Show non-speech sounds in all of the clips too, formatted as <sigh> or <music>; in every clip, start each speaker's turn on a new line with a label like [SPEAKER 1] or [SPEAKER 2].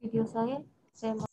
[SPEAKER 1] video saya saya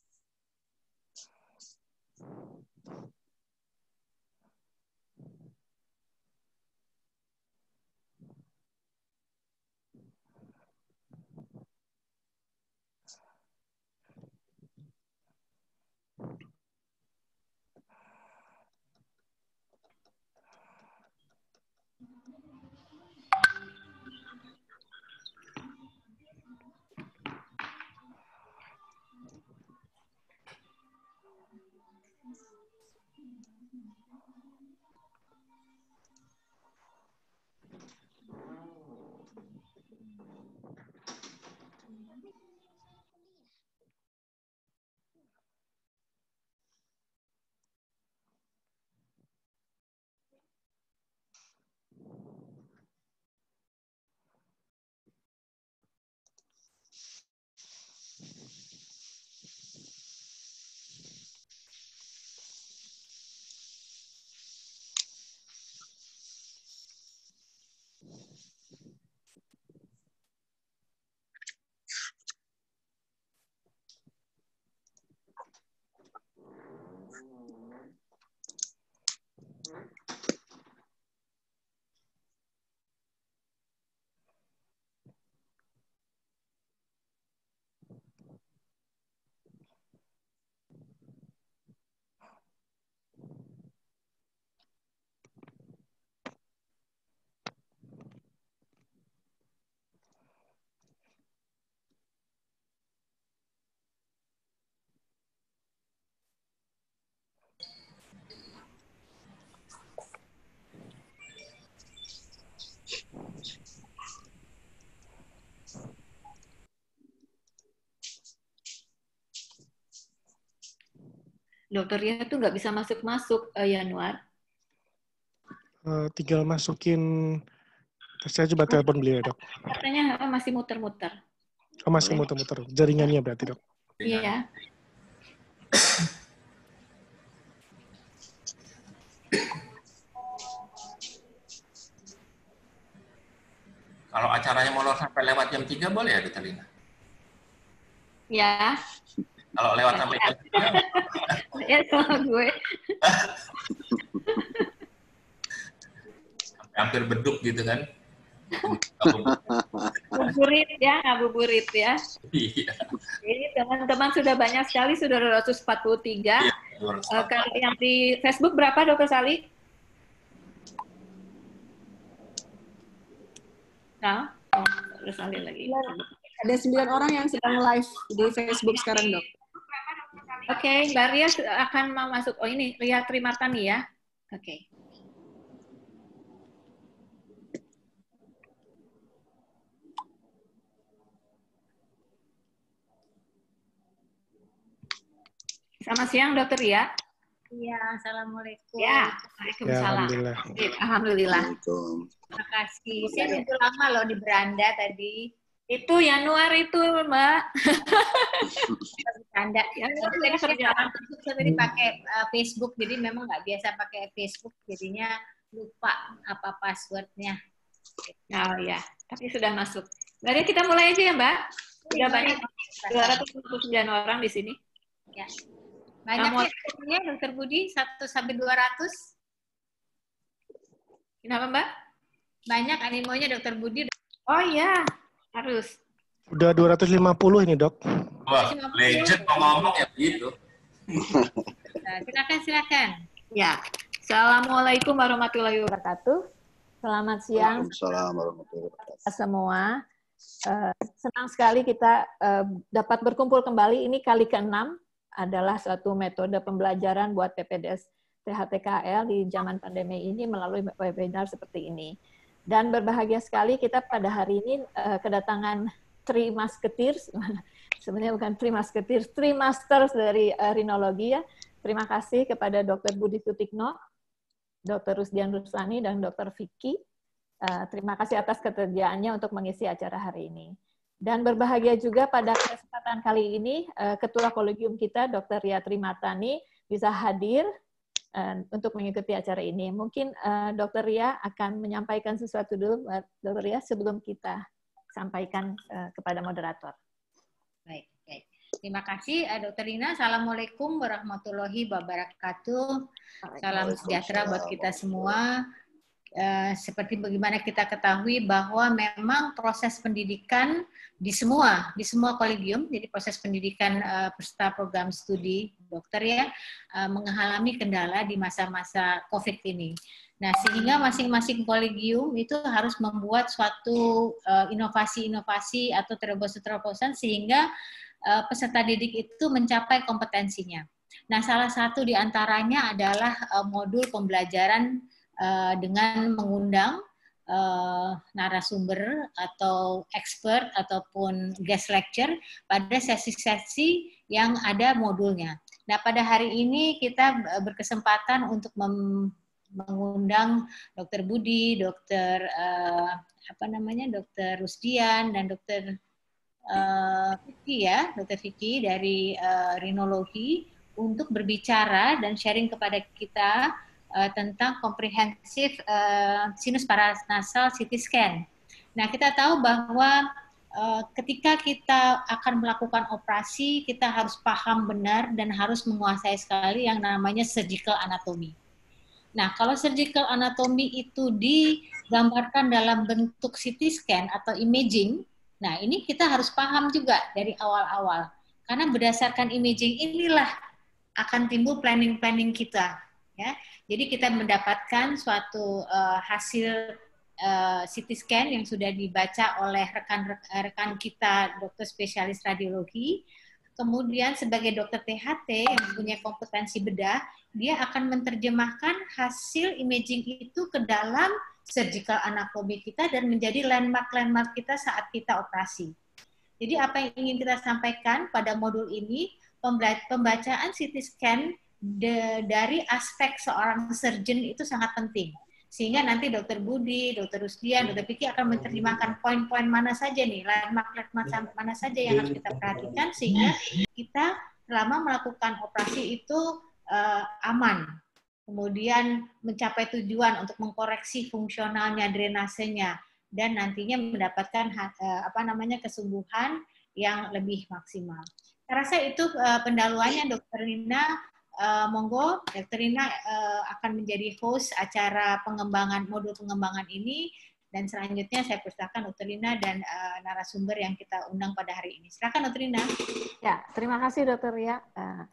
[SPEAKER 2] dokternya tuh nggak bisa masuk-masuk uh, eh, Januar.
[SPEAKER 3] Uh, eh, tinggal masukin, saya coba telepon beliau dok.
[SPEAKER 2] Katanya eh, masih muter-muter.
[SPEAKER 3] Oh, masih muter-muter, jaringannya berarti dok.
[SPEAKER 2] Iya. iya.
[SPEAKER 4] Kalau acaranya molor sampai lewat jam 3 boleh ya, Dutalina? Ya, kalau lewat sampai jam
[SPEAKER 1] Ya sama gue.
[SPEAKER 4] Hampir beduk gitu kan.
[SPEAKER 2] Ngabuburit ya, ngabuburit ya. Jadi iya. teman-teman sudah banyak sekali, sudah 243. ya, Kalau yang di Facebook berapa dokter Sali? Nah, oh, dokter Sali lagi. Ada sembilan orang yang sedang live di Facebook sekarang dok. Oke, okay, Mbak Ria akan mau masuk. Oh ini Ria Trimartani ya. Oke. Okay. Selamat siang, Dokter Ria.
[SPEAKER 1] Iya, assalamualaikum. Ya,
[SPEAKER 5] waalaikumsalam. Ya, alhamdulillah. alhamdulillah. Alhamdulillah.
[SPEAKER 1] Terima kasih. Saya lama loh di beranda tadi. Itu Januar itu, Mbak. tanda. <laughs> ya, dari kerjaan saya tadi pakai Facebook, jadi memang nggak biasa pakai Facebook, jadinya lupa apa passwordnya. Oh ya, tapi sudah masuk. Mari kita mulai aja ya, Mbak. Sudah iya, banyak
[SPEAKER 2] 259 orang di sini. Ya. Banyak
[SPEAKER 1] ya, Dokter Budi, satu sampai dua ratus. Kenapa, Mbak? Banyak animonya Dokter Budi. Oh iya, harus.
[SPEAKER 4] Udah 250 ini, Dok.
[SPEAKER 5] Wah, legend ngomong-ngomong ya begitu.
[SPEAKER 1] Nah, silakan, silakan.
[SPEAKER 2] Ya. Assalamualaikum warahmatullahi wabarakatuh. Selamat siang. Assalamualaikum
[SPEAKER 5] warahmatullahi wabarakatuh.
[SPEAKER 2] Semua. Uh, senang sekali kita uh, dapat berkumpul kembali. Ini kali ke-6 adalah suatu metode pembelajaran buat PPDS THTKL di zaman pandemi ini melalui webinar seperti ini. Dan berbahagia sekali kita pada hari ini uh, kedatangan three Musketeers, <laughs> sebenarnya bukan three Musketeers, three Masters dari uh, Rinologi ya. Terima kasih kepada Dr. Budi Sutikno, Dr. Rusdian Ruslani, dan Dr. Vicky. Uh, terima kasih atas keterjaannya untuk mengisi acara hari ini. Dan berbahagia juga pada kesempatan kali ini, uh, Ketua Kolegium kita, Dr. Ria Trimatani, bisa hadir untuk mengikuti acara ini. Mungkin uh, Dokter Ria akan menyampaikan sesuatu dulu,
[SPEAKER 1] Dokter Ria, sebelum kita sampaikan uh, kepada moderator. Baik, baik. Terima kasih, uh, Dokter Lina. Assalamualaikum warahmatullahi wabarakatuh. Salam sejahtera buat kita semua. Eh, seperti bagaimana kita ketahui bahwa memang proses pendidikan di semua di semua kolegium jadi proses pendidikan uh, peserta program studi dokter ya uh, mengalami kendala di masa-masa covid ini nah sehingga masing-masing kolegium itu harus membuat suatu inovasi-inovasi uh, atau terobosan-terobosan sehingga uh, peserta didik itu mencapai kompetensinya nah salah satu diantaranya adalah uh, modul pembelajaran Eh, dengan mengundang uh, narasumber atau expert ataupun guest lecture pada sesi-sesi yang ada modulnya. Nah, pada hari ini kita berkesempatan untuk mengundang Dr. Budi, Dr. Uh, eh, apa namanya, Dr. Rusdian dan Dr. Uh, Vicky ya, Dr. Vicky dari uh, Rinologi untuk berbicara dan sharing kepada kita uh, tentang komprehensif uh, sinus paranasal CT scan. Nah, kita tahu bahwa eh, ketika kita akan melakukan operasi, kita harus paham benar dan harus menguasai sekali yang namanya surgical anatomy. Nah, kalau surgical anatomy itu digambarkan dalam bentuk CT scan atau imaging, nah ini kita harus paham juga dari awal-awal. Karena berdasarkan imaging inilah akan timbul planning-planning kita. Ya, jadi kita mendapatkan suatu uh, hasil uh, CT scan yang sudah dibaca oleh rekan-rekan kita dokter spesialis radiologi. Kemudian sebagai dokter THT yang punya kompetensi bedah, dia akan menerjemahkan hasil imaging itu ke dalam surgical anatomi kita dan menjadi landmark-landmark kita saat kita operasi. Jadi apa yang ingin kita sampaikan pada modul ini, pembacaan CT scan de, dari aspek seorang surgeon itu sangat penting. Sehingga nanti dokter Budi, dokter Rusdian, dokter Piki akan menerjemahkan poin-poin mana saja nih, landmark-landmark mana saja yang harus kita perhatikan sehingga kita selama melakukan operasi itu uh, aman. Kemudian mencapai tujuan untuk mengkoreksi fungsionalnya, drainasenya, dan nantinya mendapatkan uh, apa namanya kesungguhan yang lebih maksimal. Saya rasa itu uh, pendahuluannya Dokter Nina uh, monggo Dr. Rina uh, akan menjadi host acara pengembangan modul pengembangan ini dan selanjutnya saya persilakan Dr. Rina dan uh, narasumber yang kita undang pada hari ini. Silakan Dr. Rina.
[SPEAKER 2] Ya, terima kasih Dokter. Ria. Uh,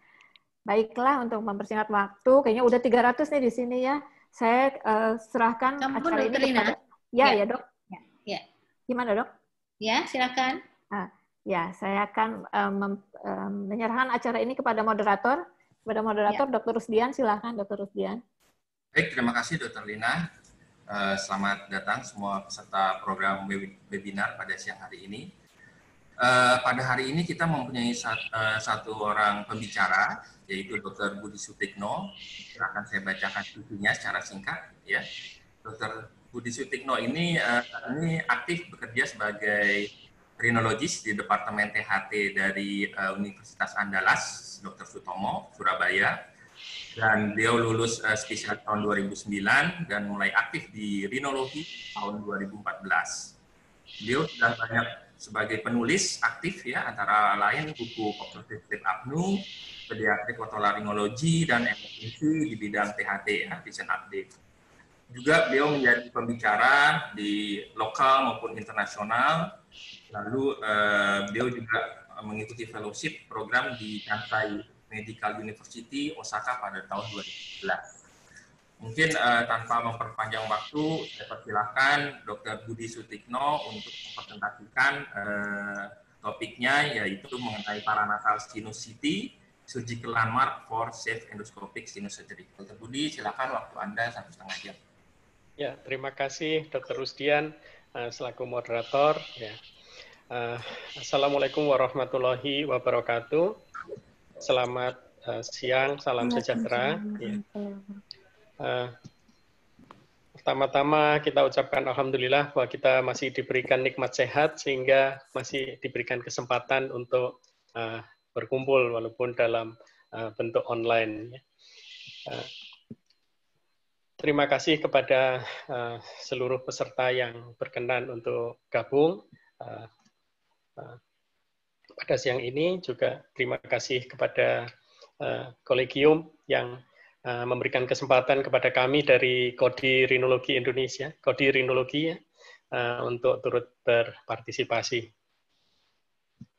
[SPEAKER 2] baiklah untuk mempersingkat waktu, kayaknya udah 300 nih di sini ya. Saya uh, serahkan Kamu acara Dr. ini. Rina. Kepada... Ya, ya, ya dok. Ya. ya. Gimana dok? Ya, silakan. Uh, ya, saya akan um, um, menyerahkan acara ini kepada moderator kepada moderator ya. Dr. Rusdian. Silahkan Dr. Rusdian.
[SPEAKER 4] Baik, terima kasih Dr. Lina. Eh, selamat datang semua peserta program webinar pada siang hari ini. Eh, pada hari ini kita mempunyai eh, satu orang pembicara, yaitu Dr. Budi Sutikno. Akan saya bacakan judulnya secara singkat. ya. Dr. Budi Sutikno ini, ini aktif bekerja sebagai krinologis di Departemen THT dari uh, Universitas Andalas, Dr. Sutomo, Surabaya. Dan beliau lulus uh, eh, spesial tahun 2009 dan mulai aktif di rinologi tahun 2014. Beliau sudah banyak sebagai penulis aktif ya, antara lain buku Obstructive Apnu, Pediatric Otolaryngology, dan MSNC di bidang THT, ya, Vision Update. Juga beliau menjadi pembicara di lokal maupun internasional Lalu uh, beliau juga mengikuti fellowship program di Kansai Medical University Osaka pada tahun 2011. Mungkin uh, tanpa memperpanjang waktu, saya persilahkan Dr. Budi Sutikno untuk mempresentasikan uh, topiknya yaitu mengenai paranasal sinusity surgical landmark for safe endoscopic sinus surgery. Dr. Budi, silakan waktu Anda satu setengah jam.
[SPEAKER 3] Ya, terima kasih Dr. Rusdian uh, selaku moderator. Ya. Uh, Assalamualaikum warahmatullahi wabarakatuh. Selamat uh, siang, salam sejahtera. Ya. Uh, Pertama-tama kita ucapkan Alhamdulillah bahwa kita masih diberikan nikmat sehat sehingga masih diberikan kesempatan untuk uh, berkumpul walaupun dalam uh, bentuk online. Uh, terima kasih kepada uh, seluruh peserta yang berkenan untuk gabung. Uh, pada siang ini juga terima kasih kepada eh, kolegium yang eh, memberikan kesempatan kepada kami dari Kodi Rinologi Indonesia, Kodi Rinologi ya, eh, untuk turut berpartisipasi.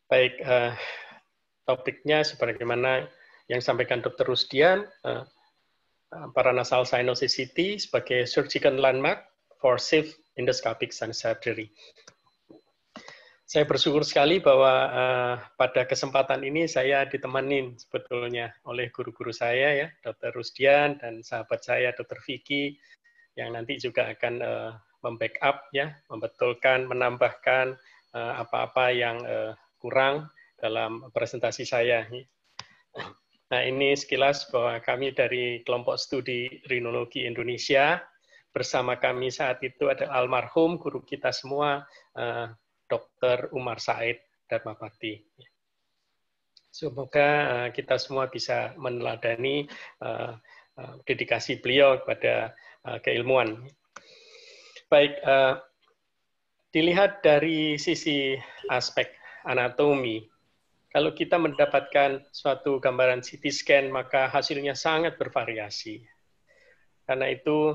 [SPEAKER 3] Baik, topiknya sebagaimana yang sampaikan Dr. Rusdian, Paranasal Sinusicity sebagai Surgical Landmark for Safe Endoscopic Sinus Surgery saya bersyukur sekali bahwa uh, pada kesempatan ini saya ditemanin sebetulnya oleh guru-guru saya ya, Dr. Rusdian dan sahabat saya Dr. Vicky yang nanti juga akan uh, membackup ya, membetulkan, menambahkan eh, apa-apa uh, yang uh, kurang dalam presentasi saya. Nah, ini sekilas bahwa kami dari kelompok studi Rinologi Indonesia bersama kami saat itu ada almarhum guru kita semua Dr. Umar Said Dharmapati. Semoga eh, kita semua bisa meneladani eh, eh, dedikasi beliau kepada keilmuan. Baik, dilihat dari sisi aspek anatomi, kalau kita mendapatkan suatu gambaran CT scan, maka hasilnya sangat bervariasi. Karena itu,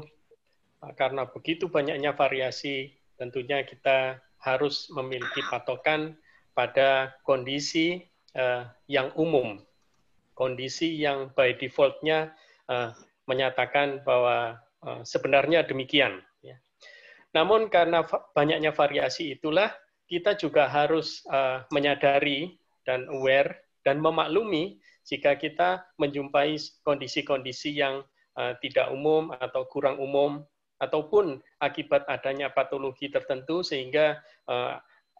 [SPEAKER 3] karena begitu banyaknya variasi, tentunya kita harus memiliki patokan pada kondisi uh, yang umum, kondisi yang by defaultnya uh, menyatakan bahwa uh, sebenarnya demikian. Ya. Namun karena va banyaknya variasi itulah kita juga harus uh, menyadari dan aware dan memaklumi jika kita menjumpai kondisi-kondisi yang uh, tidak umum atau kurang umum ataupun akibat adanya patologi tertentu sehingga eh,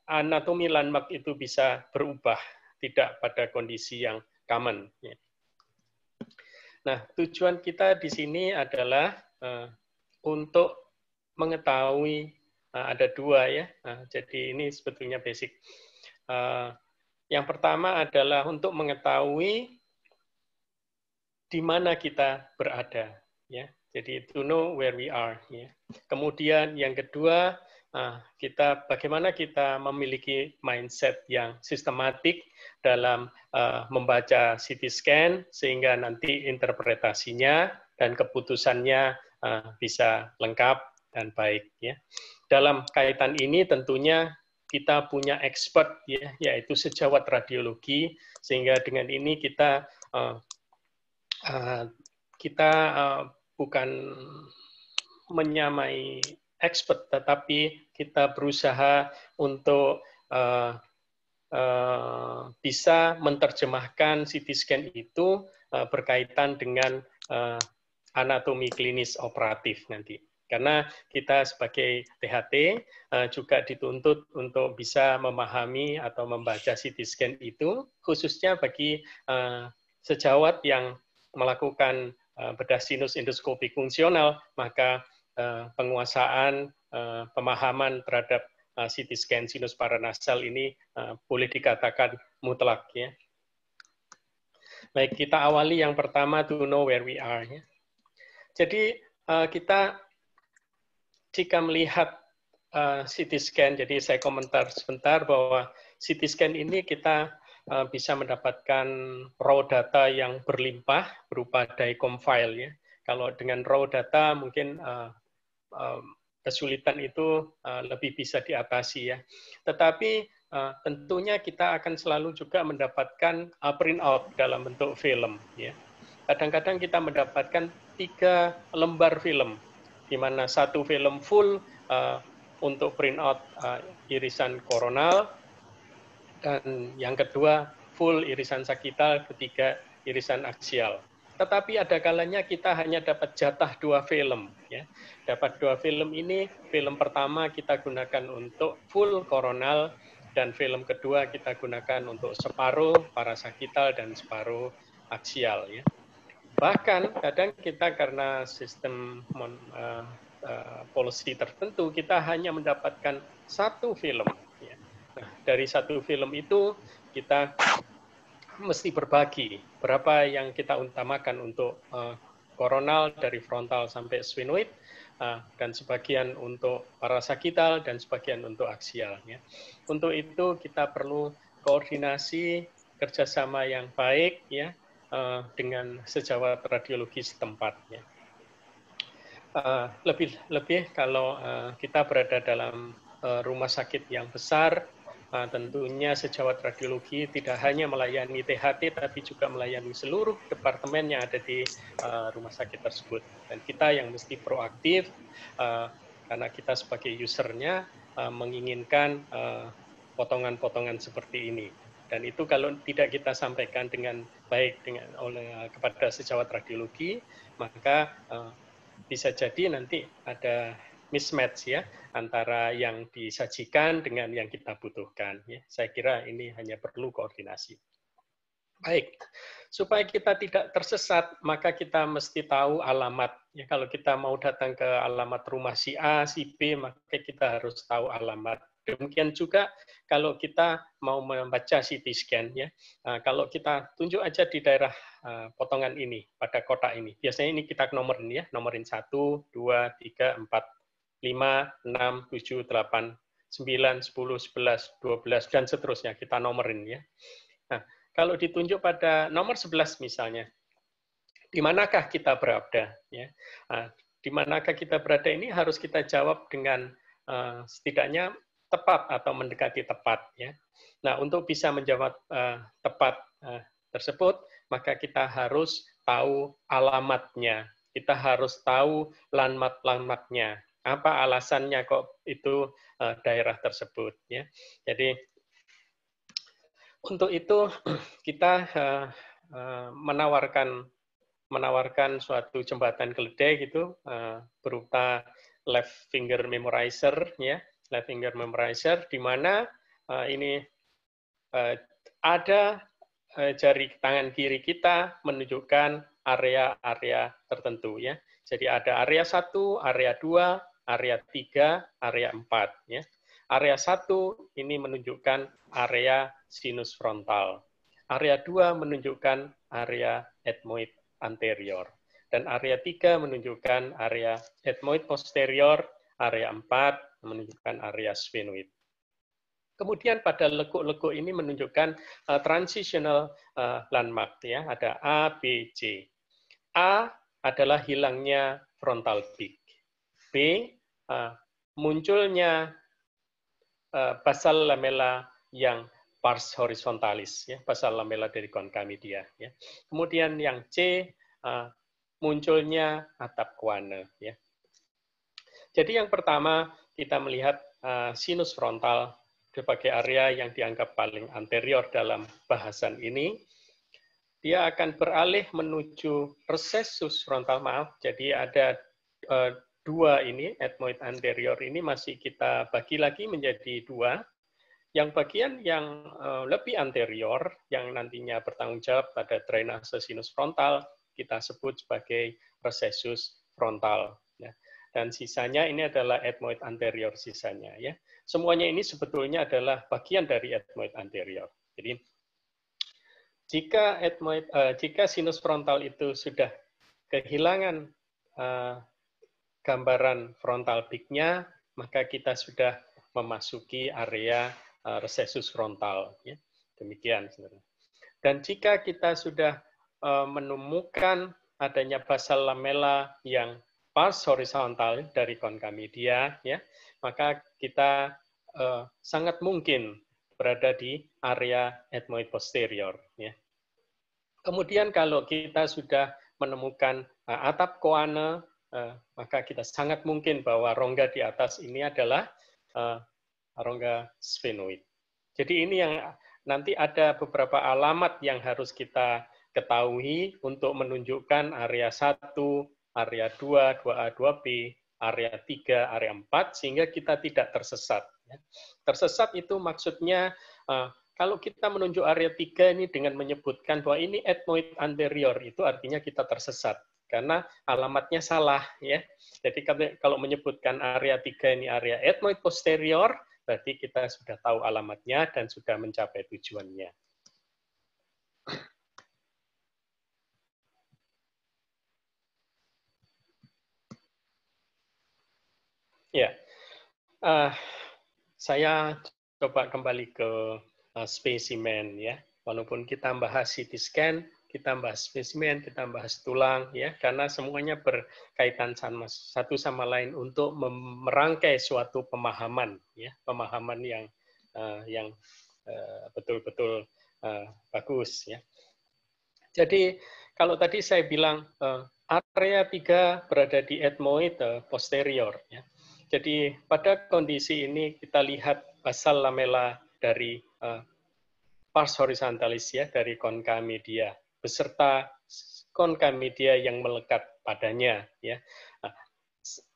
[SPEAKER 3] anatomi landmark itu bisa berubah tidak pada kondisi yang common. Ya. Nah, tujuan kita di sini adalah eh, untuk mengetahui eh, ada dua ya. Uh, jadi ini sebetulnya basic. Yang pertama adalah untuk mengetahui di mana kita berada. Ya, jadi to know where we are. Ya. Kemudian yang kedua, ah, kita bagaimana kita memiliki mindset yang sistematik dalam uh, membaca CT scan sehingga nanti interpretasinya dan keputusannya uh, bisa lengkap dan baik. Ya. Dalam kaitan ini tentunya kita punya expert ya yaitu sejawat radiologi sehingga dengan ini kita uh, uh, kita uh, bukan menyamai expert, tetapi kita berusaha untuk uh, uh, bisa menerjemahkan CT scan itu uh, berkaitan dengan uh, anatomi klinis operatif nanti. Karena kita sebagai THT uh, juga dituntut untuk bisa memahami atau membaca CT scan itu, khususnya bagi uh, sejawat yang melakukan Eh, bedah sinus endoskopi fungsional, maka eh, penguasaan eh, pemahaman terhadap CT scan sinus paranasal ini boleh dikatakan mutlak ya. Baik, kita awali yang pertama to know where we are ya. Jadi kita jika melihat CT scan, jadi saya komentar sebentar bahwa CT scan ini kita Eh, bisa mendapatkan raw data yang berlimpah berupa DICOM file ya. Kalau dengan raw data mungkin uh, uh, kesulitan itu uh, lebih bisa diatasi ya. Tetapi uh, tentunya kita akan selalu juga mendapatkan uh, printout dalam bentuk film ya. Kadang-kadang kita mendapatkan tiga lembar film, di mana satu film full uh, untuk printout uh, irisan koronal, dan yang kedua full irisan sakital, ketiga irisan aksial. Tetapi ada kalanya kita hanya dapat jatah dua film. Ya. Dapat dua film ini, film pertama kita gunakan untuk full koronal, dan film kedua kita gunakan untuk separuh parasakital dan separuh aksial. Ya. Bahkan kadang kita karena sistem mon, uh, eh, uh, eh, polisi tertentu, kita hanya mendapatkan satu film dari satu film itu kita mesti berbagi berapa yang kita utamakan untuk uh, koronal dari frontal sampai sphenoid uh, eh, dan sebagian untuk parasakital dan sebagian untuk aksial. Ya. Untuk itu kita perlu koordinasi kerjasama yang baik ya uh, dengan sejawat radiologi setempat. Uh, lebih lebih kalau uh, kita berada dalam uh, rumah sakit yang besar Ah, tentunya sejawat radiologi tidak hanya melayani THT, tapi juga melayani seluruh departemen yang ada di ah, rumah sakit tersebut. Dan kita yang mesti proaktif, ah, karena kita sebagai usernya menginginkan potongan-potongan seperti ini. Dan itu kalau tidak kita sampaikan dengan baik dengan oleh kepada sejawat radiologi, maka bisa jadi nanti ada mismatch ya antara yang disajikan dengan yang kita butuhkan. Ya. Saya kira ini hanya perlu koordinasi. Baik, supaya kita tidak tersesat, maka kita mesti tahu alamat. Ya, kalau kita mau datang ke alamat rumah si A, si B, maka kita harus tahu alamat. Demikian juga kalau kita mau membaca CT scan, ya, nah, kalau kita tunjuk aja di daerah uh, potongan ini, pada kotak ini. Biasanya ini kita nomorin ya, nomorin satu, dua, tiga, empat, 5, 6, 7, 8, 9, 10, 11, 12, dan seterusnya. Kita nomerin ya. Nah, kalau ditunjuk pada nomor 11 misalnya, di manakah kita berada? Ya. Nah, di manakah kita berada ini harus kita jawab dengan uh, setidaknya tepat atau mendekati tepat. Ya. Nah, untuk bisa menjawab uh, tepat uh, tersebut, maka kita harus tahu alamatnya. Kita harus tahu landmark-landmarknya apa alasannya kok itu eh, daerah tersebut ya. Jadi untuk itu <clears throat> kita eh, eh, menawarkan menawarkan suatu jembatan keledai gitu berupa left finger memorizer ya, left finger memorizer di mana ini ada jari tangan kiri kita menunjukkan area-area tertentu ya. Jadi ada area 1, area 2, area 3, area 4. Ya. Area 1 ini menunjukkan area sinus frontal. Area 2 menunjukkan area etmoid anterior. Dan area 3 menunjukkan area etmoid posterior, area 4 menunjukkan area sphenoid. Kemudian pada lekuk-lekuk ini menunjukkan uh, transitional uh, landmark ya, ada A, B, C. A adalah hilangnya frontal peak. B. Uh, munculnya uh, basal lamela yang pars horizontalis, ya, basal lamela dari concamidia, Ya. Kemudian yang C, uh, munculnya atap kuane. Ya. Jadi yang pertama, kita melihat uh, sinus frontal sebagai area yang dianggap paling anterior dalam bahasan ini dia akan beralih menuju resesus frontal maaf. Jadi ada uh, dua ini, etmoid anterior ini masih kita bagi lagi menjadi dua. Yang bagian yang uh, lebih anterior, yang nantinya bertanggung jawab pada drainase sinus frontal, kita sebut sebagai resesus frontal. Ya. Dan sisanya ini adalah etmoid anterior sisanya. ya. Semuanya ini sebetulnya adalah bagian dari etmoid anterior. Jadi jika etmoid, uh, jika sinus frontal itu sudah kehilangan uh, gambaran frontal peaknya, maka kita sudah memasuki area uh, eh, resesus frontal. Ya. Demikian sebenarnya. Dan jika kita sudah uh, menemukan adanya basal lamela yang pars horizontal dari konkamedia, ya, maka kita uh, sangat mungkin berada di area etmoid posterior. Ya. Kemudian kalau kita sudah menemukan uh, atap koana, uh, eh, maka kita sangat mungkin bahwa rongga di atas ini adalah uh, rongga sphenoid. Jadi ini yang nanti ada beberapa alamat yang harus kita ketahui untuk menunjukkan area 1, area 2, 2A, 2B, area 3, area 4, sehingga kita tidak tersesat. Ya. Tersesat itu maksudnya eh, kalau kita menunjuk area 3 ini dengan menyebutkan bahwa ini etmoid anterior, itu artinya kita tersesat karena alamatnya salah ya. Jadi kalau menyebutkan area 3 ini area etmoid posterior, berarti kita sudah tahu alamatnya dan sudah mencapai tujuannya. uh, saya coba kembali ke uh, spesimen ya. Walaupun kita bahas CT scan, kita bahas spesimen, kita bahas tulang ya, karena semuanya berkaitan sama satu sama lain untuk merangkai suatu pemahaman ya, pemahaman yang uh, yang betul-betul uh, uh, bagus ya. Jadi kalau tadi saya bilang uh, area tiga berada di etmoid posterior ya. Jadi pada kondisi ini kita lihat basal lamela dari uh, pars horizontalis ya dari konka media beserta konka media yang melekat padanya ya. Nah,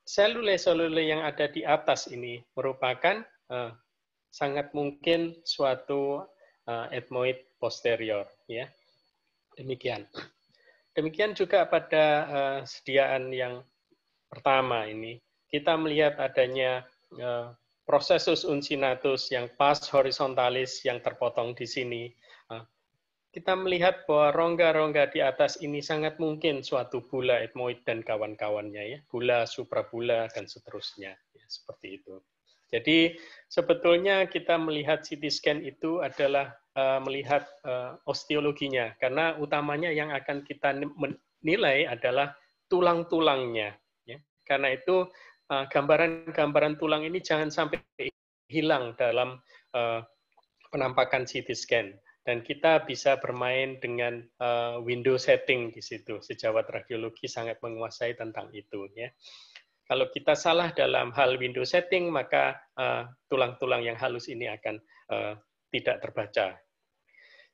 [SPEAKER 3] selule-selule yang ada di atas ini merupakan uh, sangat mungkin suatu uh, etmoid posterior ya. Demikian. Demikian juga pada uh, sediaan yang pertama ini kita melihat adanya eh, prosesus uncinatus yang pas horizontalis yang terpotong di sini. Eh, kita melihat bahwa rongga-rongga di atas ini sangat mungkin suatu bula etmoid dan kawan-kawannya ya, bula, suprabula dan seterusnya ya, seperti itu. Jadi sebetulnya kita melihat CT scan itu adalah uh, melihat uh, osteologinya karena utamanya yang akan kita nilai adalah tulang-tulangnya. Ya. Karena itu Eh, gambaran-gambaran tulang ini jangan sampai hilang dalam eh, penampakan CT scan dan kita bisa bermain dengan uh, window setting di situ. Sejawat radiologi sangat menguasai tentang itu. Ya. Kalau kita salah dalam hal window setting, maka tulang-tulang uh, yang halus ini akan uh, tidak terbaca.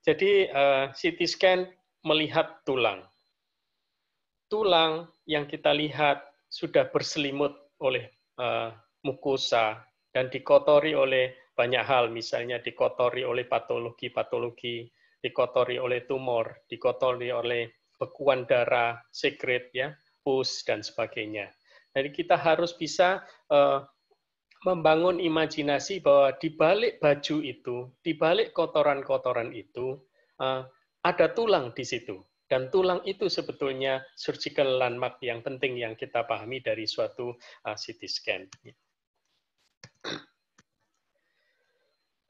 [SPEAKER 3] Jadi uh, CT scan melihat tulang. Tulang yang kita lihat sudah berselimut oleh uh, mukosa dan dikotori oleh banyak hal, misalnya dikotori oleh patologi-patologi, dikotori oleh tumor, dikotori oleh bekuan darah, sekret, ya, pus dan sebagainya. Jadi kita harus bisa uh, membangun imajinasi bahwa di balik baju itu, di balik kotoran-kotoran itu, uh, ada tulang di situ. Dan tulang itu sebetulnya surgical landmark yang penting yang kita pahami dari suatu uh, CT scan. Ya.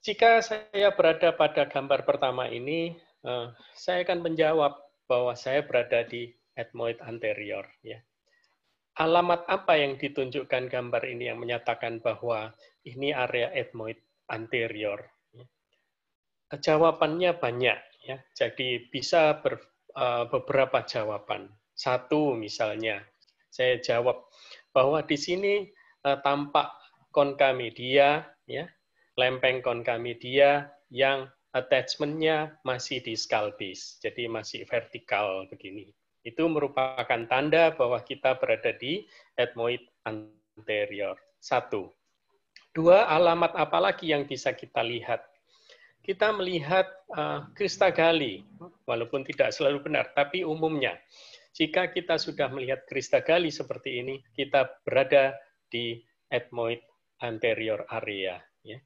[SPEAKER 3] Jika saya berada pada gambar pertama ini, uh, saya akan menjawab bahwa saya berada di etmoid anterior. Ya. Alamat apa yang ditunjukkan gambar ini yang menyatakan bahwa ini area etmoid anterior? Ya? Jawabannya banyak. Ya. Jadi bisa ber, Eh, beberapa jawaban. Satu misalnya, saya jawab bahwa di sini eh, tampak media, ya, lempeng konka media yang attachmentnya masih di skull jadi masih vertikal begini. Itu merupakan tanda bahwa kita berada di etmoid anterior. Satu. Dua, alamat apa lagi yang bisa kita lihat? kita melihat uh, Krista walaupun tidak selalu benar, tapi umumnya jika kita sudah melihat Krista Gali seperti ini, kita berada di etmoid anterior area. Ya.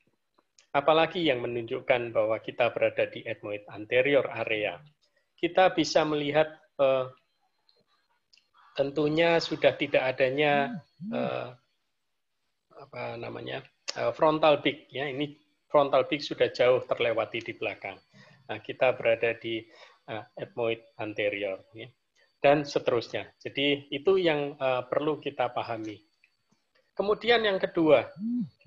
[SPEAKER 3] Apalagi yang menunjukkan bahwa kita berada di etmoid anterior area. Kita bisa melihat uh, tentunya sudah tidak adanya uh, apa namanya uh, frontal peak. Ya. Ini frontal peak sudah jauh terlewati di belakang. Nah, kita berada di uh, eh, etmoid anterior. Ya. Dan seterusnya. Jadi itu yang uh, perlu kita pahami. Kemudian yang kedua,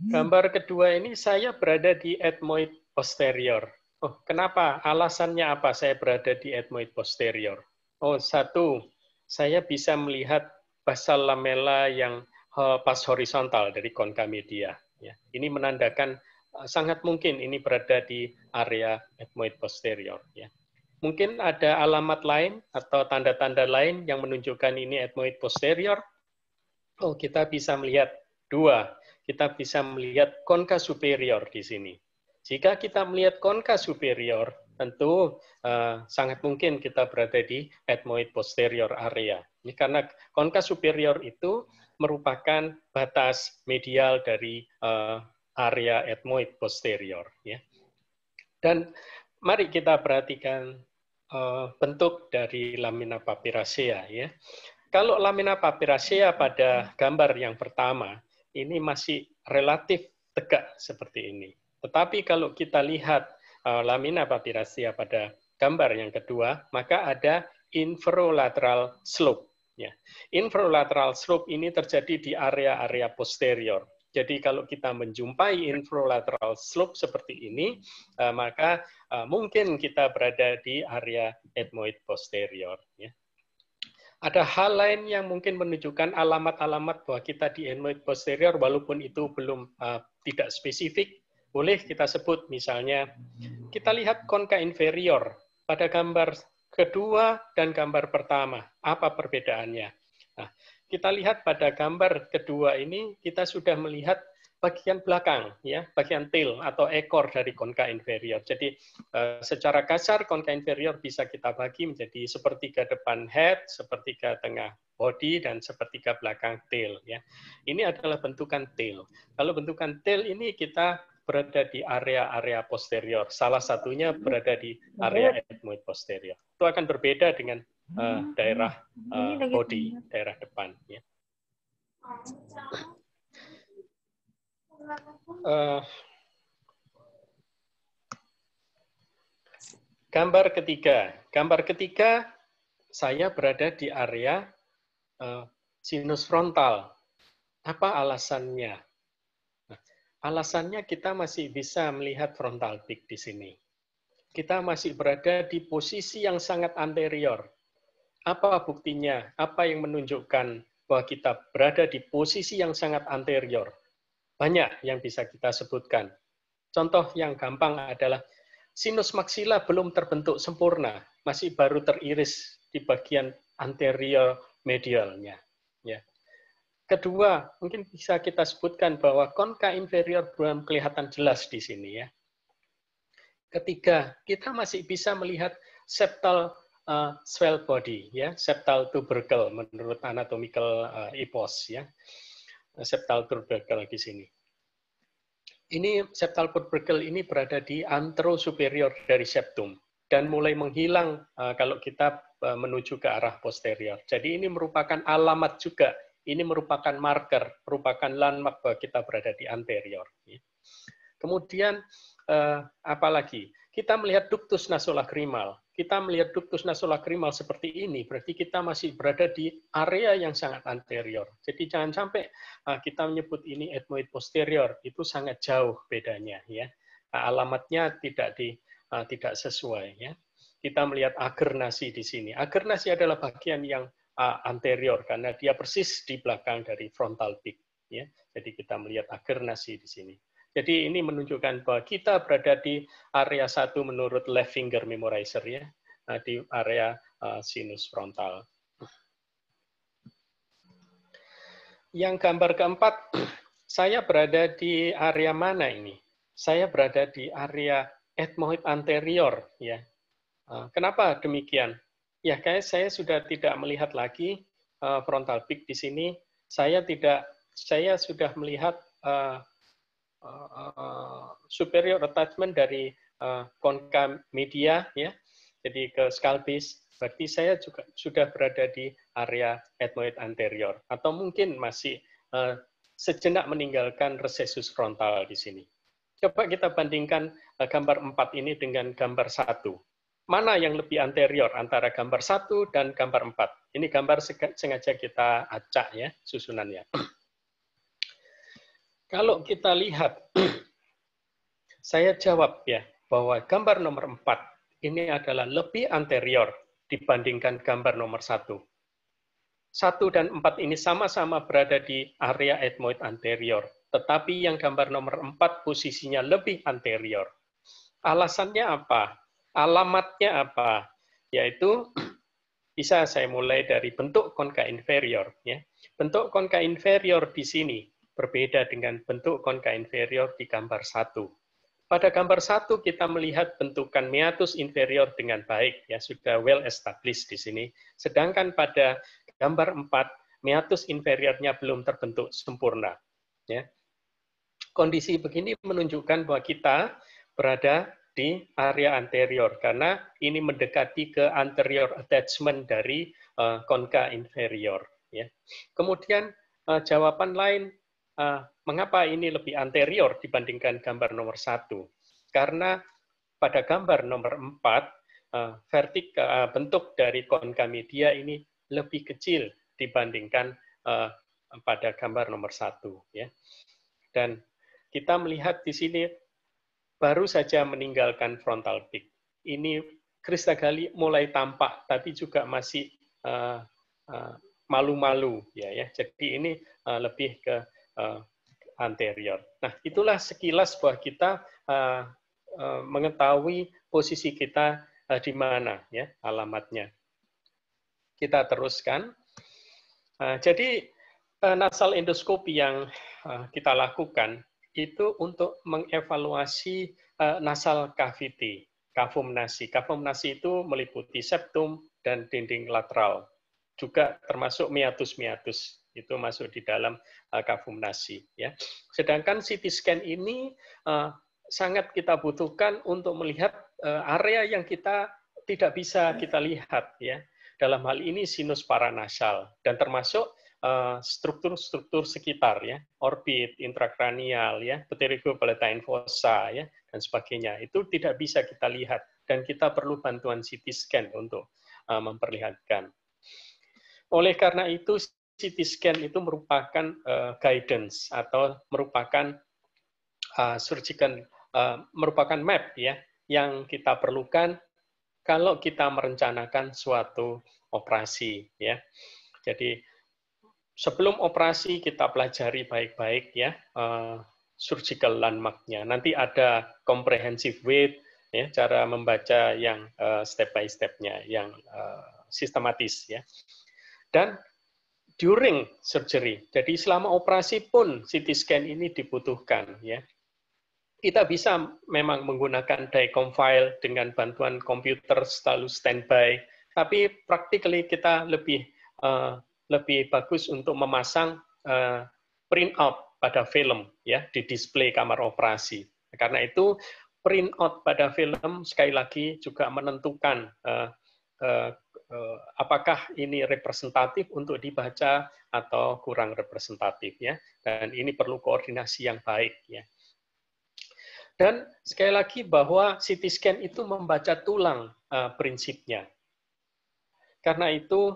[SPEAKER 3] gambar kedua ini saya berada di etmoid posterior. Oh, kenapa? Alasannya apa saya berada di etmoid posterior? Oh, satu, saya bisa melihat basal lamela yang eh, pas horizontal dari konka media. Ya. Ini menandakan Eh, sangat mungkin ini berada di area etmoid posterior. Ya. Mungkin ada alamat lain atau tanda-tanda lain yang menunjukkan ini etmoid posterior. Oh, kita bisa melihat dua. Kita bisa melihat konka superior di sini. Jika kita melihat konka superior, tentu uh, sangat mungkin kita berada di etmoid posterior area. Ini karena konka superior itu merupakan batas medial dari uh, area etmoid posterior. Ya. Dan mari kita perhatikan uh, bentuk dari lamina papyracea. Ya. Kalau lamina papyracea pada gambar yang pertama, ini masih relatif tegak seperti ini. Tetapi kalau kita lihat uh, lamina papyracea pada gambar yang kedua, maka ada inferolateral slope. Ya. Inferolateral slope ini terjadi di area-area posterior. Jadi kalau kita menjumpai infralateral slope seperti ini, eh, maka eh, mungkin kita berada di area etmoid posterior. Ya. Ada hal lain yang mungkin menunjukkan alamat-alamat bahwa kita di etmoid posterior, walaupun itu belum eh, tidak spesifik, boleh kita sebut misalnya, kita lihat konka inferior pada gambar kedua dan gambar pertama. Apa perbedaannya? kita lihat pada gambar kedua ini kita sudah melihat bagian belakang ya bagian tail atau ekor dari konka inferior jadi eh, secara kasar konka inferior bisa kita bagi menjadi sepertiga depan head sepertiga tengah body dan sepertiga belakang tail ya ini adalah bentukan tail kalau bentukan tail ini kita berada di area-area posterior salah satunya berada di area iya. etmoid posterior itu akan berbeda dengan uh, daerah uh, eh, body, daerah depan. Ya. Uh, gambar ketiga, gambar ketiga saya berada di area uh, sinus frontal. Apa alasannya? Nah, alasannya kita masih bisa melihat frontal peak di sini. Kita masih berada di posisi yang sangat anterior, apa buktinya? Apa yang menunjukkan bahwa kita berada di posisi yang sangat anterior? Banyak yang bisa kita sebutkan. Contoh yang gampang adalah sinus maksila belum terbentuk sempurna, masih baru teriris di bagian anterior medialnya. Ya. Kedua, mungkin bisa kita sebutkan bahwa konka inferior belum kelihatan jelas di sini ya. Ketiga, kita masih bisa melihat septal uh, swell body, ya, septal tubercle menurut anatomical uh, eh, EPOS, ya, eh, septal tubercle di sini. Ini septal tubercle ini berada di antero superior dari septum dan mulai menghilang uh, kalau kita uh, menuju ke arah posterior. Jadi ini merupakan alamat juga, ini merupakan marker, merupakan landmark bahwa kita berada di anterior. Ya. Kemudian eh, apalagi kita melihat ductus nasolacrimal, kita melihat ductus nasolacrimal seperti ini, berarti kita masih berada di area yang sangat anterior. Jadi jangan sampai eh, kita menyebut ini etmoid posterior, itu sangat jauh bedanya ya. Alamatnya tidak di eh, tidak sesuai ya. Kita melihat agernasi di sini. Agernasi adalah bagian yang eh, anterior karena dia persis di belakang dari frontal peak ya. Jadi kita melihat agernasi di sini. Jadi ini menunjukkan bahwa kita berada di area satu menurut left finger memorizer ya, nah, di area eh, sinus frontal. Yang gambar keempat, <clears throat> saya berada di area mana ini? Saya berada di area etmoid anterior ya. Eh, kenapa demikian? Ya, kayak saya sudah tidak melihat lagi eh, frontal peak di sini. Saya tidak saya sudah melihat uh, superior attachment dari uh, media ya jadi ke scalpis berarti saya juga sudah berada di area etmoid anterior atau mungkin masih uh, sejenak meninggalkan recessus frontal di sini. Coba kita bandingkan uh, gambar 4 ini dengan gambar satu. Mana yang lebih anterior antara gambar satu dan gambar 4? Ini gambar sengaja kita acak ya susunannya. <clears throat> Kalau kita lihat, <clears throat> saya jawab ya, bahwa gambar nomor 4 ini adalah lebih anterior dibandingkan gambar nomor 1. 1 dan 4 ini sama-sama berada di area etmoid anterior, tetapi yang gambar nomor 4 posisinya lebih anterior. Alasannya apa? Alamatnya apa? Yaitu <clears throat> bisa saya mulai dari bentuk konka inferior ya. Bentuk konka inferior di sini berbeda dengan bentuk konka inferior di gambar satu. Pada gambar satu kita melihat bentukan meatus inferior dengan baik, ya sudah well established di sini. Sedangkan pada gambar empat, meatus inferiornya belum terbentuk sempurna. Ya. Kondisi begini menunjukkan bahwa kita berada di area anterior karena ini mendekati ke anterior attachment dari uh, konka inferior. Ya. Kemudian uh, jawaban lain uh, mengapa ini lebih anterior dibandingkan gambar nomor satu? Karena pada gambar nomor empat, uh, eh, vertikal uh, eh, bentuk dari konkamedia ini lebih kecil dibandingkan uh, pada gambar nomor satu, ya. Dan kita melihat di sini baru saja meninggalkan frontal peak. Ini kristagali mulai tampak, tapi juga masih malu-malu, uh, uh, ya, ya. Jadi ini uh, lebih ke uh, anterior. Nah, itulah sekilas bahwa kita uh, uh, mengetahui posisi kita uh, di mana ya alamatnya. Kita teruskan. Uh, jadi uh, nasal endoskopi yang uh, kita lakukan itu untuk mengevaluasi uh, nasal cavity, kavumnasi. Kavumnasi itu meliputi septum dan dinding lateral, juga termasuk miatus-miatus itu masuk di dalam uh, eh, kafumnasi ya. Sedangkan CT scan ini uh, sangat kita butuhkan untuk melihat uh, area yang kita tidak bisa kita lihat ya. Dalam hal ini sinus paranasal dan termasuk struktur-struktur sekitar ya, orbit, intrakranial ya, pterygopalatine fossa ya dan sebagainya. Itu tidak bisa kita lihat dan kita perlu bantuan CT scan untuk memperlihatkan. Oleh karena itu, CT scan itu merupakan uh, guidance atau merupakan uh, surgical uh, merupakan map ya yang kita perlukan kalau kita merencanakan suatu operasi ya. Jadi sebelum operasi kita pelajari baik-baik ya uh, surgical landmarknya. Nanti ada comprehensive weight ya cara membaca yang uh, step by stepnya yang uh, sistematis ya. Dan during surgery. Jadi selama operasi pun CT scan ini dibutuhkan ya. Kita bisa memang menggunakan DICOM file dengan bantuan komputer selalu standby, tapi practically kita lebih uh, lebih bagus untuk memasang uh, print out pada film ya di display kamar operasi. Karena itu print out pada film sekali lagi juga menentukan uh, uh, Eh, apakah ini representatif untuk dibaca atau kurang representatif ya dan ini perlu koordinasi yang baik ya dan sekali lagi bahwa CT scan itu membaca tulang uh, prinsipnya karena itu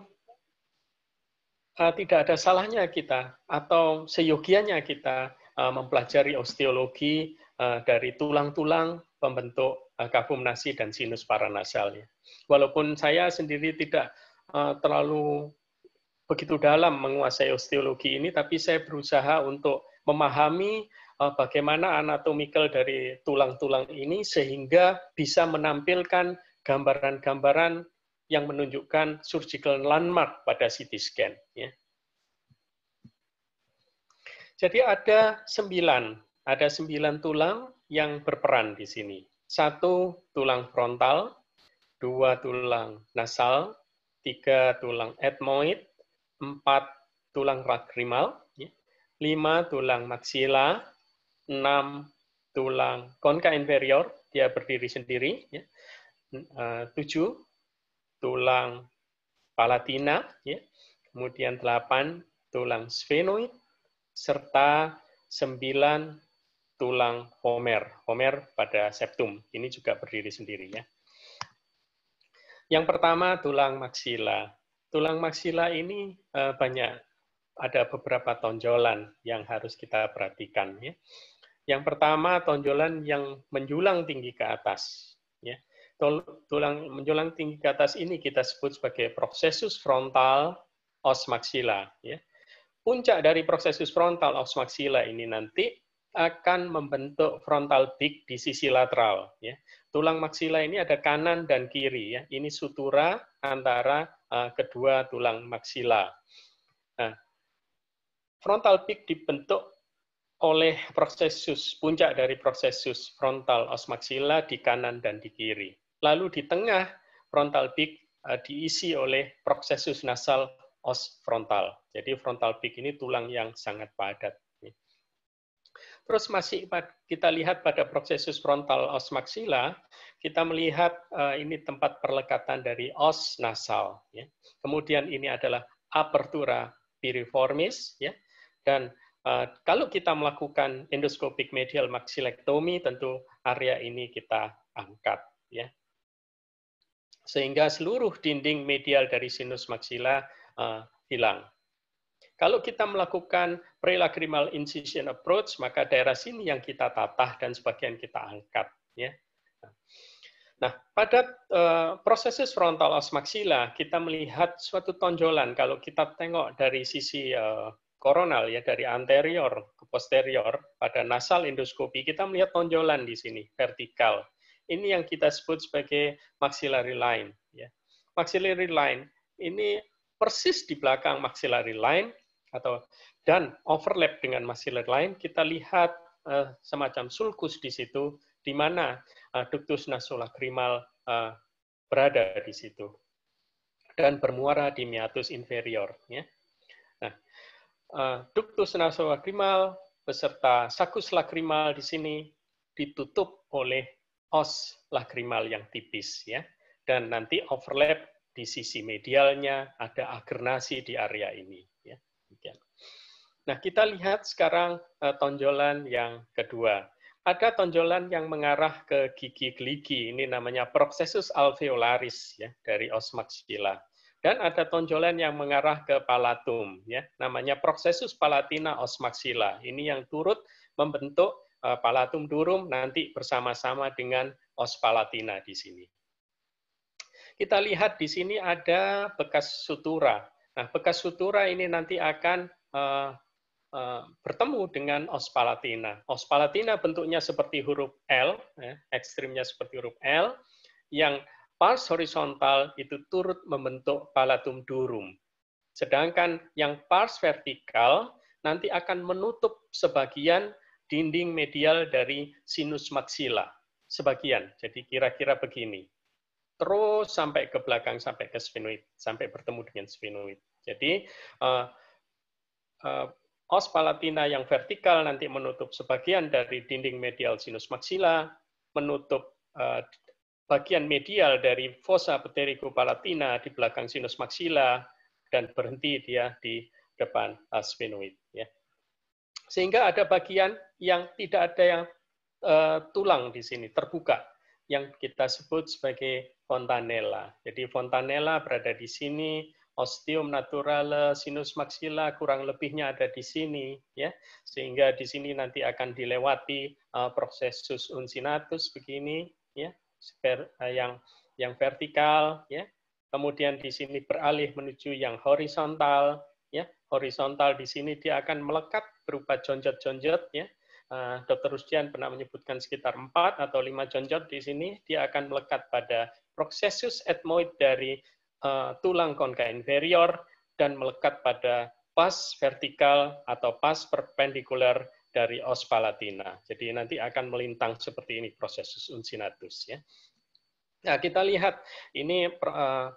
[SPEAKER 3] uh, tidak ada salahnya kita atau seyogianya kita uh, mempelajari osteologi uh, dari tulang-tulang pembentuk Eh, kafum nasi dan sinus paranasal. Ya. Walaupun saya sendiri tidak eh, terlalu begitu dalam menguasai osteologi ini, tapi saya berusaha untuk memahami eh, bagaimana anatomikal dari tulang-tulang ini sehingga bisa menampilkan gambaran-gambaran yang menunjukkan surgical landmark pada CT scan. Ya. Jadi ada sembilan, ada sembilan tulang yang berperan di sini satu tulang frontal, dua tulang nasal, tiga tulang etmoid, empat tulang lakrimal, ya. lima tulang maxilla, enam tulang konka inferior, dia berdiri sendiri, ya. eh, tujuh tulang palatina, ya. kemudian delapan tulang sphenoid, serta sembilan tulang homer, homer pada septum. Ini juga berdiri sendiri ya. Yang pertama tulang maksila. Tulang maksila ini eh, banyak ada beberapa tonjolan yang harus kita perhatikan ya. Yang pertama tonjolan yang menjulang tinggi ke atas ya. Tulang menjulang tinggi ke atas ini kita sebut sebagai processus frontal os maxilla ya. Puncak dari processus frontal os maxilla ini nanti akan membentuk frontal dig di sisi lateral. Ya. Tulang maksila ini ada kanan dan kiri. Ya. Ini sutura antara uh, kedua tulang maksila. Nah, frontal peak dibentuk oleh prosesus, puncak dari prosesus frontal os maksila di kanan dan di kiri. Lalu di tengah frontal peak uh, diisi oleh prosesus nasal os frontal. Jadi frontal peak ini tulang yang sangat padat. Terus masih kita lihat pada prosesus frontal os maxilla, kita melihat uh, ini tempat perlekatan dari os nasal. Ya. Kemudian ini adalah apertura piriformis. Ya. Dan uh, kalau kita melakukan endoscopic medial maxillectomy, tentu area ini kita angkat. Ya. Sehingga seluruh dinding medial dari sinus maxilla uh, hilang. Kalau kita melakukan prelacrimal incision approach, maka daerah sini yang kita tatah dan sebagian kita angkat. Ya. Nah, pada uh, eh, proses frontal os maxilla, kita melihat suatu tonjolan kalau kita tengok dari sisi uh, ya dari anterior ke posterior, pada nasal endoskopi, kita melihat tonjolan di sini, vertikal. Ini yang kita sebut sebagai maxillary line. Ya. Maxillary line ini persis di belakang maxillary line, atau dan overlap dengan masih lain kita lihat uh, semacam sulkus di situ di mana uh, ductus nasolacrimal uh, eh, berada di situ dan bermuara di meatus inferior ya. Nah, uh, ductus nasolacrimal beserta sakus lacrimal di sini ditutup oleh os lacrimal yang tipis ya dan nanti overlap di sisi medialnya ada agernasi di area ini demikian. Nah, kita lihat sekarang eh, tonjolan yang kedua. Ada tonjolan yang mengarah ke gigi geligi, ini namanya prosesus alveolaris ya dari osmaxilla. Dan ada tonjolan yang mengarah ke palatum ya, namanya prosesus palatina osmaxilla. Ini yang turut membentuk eh, palatum durum nanti bersama-sama dengan os palatina di sini. Kita lihat di sini ada bekas sutura Nah, bekas sutura ini nanti akan uh, uh, bertemu dengan os palatina. Os palatina bentuknya seperti huruf L, ya, ekstrimnya seperti huruf L, yang pars horizontal itu turut membentuk palatum durum. Sedangkan yang pars vertikal nanti akan menutup sebagian dinding medial dari sinus maxilla. Sebagian, jadi kira-kira begini terus sampai ke belakang sampai ke sphenoid, sampai bertemu dengan sphenoid. Jadi uh, uh, os palatina yang vertikal nanti menutup sebagian dari dinding medial sinus maxilla, menutup uh, bagian medial dari fossa pterygo palatina di belakang sinus maxilla dan berhenti dia di depan uh, sphenoid. Ya. Sehingga ada bagian yang tidak ada yang uh, tulang di sini terbuka yang kita sebut sebagai fontanella. Jadi fontanella berada di sini, ostium naturale, sinus maxilla kurang lebihnya ada di sini, ya. Sehingga di sini nanti akan dilewati uh, eh, processus uncinatus begini, ya, eh, yang yang vertikal, ya. Kemudian di sini beralih menuju yang horizontal, ya. Horizontal di sini dia akan melekat berupa jonjot-jonjot, ya. Eh, Dr. Rusdian pernah menyebutkan sekitar 4 atau 5 jonjot di sini, dia akan melekat pada proksesus etmoid dari eh, tulang konka inferior dan melekat pada pas vertikal atau pas perpendicular dari os palatina. Jadi nanti akan melintang seperti ini prosesus uncinatus ya. Nah, kita lihat ini eh,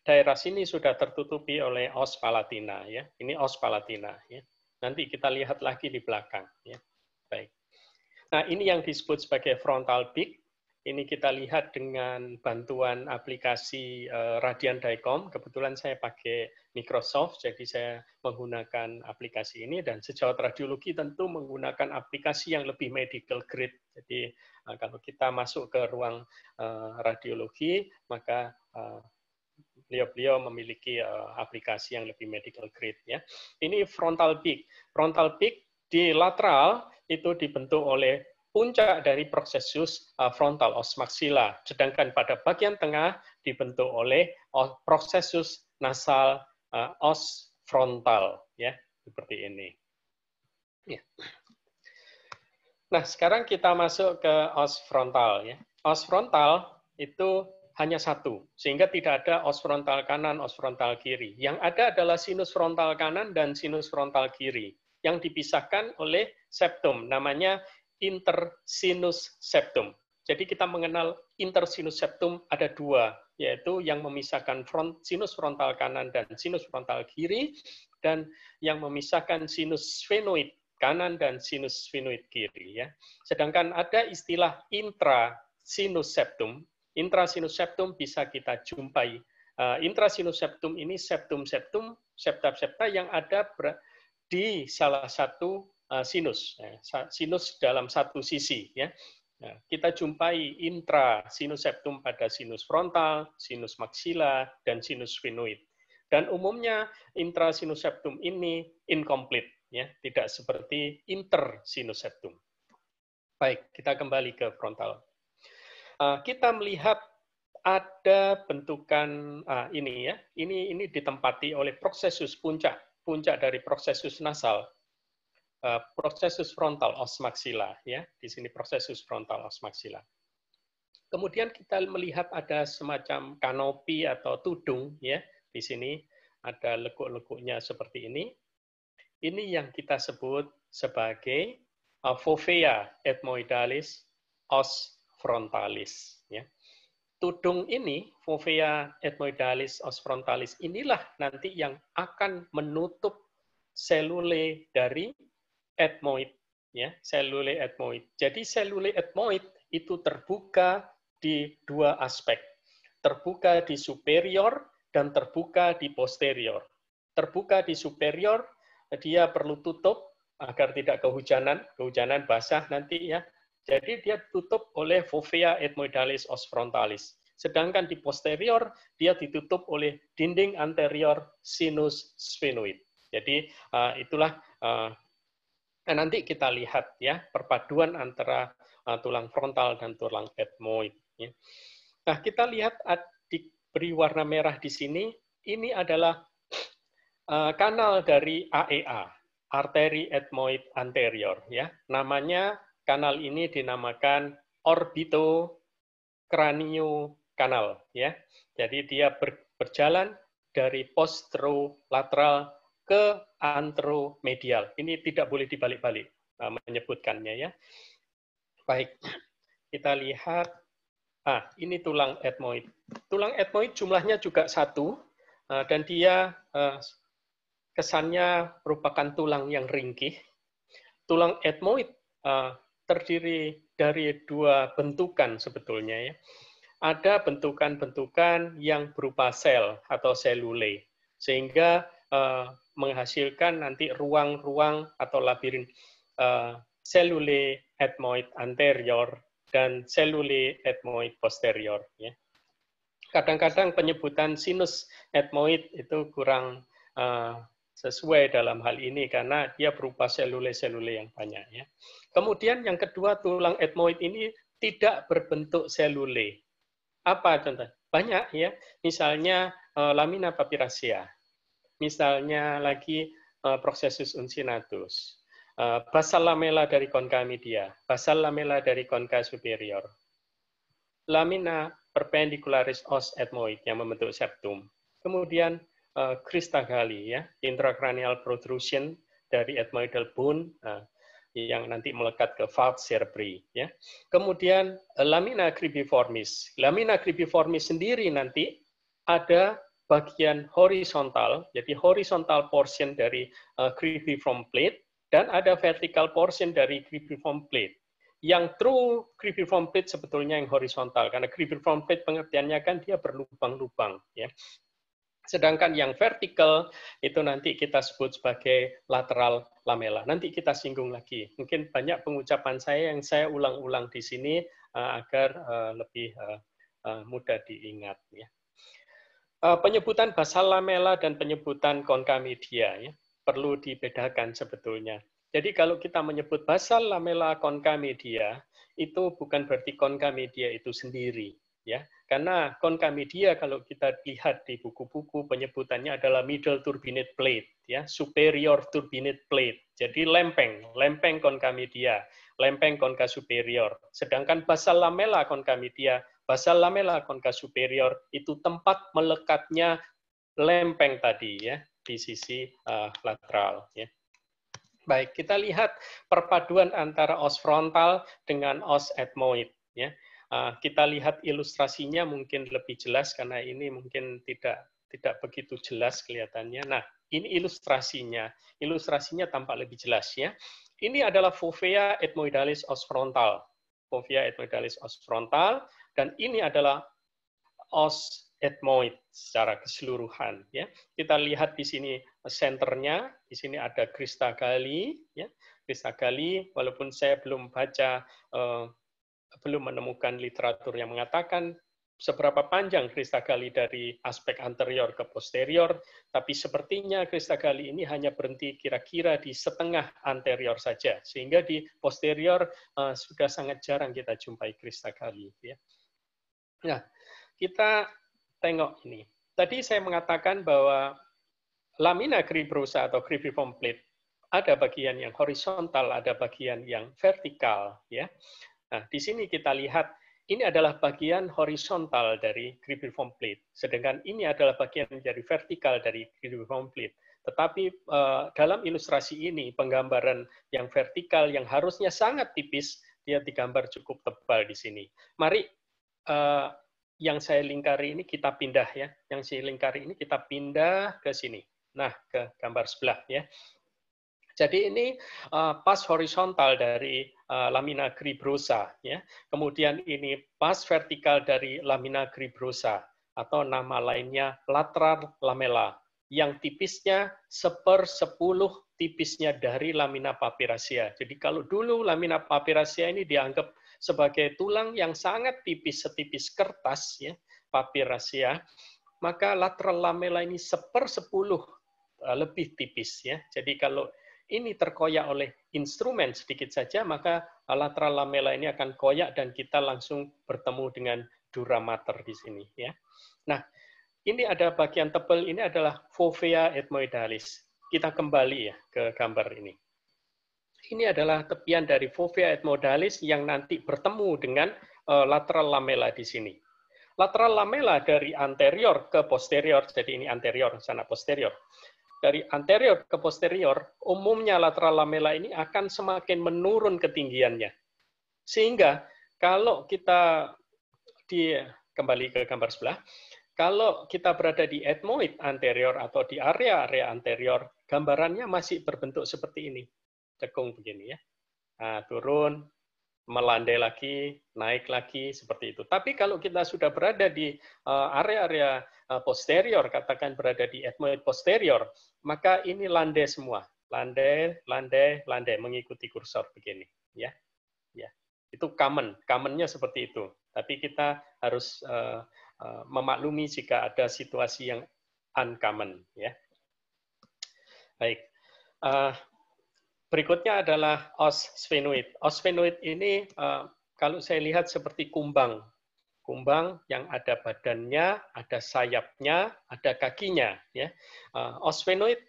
[SPEAKER 3] daerah sini sudah tertutupi oleh os palatina ya. Ini os palatina ya. Nanti kita lihat lagi di belakang ya. Baik. Nah, ini yang disebut sebagai frontal peak. Ini kita lihat dengan bantuan aplikasi eh, Radian Dicom. Kebetulan saya pakai Microsoft, jadi saya menggunakan aplikasi ini. Dan sejawat radiologi tentu menggunakan aplikasi yang lebih medical grade. Jadi eh, kalau kita masuk ke ruang eh, radiologi, maka beliau-beliau memiliki aplikasi yang lebih medical grade ya. Ini frontal peak. Frontal peak di lateral itu dibentuk oleh puncak dari prosesus eh, frontal os maxilla, sedangkan pada bagian tengah dibentuk oleh eh, prosesus nasal eh, os frontal, ya seperti ini. Ya. Nah sekarang kita masuk ke os frontal, ya. Os frontal itu hanya satu, sehingga tidak ada os frontal kanan, os frontal kiri. Yang ada adalah sinus frontal kanan dan sinus frontal kiri yang dipisahkan oleh septum, namanya intersinus septum. Jadi kita mengenal intersinus septum ada dua, yaitu yang memisahkan front, sinus frontal kanan dan sinus frontal kiri, dan yang memisahkan sinus sphenoid kanan dan sinus sphenoid kiri. Ya. Sedangkan ada istilah intrasinus septum. Intrasinus septum bisa kita jumpai. Ah, intrasinus septum ini septum-septum, septa-septa yang ada di salah satu uh, sinus, ya, sinus dalam satu sisi. Ya. Nah, kita jumpai intra sinus septum pada sinus frontal, sinus maxilla, dan sinus sphenoid. Dan umumnya intra sinus septum ini incomplete, ya, tidak seperti inter sinus septum. Baik, kita kembali ke frontal. Uh, kita melihat ada bentukan uh, ini ya. Ini ini ditempati oleh prosesus puncak puncak dari prosesus nasal, uh, prosesus frontal os maxilla, ya, di sini prosesus frontal os maxilla. Kemudian kita melihat ada semacam kanopi atau tudung, ya, di sini ada lekuk-lekuknya seperti ini. Ini yang kita sebut sebagai fovea etmoidalis os frontalis. Ya tudung ini, fovea ethmoidalis osfrontalis inilah nanti yang akan menutup selule dari etmoid ya, selule etmoid. Jadi selule etmoid itu terbuka di dua aspek. Terbuka di superior dan terbuka di posterior. Terbuka di superior dia perlu tutup agar tidak kehujanan, kehujanan basah nanti ya. Jadi dia tutup oleh fovea ethmoidalis os frontalis. Sedangkan di posterior, dia ditutup oleh dinding anterior sinus sphenoid. Jadi uh, itulah uh, nanti kita lihat ya perpaduan antara uh, tulang frontal dan tulang etmoid. Ya. Nah, kita lihat diberi warna merah di sini. Ini adalah uh, kanal dari AEA, e arteri etmoid anterior. Ya, namanya kanal ini dinamakan orbito kranio kanal ya. Jadi dia ber, berjalan dari posterolateral ke antromedial. Ini tidak boleh dibalik-balik eh, menyebutkannya ya. Baik. Kita lihat ah ini tulang etmoid. Tulang etmoid jumlahnya juga satu eh, dan dia eh, kesannya merupakan tulang yang ringkih. Tulang etmoid terdiri dari dua bentukan sebetulnya ya. Ada bentukan-bentukan yang berupa sel atau selule, sehingga eh, menghasilkan nanti ruang-ruang atau labirin eh, selule etmoid anterior dan selule etmoid posterior. Ya. Kadang-kadang penyebutan sinus etmoid itu kurang uh, sesuai dalam hal ini karena dia berupa selule-selule yang banyak ya. Kemudian yang kedua tulang etmoid ini tidak berbentuk selule. Apa contoh? Banyak ya. Misalnya eh, lamina papyracea. Misalnya lagi prosesus eh, processus uncinatus. Eh, basal lamella dari konka media, basal lamela dari konka superior. Lamina perpendicularis os etmoid yang membentuk septum. Kemudian uh, kristagali ya, intrakranial protrusion dari ethmoidal bone eh, yang nanti melekat ke valve cerebri ya. Kemudian uh, lamina cribiformis. Lamina cribiformis sendiri nanti ada bagian horizontal, jadi horizontal portion dari uh, cribiform plate dan ada vertical portion dari cribiform plate yang true cribriform plate sebetulnya yang horizontal karena cribriform plate pengertiannya kan dia berlubang-lubang ya Sedangkan yang vertikal itu nanti kita sebut sebagai lateral lamela. Nanti kita singgung lagi. Mungkin banyak pengucapan saya yang saya ulang-ulang di sini eh, agar eh, lebih eh, mudah diingat. Ya. penyebutan basal lamela dan penyebutan konka media ya, perlu dibedakan sebetulnya. Jadi kalau kita menyebut basal lamela konka media itu bukan berarti konka media itu sendiri ya karena media kalau kita lihat di buku-buku penyebutannya adalah middle turbinate plate ya superior turbinate plate jadi lempeng lempeng konka media lempeng konka superior sedangkan basal lamela media basal lamella konka superior itu tempat melekatnya lempeng tadi ya di sisi uh, lateral ya baik kita lihat perpaduan antara os frontal dengan os etmoid ya Eh, kita lihat ilustrasinya mungkin lebih jelas karena ini mungkin tidak tidak begitu jelas kelihatannya. Nah, ini ilustrasinya. Ilustrasinya tampak lebih jelas ya. Ini adalah Fovea etmoidalis os frontal. Fovea etmoidalis os frontal dan ini adalah os etmoid secara keseluruhan ya. Kita lihat di sini senternya, di sini ada kristagali ya. kristagali walaupun saya belum baca uh, belum menemukan literatur yang mengatakan seberapa panjang kristagali dari aspek anterior ke posterior, tapi sepertinya kristagali ini hanya berhenti kira-kira di setengah anterior saja, sehingga di posterior uh, sudah sangat jarang kita jumpai kristagali. Ya. Nah, kita tengok ini. Tadi saya mengatakan bahwa lamina cribrosa atau cribriform plate ada bagian yang horizontal, ada bagian yang vertikal, ya. Nah, di sini kita lihat ini adalah bagian horizontal dari cribriform plate, sedangkan ini adalah bagian dari vertikal dari cribriform plate. Tetapi eh, dalam ilustrasi ini penggambaran yang vertikal yang harusnya sangat tipis dia digambar cukup tebal di sini. Mari eh, yang saya lingkari ini kita pindah ya, yang saya lingkari ini kita pindah ke sini. Nah, ke gambar sebelah ya. Jadi ini uh, pas horizontal dari uh, lamina gribrosa, ya. Kemudian ini pas vertikal dari lamina gribrosa atau nama lainnya lateral lamella yang tipisnya seper sepuluh tipisnya dari lamina papirasia. Jadi kalau dulu lamina papirasia ini dianggap sebagai tulang yang sangat tipis setipis kertas ya, papirasia, maka lateral lamella ini seper sepuluh eh, lebih tipis ya. Jadi kalau ini terkoyak oleh instrumen sedikit saja, maka lateral lamela ini akan koyak dan kita langsung bertemu dengan dura mater di sini. Ya. Nah, ini ada bagian tebal, ini adalah fovea etmoidalis. Kita kembali ya ke gambar ini. Ini adalah tepian dari fovea etmoidalis yang nanti bertemu dengan eh, lateral lamela di sini. Lateral lamela dari anterior ke posterior, jadi ini anterior, sana posterior dari anterior ke posterior, umumnya lateral lamela ini akan semakin menurun ketinggiannya. Sehingga kalau kita di kembali ke gambar sebelah, kalau kita berada di etmoid anterior atau di area-area anterior, gambarannya masih berbentuk seperti ini. Cekung begini ya. Nah, turun, melandai lagi, naik lagi, seperti itu. Tapi kalau kita sudah berada di eh, area-area Eh, posterior, katakan berada di etmoid posterior, maka ini landai semua. Landai, landai, landai, mengikuti kursor begini. ya, ya. Itu common, commonnya seperti itu. Tapi kita harus uh, uh, memaklumi jika ada situasi yang uncommon. ya. Baik. Uh, berikutnya adalah osphenoid. Osphenoid ini uh, kalau saya lihat seperti kumbang kumbang yang ada badannya, ada sayapnya, ada kakinya. Ya. Eh, Osphenoid eh,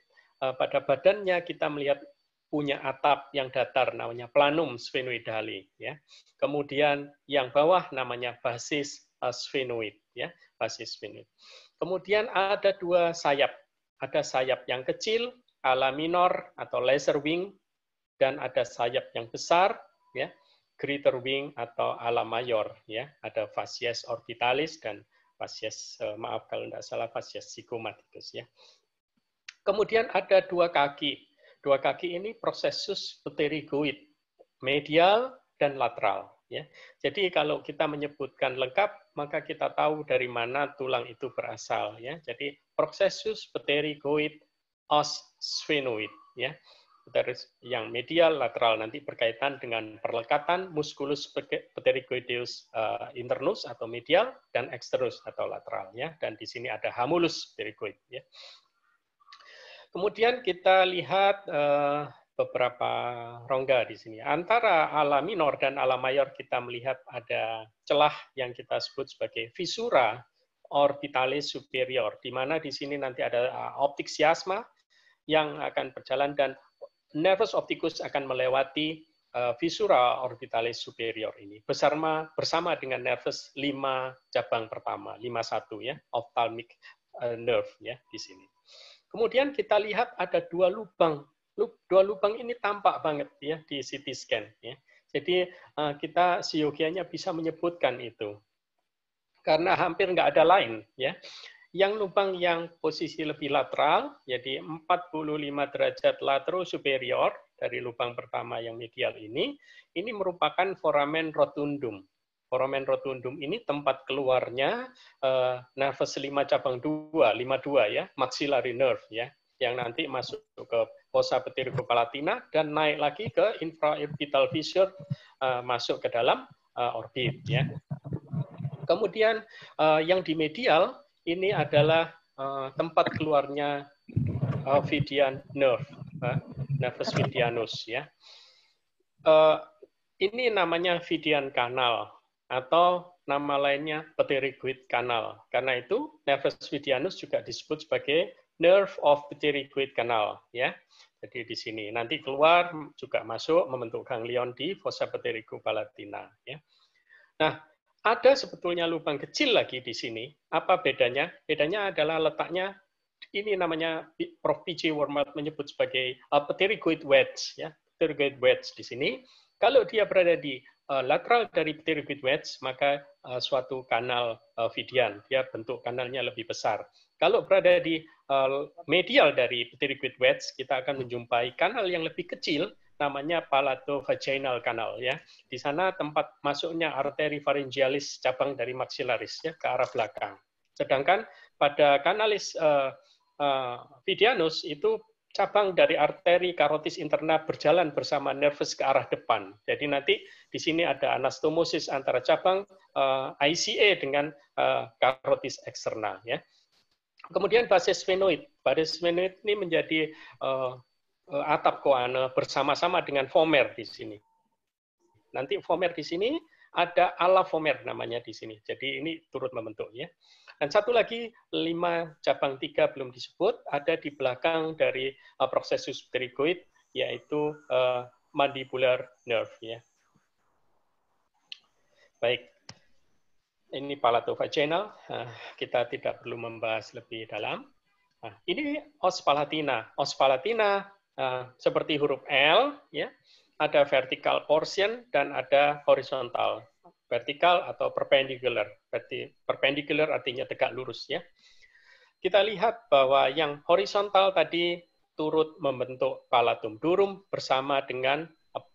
[SPEAKER 3] pada badannya kita melihat punya atap yang datar namanya planum sphenoidali ya. Kemudian yang bawah namanya basis sphenoid ya, basis sphenoid. Kemudian ada dua sayap. Ada sayap yang kecil ala minor atau laser wing dan ada sayap yang besar ya greater wing atau ala mayor ya ada fasies orbitalis dan fasies eh, maaf kalau tidak salah fasies zygomaticus ya kemudian ada dua kaki dua kaki ini prosesus pterygoid medial dan lateral ya jadi kalau kita menyebutkan lengkap maka kita tahu dari mana tulang itu berasal ya jadi prosesus pterygoid os sphenoid ya teres yang medial lateral nanti berkaitan dengan perlekatan musculus pterygoideus uh, eh, internus atau medial dan externus atau lateralnya dan di sini ada hamulus pterygoid ya. Kemudian kita lihat uh, beberapa rongga di sini. Antara ala minor dan ala mayor kita melihat ada celah yang kita sebut sebagai visura orbitalis superior di mana di sini nanti ada eh, optik siasma yang akan berjalan dan nervus opticus akan melewati eh, visura orbitalis superior ini bersama bersama dengan nervus 5 cabang pertama 51 ya ophthalmic eh, nerve ya di sini. Kemudian kita lihat ada dua lubang. Dua lubang ini tampak banget ya di CT scan ya. Jadi eh, kita siogianya bisa menyebutkan itu. Karena hampir nggak ada lain ya. Yang lubang yang posisi lebih lateral, jadi 45 derajat lateral superior dari lubang pertama yang medial ini, ini merupakan foramen rotundum. Foramen rotundum ini tempat keluarnya uh, nervus 5 cabang 2, 52 ya, maxillary nerve ya, yang nanti masuk ke fossa petirgo palatina dan naik lagi ke infraorbital fissure uh, masuk ke dalam uh, orbit ya. Kemudian uh, yang di medial ini adalah uh, tempat keluarnya uh, eh, vidian nerve, uh, nervus vidianus ya. Uh, ini namanya vidian kanal atau nama lainnya pterygoid kanal. Karena itu nervus vidianus juga disebut sebagai nerve of pterygoid kanal. ya. Jadi di sini nanti keluar juga masuk membentuk ganglion di fossa pterygo palatina ya. Nah, ada sebetulnya lubang kecil lagi di sini. Apa bedanya? Bedanya adalah letaknya ini namanya Prof. P.J. Warmat menyebut sebagai uh, pterygoid wedge ya, pterygoid wedge di sini. Kalau dia berada di uh, lateral dari pterygoid wedge, maka uh, suatu kanal uh, vidian, dia bentuk kanalnya lebih besar. Kalau berada di uh, medial dari pterygoid wedge, kita akan menjumpai kanal yang lebih kecil namanya palato vaginal canal ya. Di sana tempat masuknya arteri faringialis cabang dari maxillaris ya ke arah belakang. Sedangkan pada kanalis uh, eh, uh, eh, vidianus itu cabang dari arteri karotis interna berjalan bersama nervus ke arah depan. Jadi nanti di sini ada anastomosis antara cabang uh, eh, ICA e dengan uh, karotis eksternal ya. Kemudian basis sphenoid. Basis sphenoid ini menjadi uh, Eh, atap koane bersama-sama dengan fomer di sini. Nanti fomer di sini ada ala fomer namanya di sini. Jadi ini turut membentuk ya. Dan satu lagi lima cabang tiga belum disebut ada di belakang dari prosesus eh, proses yaitu eh, mandibular nerve ya. Baik. Ini palatovagina, ah, kita tidak perlu membahas lebih dalam. Nah, ini os palatina. Os palatina Eh, seperti huruf L, ya, ada vertical portion dan ada horizontal. Vertikal atau perpendicular. Berarti perpendicular artinya tegak lurus ya. Kita lihat bahwa yang horizontal tadi turut membentuk palatum durum bersama dengan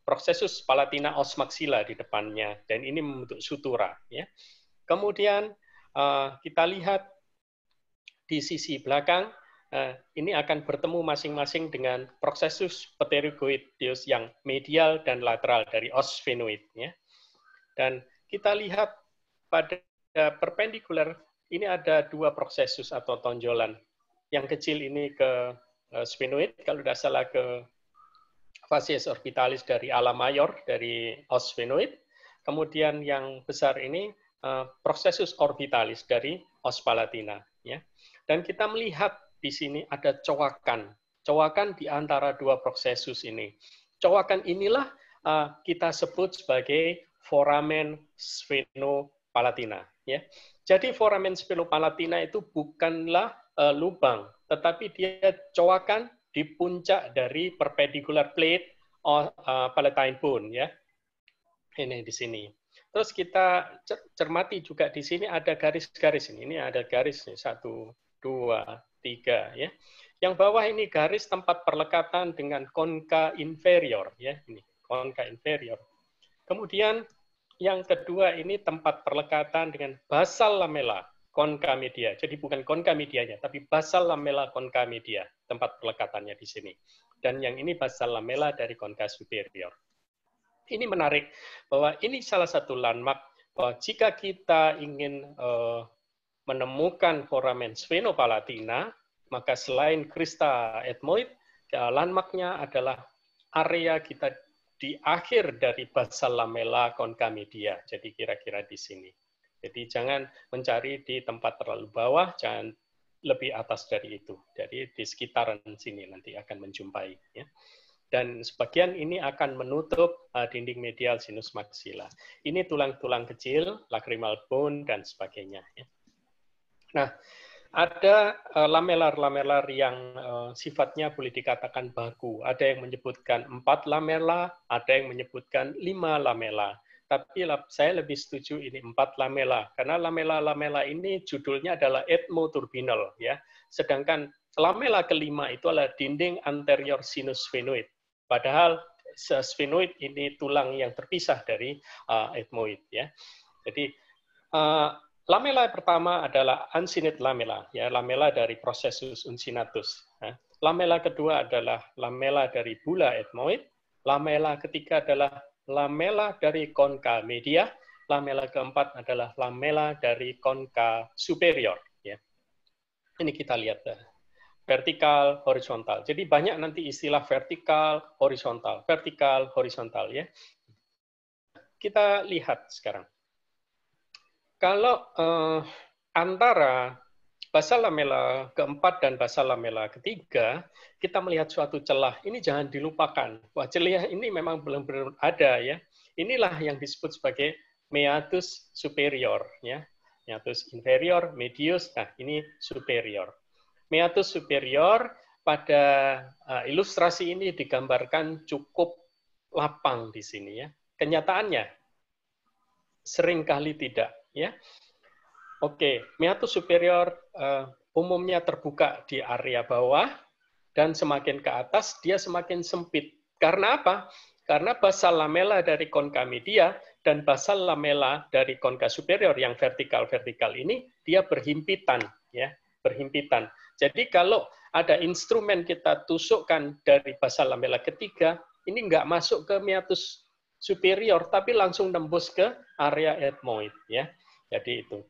[SPEAKER 3] prosesus palatina os maxilla di depannya dan ini membentuk sutura ya. Kemudian eh, kita lihat di sisi belakang Eh, ini akan bertemu masing-masing dengan prosesus pterygoidius yang medial dan lateral dari os Ya. Dan kita lihat pada perpendikuler ini ada dua prosesus atau tonjolan. Yang kecil ini ke eh, sphenoid, kalau tidak salah ke fasies orbitalis dari ala mayor dari os sphenoid. Kemudian yang besar ini eh, prosesus orbitalis dari os palatina. Ya. Dan kita melihat di sini ada cowakan, cowakan di antara dua prosesus ini. Cowakan inilah uh, kita sebut sebagai foramen sphenopalatina. Ya. Jadi foramen sphenopalatina itu bukanlah uh, lubang, tetapi dia cowakan di puncak dari perpendicular plate or, uh, eh, palatine bone. Ya. Ini di sini. Terus kita cermati juga di sini ada garis-garis ini. Ini ada garis nih, satu, dua, tiga ya. Yang bawah ini garis tempat perlekatan dengan konka inferior ya, ini konka inferior. Kemudian yang kedua ini tempat perlekatan dengan basal lamela konka media. Jadi bukan konka medianya, tapi basal lamela konka media tempat perlekatannya di sini. Dan yang ini basal lamela dari konka superior. Ini menarik bahwa ini salah satu landmark bahwa jika kita ingin uh, menemukan foramen sphenopalatina, maka selain krista etmoid, landmarknya adalah area kita di akhir dari basal lamella concamedia. Jadi kira-kira di sini. Jadi jangan mencari di tempat terlalu bawah, jangan lebih atas dari itu. Jadi di sekitaran sini nanti akan menjumpai. Ya. Dan sebagian ini akan menutup uh, dinding medial sinus maxilla. Ini tulang-tulang kecil, lacrimal bone, dan sebagainya. Ya. Nah, ada lamelar-lamelar eh, yang eh, sifatnya boleh dikatakan baku. Ada yang menyebutkan empat lamela, ada yang menyebutkan lima lamela. Tapi saya lebih setuju ini empat lamela, karena lamela-lamela ini judulnya adalah etmoturbinal. Ya. Sedangkan lamela kelima itu adalah dinding anterior sinus sphenoid. Padahal sphenoid ini tulang yang terpisah dari uh, etmoid. Ya. Jadi uh, Lamela pertama adalah uncinate lamela, ya lamela dari processus uncinatus. Ya. Lamela kedua adalah lamela dari bula etmoid. Lamela ketiga adalah lamela dari konka media. Lamela keempat adalah lamela dari konka superior. Ya. Ini kita lihat ya, vertikal, horizontal. Jadi banyak nanti istilah vertikal, horizontal, vertikal, horizontal ya. Kita lihat sekarang kalau uh, antara basal lamela keempat dan basal lamela ketiga, kita melihat suatu celah. Ini jangan dilupakan. Wah, celah ini memang belum benar ada ya. Inilah yang disebut sebagai meatus superior ya. Meatus inferior, medius, nah ini superior. Meatus superior pada uh, ilustrasi ini digambarkan cukup lapang di sini ya. Kenyataannya seringkali tidak ya. Oke, meatus superior uh, umumnya terbuka di area bawah dan semakin ke atas dia semakin sempit. Karena apa? Karena basal lamela dari konka media dan basal lamela dari konka superior yang vertikal-vertikal ini dia berhimpitan ya, berhimpitan. Jadi kalau ada instrumen kita tusukkan dari basal lamela ketiga, ini nggak masuk ke meatus superior tapi langsung nembus ke area etmoid ya. Jadi itu.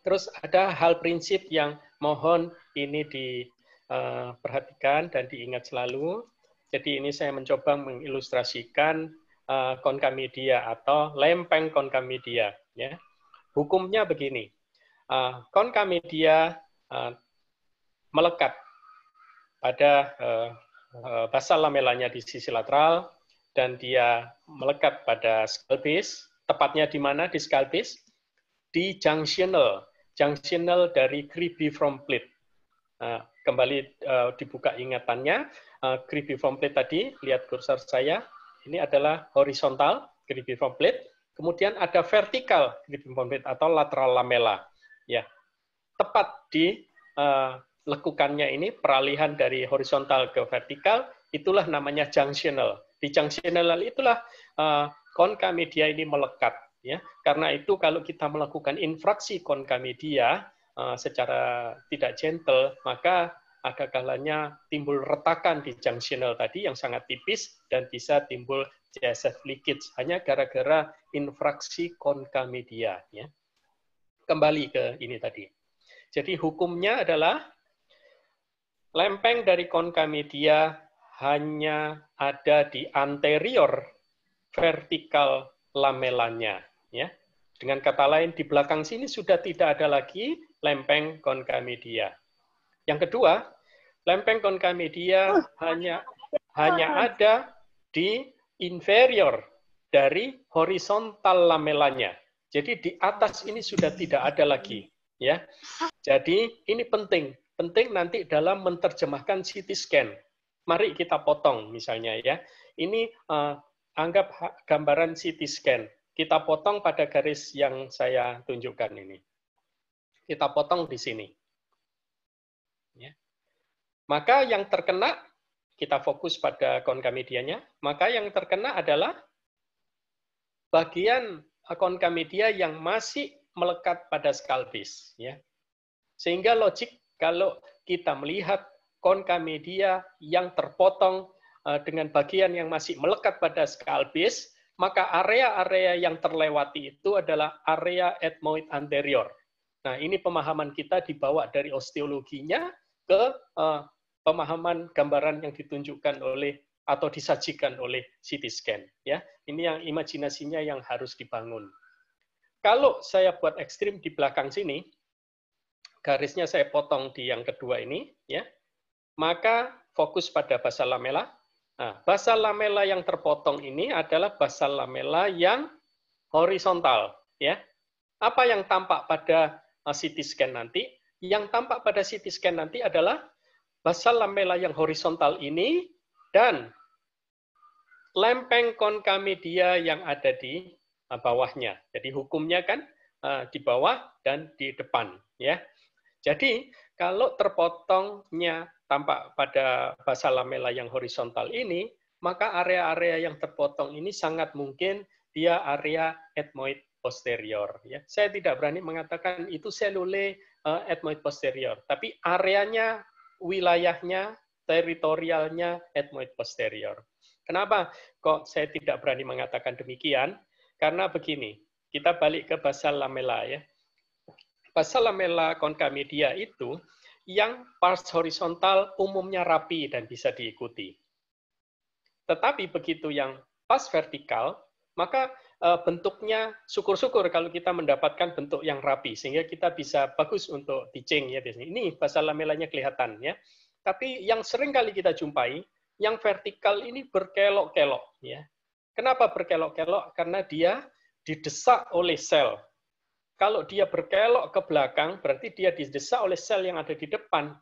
[SPEAKER 3] Terus ada hal prinsip yang mohon ini diperhatikan eh, dan diingat selalu. Jadi ini saya mencoba mengilustrasikan uh, konkamedia atau lempeng konkamedia. Ya. Hukumnya begini, uh, konkamedia melekat pada uh, uh, basal lamelanya di sisi lateral dan dia melekat pada skalpis, tepatnya di mana di skalpis? di junctional, junctional dari creepy from plate. kembali ah, dibuka ingatannya, uh, from plate tadi, lihat kursor saya, ini adalah horizontal creepy from plate, kemudian ada vertikal from plate atau lateral lamella. Ya, tepat di ah, lekukannya ini peralihan dari horizontal ke vertikal itulah namanya junctional. Di junctional itulah ah, konka media ini melekat Ya, karena itu kalau kita melakukan infraksi media uh, eh, secara tidak gentle, maka ada kalanya timbul retakan di junctional tadi yang sangat tipis dan bisa timbul CSF leakage hanya gara-gara infraksi konka media Ya. Kembali ke ini tadi. Jadi hukumnya adalah lempeng dari konka media hanya ada di anterior vertikal lamelannya Ya. Dengan kata lain, di belakang sini sudah tidak ada lagi lempeng konkamedia. Yang kedua, lempeng konkamedia oh. hanya oh. hanya ada di inferior dari horizontal lamelanya. Jadi di atas ini sudah tidak ada lagi, ya. Jadi ini penting, penting nanti dalam menerjemahkan CT scan. Mari kita potong misalnya ya. Ini uh, anggap gambaran CT scan. Kita potong pada garis yang saya tunjukkan ini. Kita potong di sini. Ya. Maka yang terkena, kita fokus pada konkamedianya, maka yang terkena adalah bagian konkamedia eh, yang masih melekat pada skalpis. Ya. Sehingga logik kalau kita melihat konkamedia yang terpotong eh, dengan bagian yang masih melekat pada skalpis, maka area-area yang terlewati itu adalah area etmoid anterior. Nah, ini pemahaman kita dibawa dari osteologinya ke uh, pemahaman gambaran yang ditunjukkan oleh atau disajikan oleh CT scan ya. Ini yang imajinasinya yang harus dibangun. Kalau saya buat ekstrim di belakang sini, garisnya saya potong di yang kedua ini ya. Maka fokus pada basal lamela, Nah, basal lamela yang terpotong ini adalah basal lamela yang horizontal, ya. Apa yang tampak pada uh, CT scan nanti? Yang tampak pada CT scan nanti adalah basal lamela yang horizontal ini dan lempeng konkamedia yang ada di uh, bawahnya. Jadi hukumnya kan uh, di bawah dan di depan, ya. Jadi kalau terpotongnya tampak pada basal lamela yang horizontal ini, maka area-area yang terpotong ini sangat mungkin dia area etmoid posterior. Ya. Saya tidak berani mengatakan itu selule eh, etmoid posterior, tapi areanya, wilayahnya, teritorialnya etmoid posterior. Kenapa kok saya tidak berani mengatakan demikian? Karena begini, kita balik ke basal lamela ya bahasa konka konkamedia itu yang pars horizontal umumnya rapi dan bisa diikuti. Tetapi begitu yang pas vertikal, maka e, bentuknya syukur-syukur kalau kita mendapatkan bentuk yang rapi sehingga kita bisa bagus untuk teaching ya di sini. Ini bahasa kelihatan ya. Tapi yang sering kali kita jumpai yang vertikal ini berkelok-kelok ya. Kenapa berkelok-kelok? Karena dia didesak oleh sel kalau dia berkelok ke belakang, berarti dia didesak oleh sel yang ada di depan.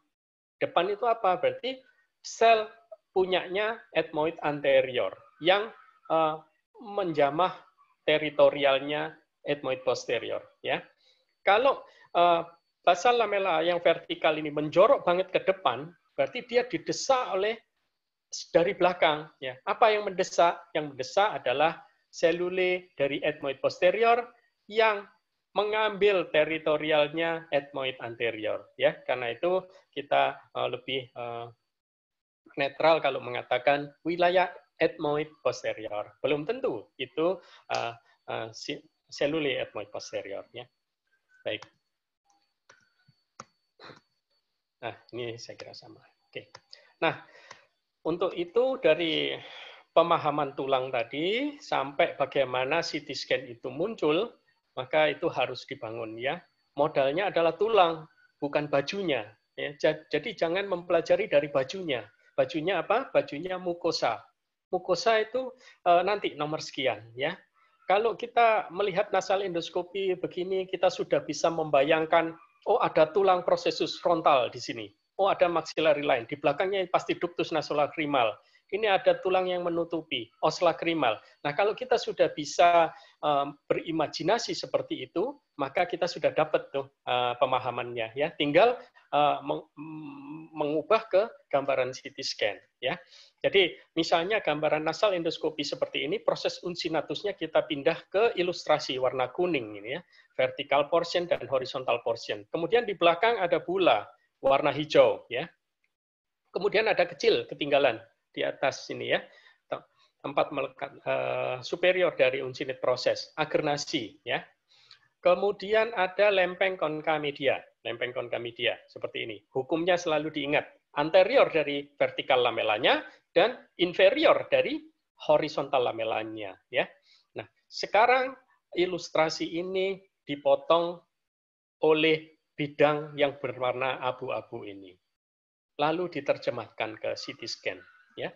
[SPEAKER 3] Depan itu apa? Berarti sel punyanya etmoid anterior yang uh, menjamah teritorialnya etmoid posterior. Ya, kalau uh, basal lamela yang vertikal ini menjorok banget ke depan, berarti dia didesak oleh dari belakang. Ya, apa yang mendesak? Yang mendesak adalah selule dari etmoid posterior yang mengambil teritorialnya etmoid anterior ya karena itu kita eh, lebih eh, netral kalau mengatakan wilayah etmoid posterior belum tentu itu uh, seluli etmoid posterior ya baik nah ini saya kira sama oke nah untuk itu dari pemahaman tulang tadi sampai bagaimana CT scan itu muncul maka itu harus dibangun ya. Modalnya adalah tulang, bukan bajunya. Ya. Jadi jangan mempelajari dari bajunya. Bajunya apa? Bajunya mukosa. Mukosa itu e, nanti nomor sekian ya. Kalau kita melihat nasal endoskopi begini, kita sudah bisa membayangkan, oh ada tulang prosesus frontal di sini, oh ada maxillary line, di belakangnya pasti ductus nasolacrimal, ini ada tulang yang menutupi, os lacrimal. Nah, kalau kita sudah bisa berimajinasi seperti itu, maka kita sudah dapat tuh pemahamannya ya. Tinggal mm, mengubah ke gambaran CT scan ya. Jadi, misalnya gambaran nasal endoskopi seperti ini, proses unsinatusnya kita pindah ke ilustrasi warna kuning ini ya, vertical portion dan horizontal portion. Kemudian di belakang ada bula warna hijau ya. Kemudian ada kecil ketinggalan di atas sini ya tempat melekat uh, superior dari uncinate proses agernasi ya kemudian ada lempeng konkamedia lempeng konkamedia seperti ini hukumnya selalu diingat anterior dari vertikal lamelanya dan inferior dari horizontal lamelanya ya nah sekarang ilustrasi ini dipotong oleh bidang yang berwarna abu-abu ini lalu diterjemahkan ke CT scan Ya.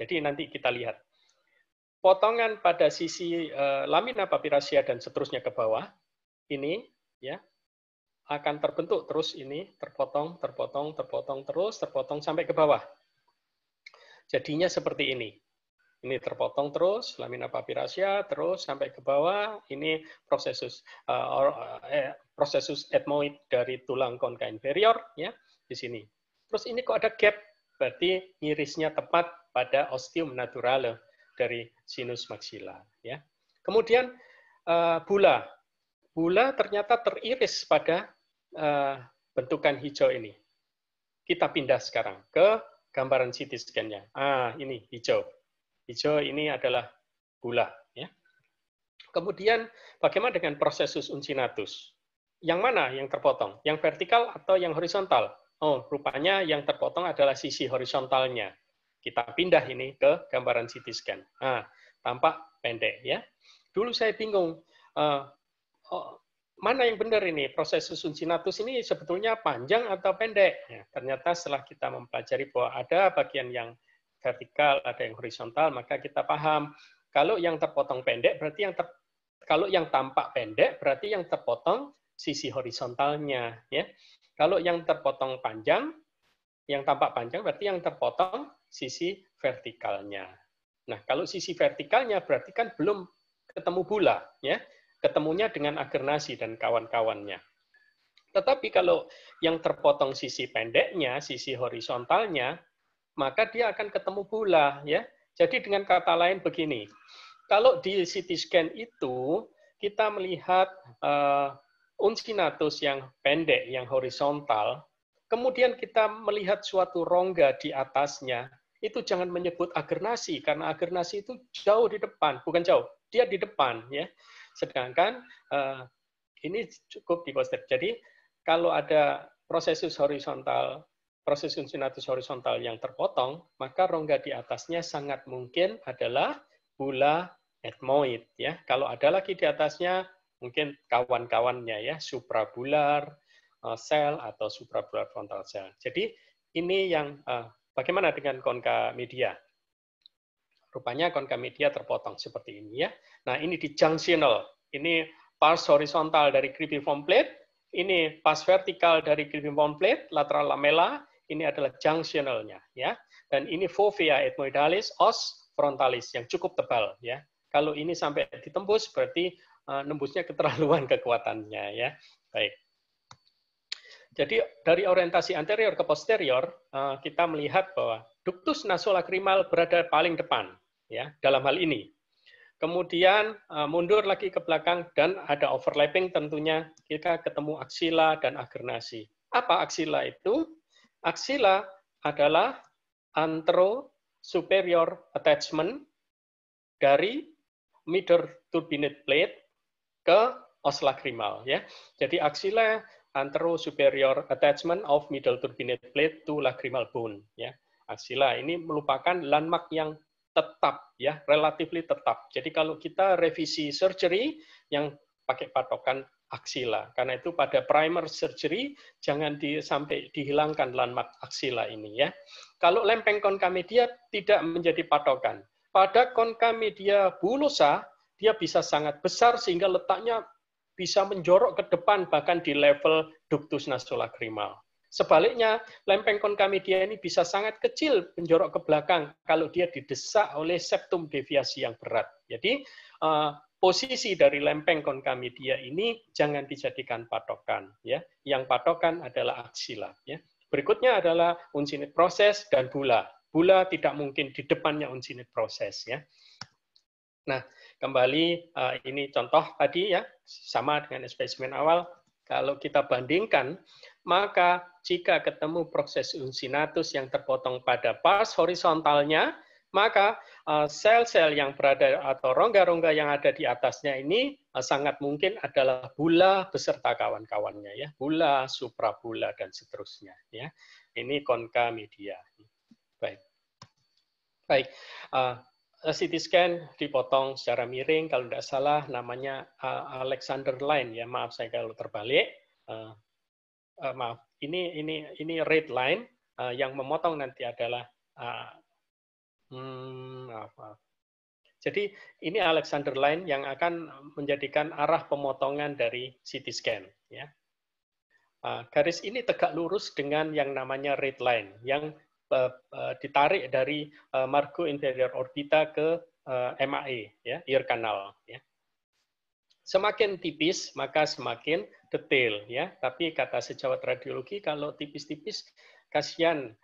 [SPEAKER 3] Jadi nanti kita lihat. Potongan pada sisi eh, lamina papirasia dan seterusnya ke bawah ini ya akan terbentuk terus ini terpotong, terpotong, terpotong terus, terpotong sampai ke bawah. Jadinya seperti ini. Ini terpotong terus, lamina papirasia terus sampai ke bawah. Ini prosesus uh, or, eh, prosesus etmoid dari tulang konka inferior ya di sini. Terus ini kok ada gap berarti irisnya tepat pada ostium naturale dari sinus maxilla. Ya. Kemudian uh, bula, bula ternyata teriris pada eh, bentukan hijau ini. Kita pindah sekarang ke gambaran CT scan-nya. Ah, ini hijau. Hijau ini adalah bula. Ya. Kemudian bagaimana dengan prosesus uncinatus? Yang mana yang terpotong? Yang vertikal atau yang horizontal? oh rupanya yang terpotong adalah sisi horizontalnya. Kita pindah ini ke gambaran CT scan. Nah, tampak pendek ya. Dulu saya bingung, uh, oh, mana yang benar ini? Proses susun sinatus ini sebetulnya panjang atau pendek? Ya, ternyata setelah kita mempelajari bahwa ada bagian yang vertikal, ada yang horizontal, maka kita paham kalau yang terpotong pendek berarti yang ter, kalau yang tampak pendek berarti yang terpotong sisi horizontalnya ya. Kalau yang terpotong panjang, yang tampak panjang berarti yang terpotong sisi vertikalnya. Nah, kalau sisi vertikalnya berarti kan belum ketemu bola, ya. Ketemunya dengan agernasi dan kawan-kawannya. Tetapi kalau yang terpotong sisi pendeknya, sisi horizontalnya, maka dia akan ketemu bola, ya. Jadi dengan kata lain begini, kalau di CT scan itu kita melihat uh, uncinatus yang pendek, yang horizontal, kemudian kita melihat suatu rongga di atasnya, itu jangan menyebut agernasi, karena agernasi itu jauh di depan, bukan jauh, dia di depan. ya. Sedangkan uh, ini cukup di poster. Jadi kalau ada prosesus horizontal, proses uncinatus horizontal yang terpotong, maka rongga di atasnya sangat mungkin adalah bula etmoid. Ya. Kalau ada lagi di atasnya mungkin kawan-kawannya ya, suprabular eh, sel atau suprabular frontal sel. Jadi ini yang eh, bagaimana dengan konka media? Rupanya konka media terpotong seperti ini ya. Nah ini di junctional, ini pas horizontal dari cribiform plate, ini pas vertikal dari cribiform plate, lateral lamella, ini adalah junctionalnya ya. Dan ini fovea etmoidalis os frontalis yang cukup tebal ya. Kalau ini sampai ditembus berarti Eh, nembusnya keterlaluan <laughs> kekuatannya ya. Baik. Jadi dari orientasi anterior ke posterior eh, kita melihat bahwa ductus nasolacrimal berada paling depan ya dalam hal ini. Kemudian eh, mundur lagi ke belakang dan ada overlapping tentunya kita ketemu aksila dan agernasi. Apa aksila itu? Aksila adalah antero superior attachment dari middle turbinate plate ke os lacrimal ya. Jadi axilla superior attachment of middle turbinate plate to lacrimal bone ya. Axilla ini merupakan landmark yang tetap ya, relatively tetap. Jadi kalau kita revisi surgery yang pakai patokan aksila. Karena itu pada primer surgery jangan di, sampai dihilangkan landmark aksila ini ya. Kalau lempeng konkamedia tidak menjadi patokan. Pada konkamedia bulosa dia bisa sangat besar sehingga letaknya bisa menjorok ke depan bahkan di level ductus nasolacrimal. Sebaliknya, lempeng konkamedia ini bisa sangat kecil menjorok ke belakang kalau dia didesak oleh septum deviasi yang berat. Jadi, uh, posisi dari lempeng konkamedia ini jangan dijadikan patokan ya. Yang patokan adalah aksila ya. Berikutnya adalah unsinit proses dan bula. Bula tidak mungkin di depannya unsinit proses ya. Nah, kembali eh, ini contoh tadi ya, sama dengan spesimen awal. Kalau kita bandingkan, maka jika ketemu proses unsinatus yang terpotong pada pas horizontalnya, maka eh, sel-sel yang berada atau rongga-rongga yang ada di atasnya ini eh, sangat mungkin adalah bula beserta kawan-kawannya ya, bula, suprabula dan seterusnya ya. Ini konka media. Baik. Baik. Eh, CT scan dipotong secara miring, kalau tidak salah namanya eh, Alexander line ya, maaf saya kalau terbalik. Eh, maaf, ini ini ini red line yang memotong nanti adalah hmm, maaf, maaf. Jadi ini Alexander line yang akan menjadikan arah pemotongan dari CT scan ya. garis ini tegak lurus dengan yang namanya red line yang Eh, eh, ditarik dari eh, Marco inferior orbita ke MAE, ya, ear canal. Ya. Semakin tipis, maka semakin detail. ya. Tapi kata sejawat radiologi, kalau tipis-tipis, kasihan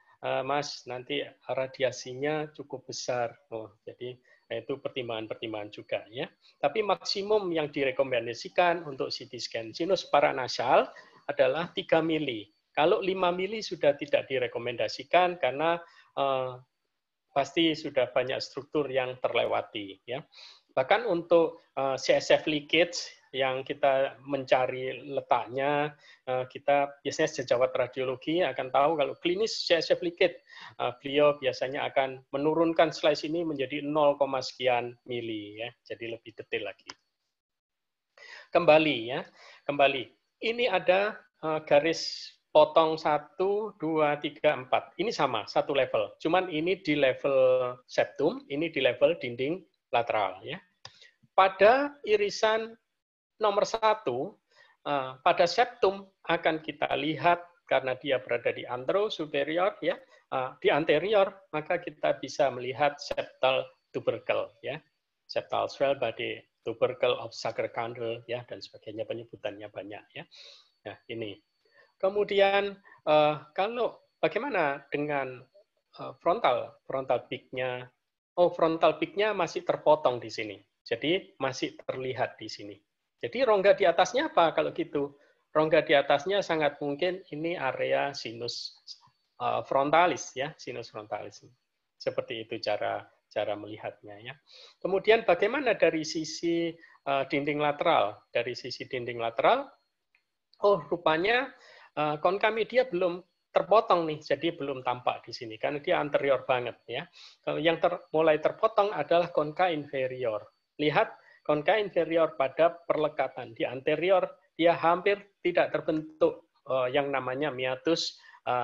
[SPEAKER 3] Mas, nanti radiasinya cukup besar. Oh, jadi itu pertimbangan-pertimbangan juga ya. Tapi maksimum yang direkomendasikan untuk CT scan sinus paranasal adalah 3 mili kalau 5 mili sudah tidak direkomendasikan karena uh, pasti sudah banyak struktur yang terlewati ya. Bahkan untuk uh, eh, CSF leakage yang kita mencari letaknya, eh, kita biasanya sejawat radiologi akan tahu kalau klinis CSF leakage, beliau biasanya akan menurunkan slice ini menjadi 0, sekian mili, ya. jadi lebih detail lagi. Kembali ya, kembali. Ini ada garis potong satu, dua, tiga, empat. Ini sama, satu level. Cuman ini di level septum, ini di level dinding lateral. Ya. Pada irisan nomor satu, eh, pada septum akan kita lihat karena dia berada di antero superior ya eh, di anterior maka kita bisa melihat septal tubercle ya septal swell body tubercle of sacral candle ya dan sebagainya penyebutannya banyak ya nah ini Kemudian uh, kalau bagaimana dengan uh, frontal frontal peaknya? Oh, frontal peaknya masih terpotong di sini. Jadi masih terlihat di sini. Jadi rongga di atasnya apa kalau gitu? Rongga di atasnya sangat mungkin ini area sinus uh, frontalis ya, sinus frontalis. Seperti itu cara cara melihatnya ya. Kemudian bagaimana dari sisi uh, dinding lateral? Dari sisi dinding lateral, oh rupanya konka eh, konkami belum terpotong nih, jadi belum tampak di sini karena dia anterior banget ya. Eh, yang ter, mulai terpotong adalah konka inferior. Lihat konka inferior pada perlekatan di anterior dia hampir tidak terbentuk eh, yang namanya miatus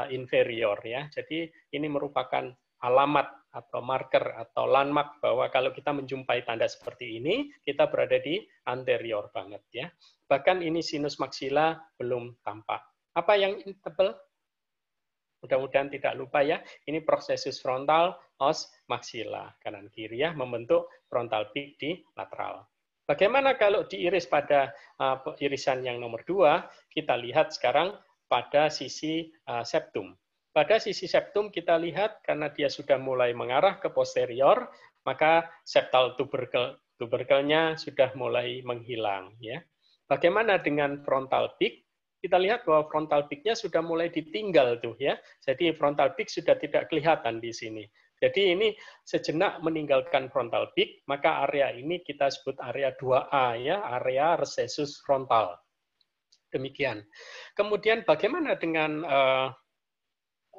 [SPEAKER 3] inferior ya. Jadi ini merupakan alamat atau marker atau landmark bahwa kalau kita menjumpai tanda seperti ini, kita berada di anterior banget ya. Bahkan ini sinus maksila belum tampak. Apa yang tebal? Mudah-mudahan tidak lupa ya. Ini prosesus frontal, os maxilla kanan kiri ya, membentuk frontal peak di lateral. Bagaimana kalau diiris pada uh, irisan yang nomor dua? Kita lihat sekarang pada sisi uh, septum. Pada sisi septum kita lihat karena dia sudah mulai mengarah ke posterior, maka septal tuberkel tuberkelnya sudah mulai menghilang ya. Bagaimana dengan frontal peak? kita lihat bahwa frontal peak-nya sudah mulai ditinggal tuh ya. Jadi frontal peak sudah tidak kelihatan di sini. Jadi ini sejenak meninggalkan frontal peak, maka area ini kita sebut area 2A ya, area resesus frontal. Demikian. Kemudian bagaimana dengan uh,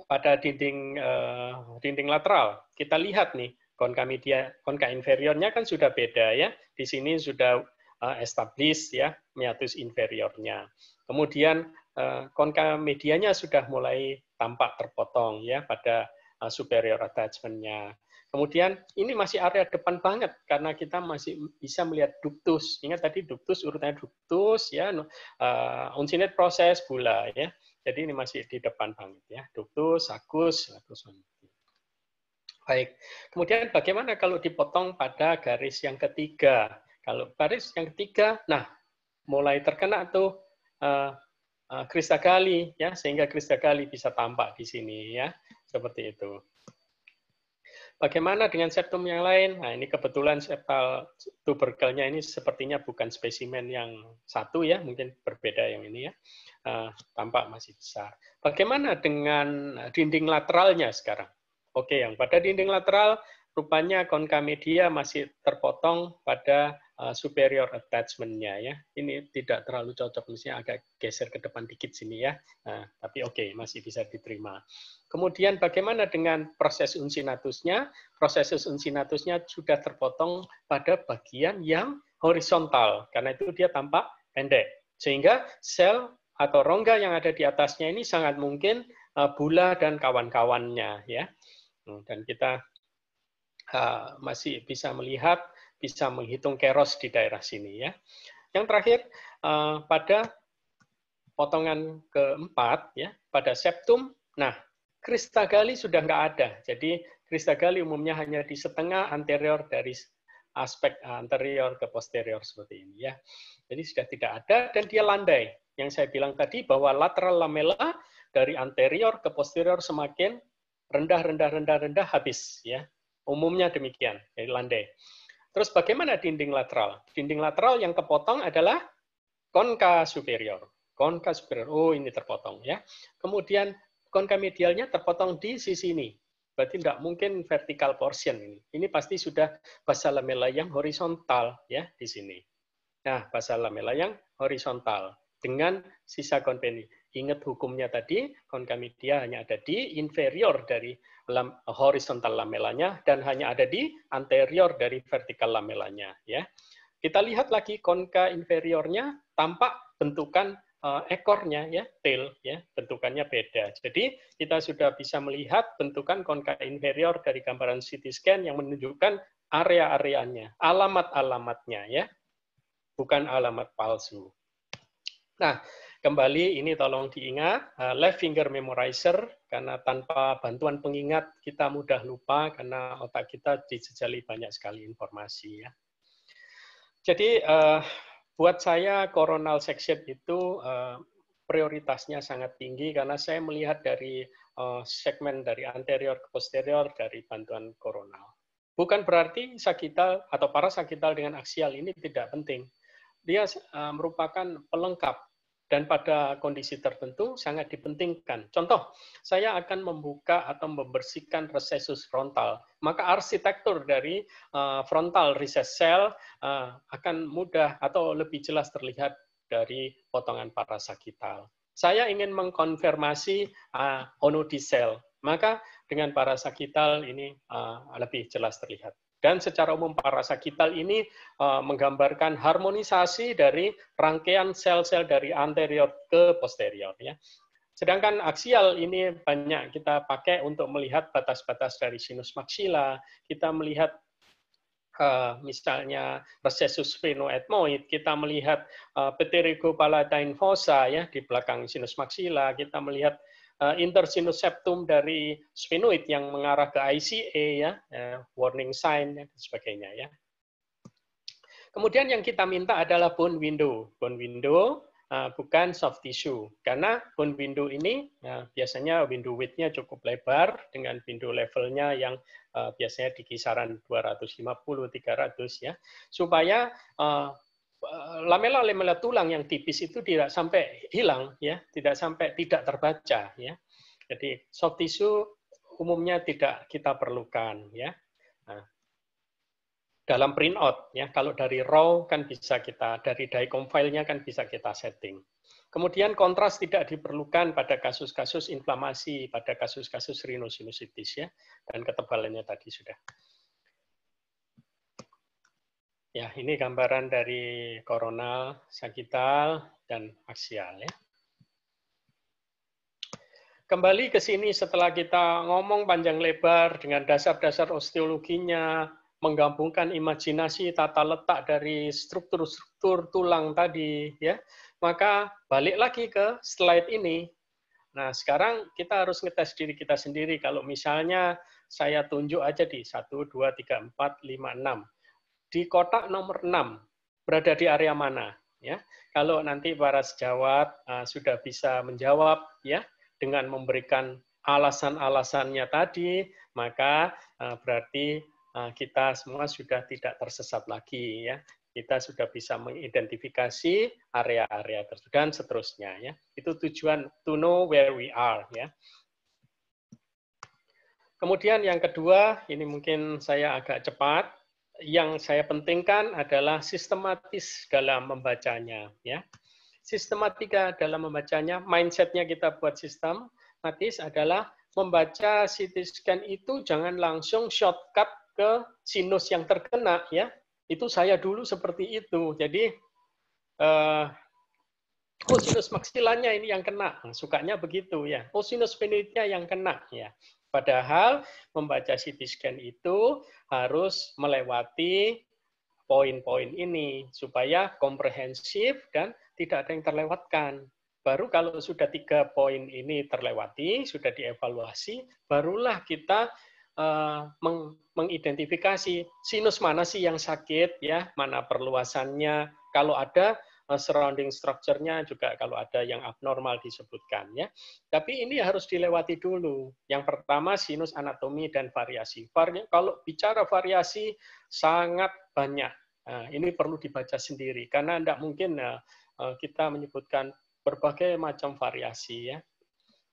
[SPEAKER 3] pada dinding uh, dinding lateral? Kita lihat nih konka media, konka inferiornya kan sudah beda ya. Di sini sudah uh, established ya meatus inferiornya. Kemudian uh, eh, konka medianya sudah mulai tampak terpotong ya pada uh, superior attachmentnya. Kemudian ini masih area depan banget karena kita masih bisa melihat ductus. Ingat tadi ductus urutannya ductus ya uh, uncinate proses bula ya. Jadi ini masih di depan banget ya. Ductus, sagus, terus. Baik. Kemudian bagaimana kalau dipotong pada garis yang ketiga? Kalau baris yang ketiga, nah mulai terkena tuh uh, eh, uh, eh, kali ya sehingga kristal kali bisa tampak di sini ya seperti itu. Bagaimana dengan septum yang lain? Nah, ini kebetulan septal tuberkelnya ini sepertinya bukan spesimen yang satu ya, mungkin berbeda yang ini ya. Uh, tampak masih besar. Bagaimana dengan dinding lateralnya sekarang? Oke, yang pada dinding lateral rupanya konka media masih terpotong pada eh, superior attachment-nya ya. Ini tidak terlalu cocok, mestinya agak geser ke depan dikit sini ya. Nah, tapi oke, okay, masih bisa diterima. Kemudian bagaimana dengan proses unsinatusnya? Proses unsinatusnya sudah terpotong pada bagian yang horizontal, karena itu dia tampak pendek. Sehingga sel atau rongga yang ada di atasnya ini sangat mungkin eh, bula dan kawan-kawannya ya. Hmm, dan kita Eh, masih bisa melihat, bisa menghitung keros di daerah sini ya. Yang terakhir eh, pada potongan keempat ya pada septum. Nah, kristagali sudah nggak ada. Jadi kristagali umumnya hanya di setengah anterior dari aspek eh, anterior ke posterior seperti ini ya. Jadi sudah tidak ada dan dia landai. Yang saya bilang tadi bahwa lateral lamella dari anterior ke posterior semakin rendah rendah rendah rendah habis ya. Umumnya demikian, landai. Terus bagaimana dinding lateral? Dinding lateral yang kepotong adalah konka superior. Konka superior, oh ini terpotong ya. Kemudian konka medialnya terpotong di sisi ini. Berarti tidak mungkin vertikal portion ini. Ini pasti sudah basal lamela yang horizontal ya di sini. Nah, basal lamela yang horizontal dengan sisa konveni ingat hukumnya tadi, konkamidia hanya ada di inferior dari horizontal lamelanya dan hanya ada di anterior dari vertikal lamelanya. Ya, kita lihat lagi konka inferiornya tampak bentukan eh, ekornya ya tail ya bentukannya beda. Jadi kita sudah bisa melihat bentukan konka inferior dari gambaran CT scan yang menunjukkan area-areanya, alamat-alamatnya ya. Bukan alamat palsu. Nah, Kembali ini tolong diingat, eh, left finger memorizer, karena tanpa bantuan pengingat kita mudah lupa karena otak kita dijejali banyak sekali informasi. ya. Jadi eh, buat saya coronal section itu eh, prioritasnya sangat tinggi karena saya melihat dari segmen dari anterior ke posterior dari bantuan coronal Bukan berarti sakital atau parasakital dengan aksial ini tidak penting. Dia merupakan pelengkap dan pada kondisi tertentu sangat dipentingkan. Contoh, saya akan membuka atau membersihkan resesus frontal. Maka arsitektur dari eh, frontal recess cell eh, akan mudah atau lebih jelas terlihat dari potongan parasakital. Saya ingin mengkonfirmasi uh, eh, onodicel, maka dengan parasakital ini uh, lebih jelas terlihat. Dan secara umum parasakital ini eh, menggambarkan harmonisasi dari rangkaian sel-sel dari anterior ke posterior. Ya. Sedangkan aksial ini banyak kita pakai untuk melihat batas-batas dari sinus maxilla. kita melihat uh, misalnya recessus sphenoetmoid, kita melihat uh, pterygopalatine fossa ya di belakang sinus maxilla. kita melihat Eh, intersinus septum dari sphenoid yang mengarah ke ICA ya, ya, warning sign ya, dan sebagainya ya. Kemudian yang kita minta adalah bone window, bone window eh, bukan soft tissue karena bone window ini eh, biasanya window width-nya cukup lebar dengan window levelnya yang biasanya di kisaran 250 300 ya supaya Eh, lamela-lamela tulang yang tipis itu tidak sampai hilang ya, tidak sampai tidak terbaca ya. Jadi soft tissue umumnya tidak kita perlukan ya. Nah, dalam out ya, kalau dari raw kan bisa kita dari DICOM filenya kan bisa kita setting. Kemudian kontras tidak diperlukan pada kasus-kasus inflamasi, pada kasus-kasus rhinosinusitis ya, dan ketebalannya tadi sudah Ya, ini gambaran dari koronal, sagital, dan aksial. Ya. Kembali ke sini setelah kita ngomong panjang lebar dengan dasar-dasar osteologinya, menggabungkan imajinasi tata letak dari struktur-struktur tulang tadi, ya, maka balik lagi ke slide ini. Nah, sekarang kita harus ngetes diri kita sendiri. Kalau misalnya saya tunjuk aja di satu, dua, tiga, empat, lima, enam di kotak nomor 6 berada di area mana ya kalau nanti para sejawat uh, eh, sudah bisa menjawab ya dengan memberikan alasan-alasannya tadi maka uh, berarti uh, kita semua sudah tidak tersesat lagi ya kita sudah bisa mengidentifikasi area-area tersebut dan seterusnya ya itu tujuan to know where we are ya kemudian yang kedua ini mungkin saya agak cepat yang saya pentingkan adalah sistematis dalam membacanya. Ya. Sistematika dalam membacanya, mindsetnya kita buat sistematis adalah membaca CT scan itu jangan langsung shortcut ke sinus yang terkena ya. Itu saya dulu seperti itu. Jadi eh, oh sinus maksilanya ini yang kena, sukanya begitu ya. Oh sinus penitnya yang kena ya. Padahal membaca CT scan itu harus melewati poin-poin ini supaya komprehensif dan tidak ada yang terlewatkan. Baru kalau sudah tiga poin ini terlewati, sudah dievaluasi, barulah kita eh, mengidentifikasi sinus mana sih yang sakit, ya mana perluasannya. Kalau ada Eh, surrounding structure-nya juga kalau ada yang abnormal disebutkan ya. Tapi ini harus dilewati dulu. Yang pertama sinus anatomi dan variasi. Vari kalau bicara variasi sangat banyak. Nah, ini perlu dibaca sendiri karena tidak mungkin eh, eh, kita menyebutkan berbagai macam variasi ya.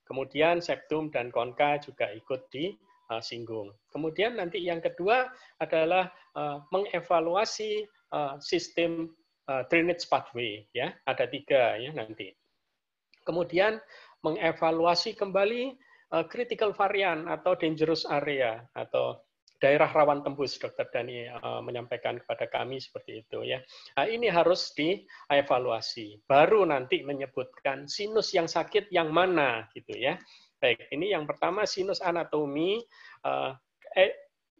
[SPEAKER 3] Kemudian septum dan konka juga ikut disinggung. Kemudian nanti yang kedua adalah mengevaluasi sistem Eh, drainage pathway ya ada tiga ya nanti kemudian mengevaluasi kembali uh, critical varian atau dangerous area atau daerah rawan tembus dokter Dani uh, menyampaikan kepada kami seperti itu ya nah, ini harus dievaluasi baru nanti menyebutkan sinus yang sakit yang mana gitu ya baik ini yang pertama sinus anatomi uh,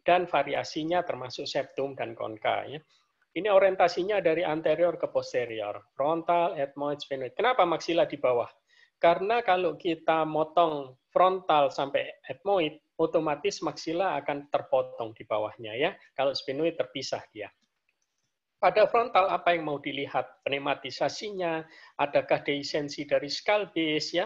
[SPEAKER 3] dan variasinya termasuk septum dan konka ya ini orientasinya dari anterior ke posterior, frontal, ethmoid, sphenoid. Kenapa maksila di bawah? Karena kalau kita motong frontal sampai etmoid, otomatis maksila akan terpotong di bawahnya ya. Kalau sphenoid terpisah dia. Pada frontal apa yang mau dilihat? Pneumatisasinya, adakah desensi dari skull ya?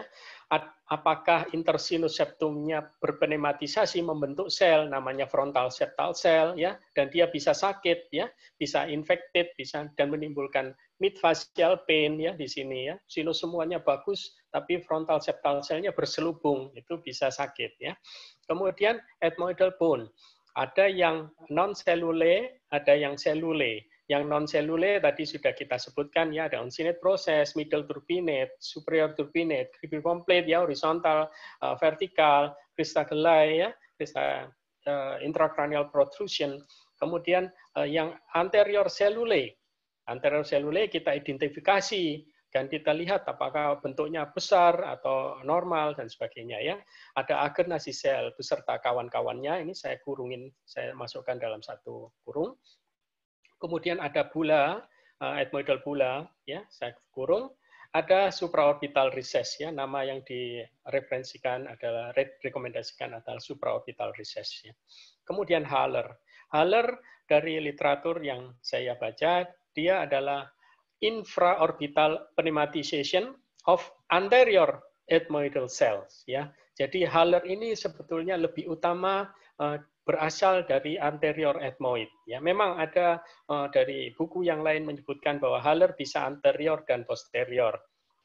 [SPEAKER 3] apakah intersinus septumnya berpenematisasi membentuk sel namanya frontal septal cell ya dan dia bisa sakit ya bisa infected bisa dan menimbulkan mid facial pain ya di sini ya sinus semuanya bagus tapi frontal septal cellnya berselubung itu bisa sakit ya kemudian ethmoidal bone ada yang non selule ada yang selule yang non-seluler tadi sudah kita sebutkan ya, ada uncinate proses, middle turbinate, superior turbinate, Kribbe complete ya, horizontal, uh, vertikal, gelai ya, kristal uh, eh, intracranial protrusion. Kemudian uh, yang anterior seluler. anterior seluler kita identifikasi dan kita lihat apakah bentuknya besar atau normal dan sebagainya ya. Ada agenasi sel beserta kawan-kawannya ini saya kurungin, saya masukkan dalam satu kurung kemudian ada bula, eh, ethmoidal bula, ya, saya kurung, ada supraorbital recess ya nama yang direferensikan adalah rekomendasikan adalah supraorbital recess ya. Kemudian Haller. Haller dari literatur yang saya baca dia adalah infraorbital pneumatization of anterior ethmoidal cells ya. Jadi Haller ini sebetulnya lebih utama uh, berasal dari anterior ethmoid. Ya, memang ada uh, dari buku yang lain menyebutkan bahwa Haller bisa anterior dan posterior.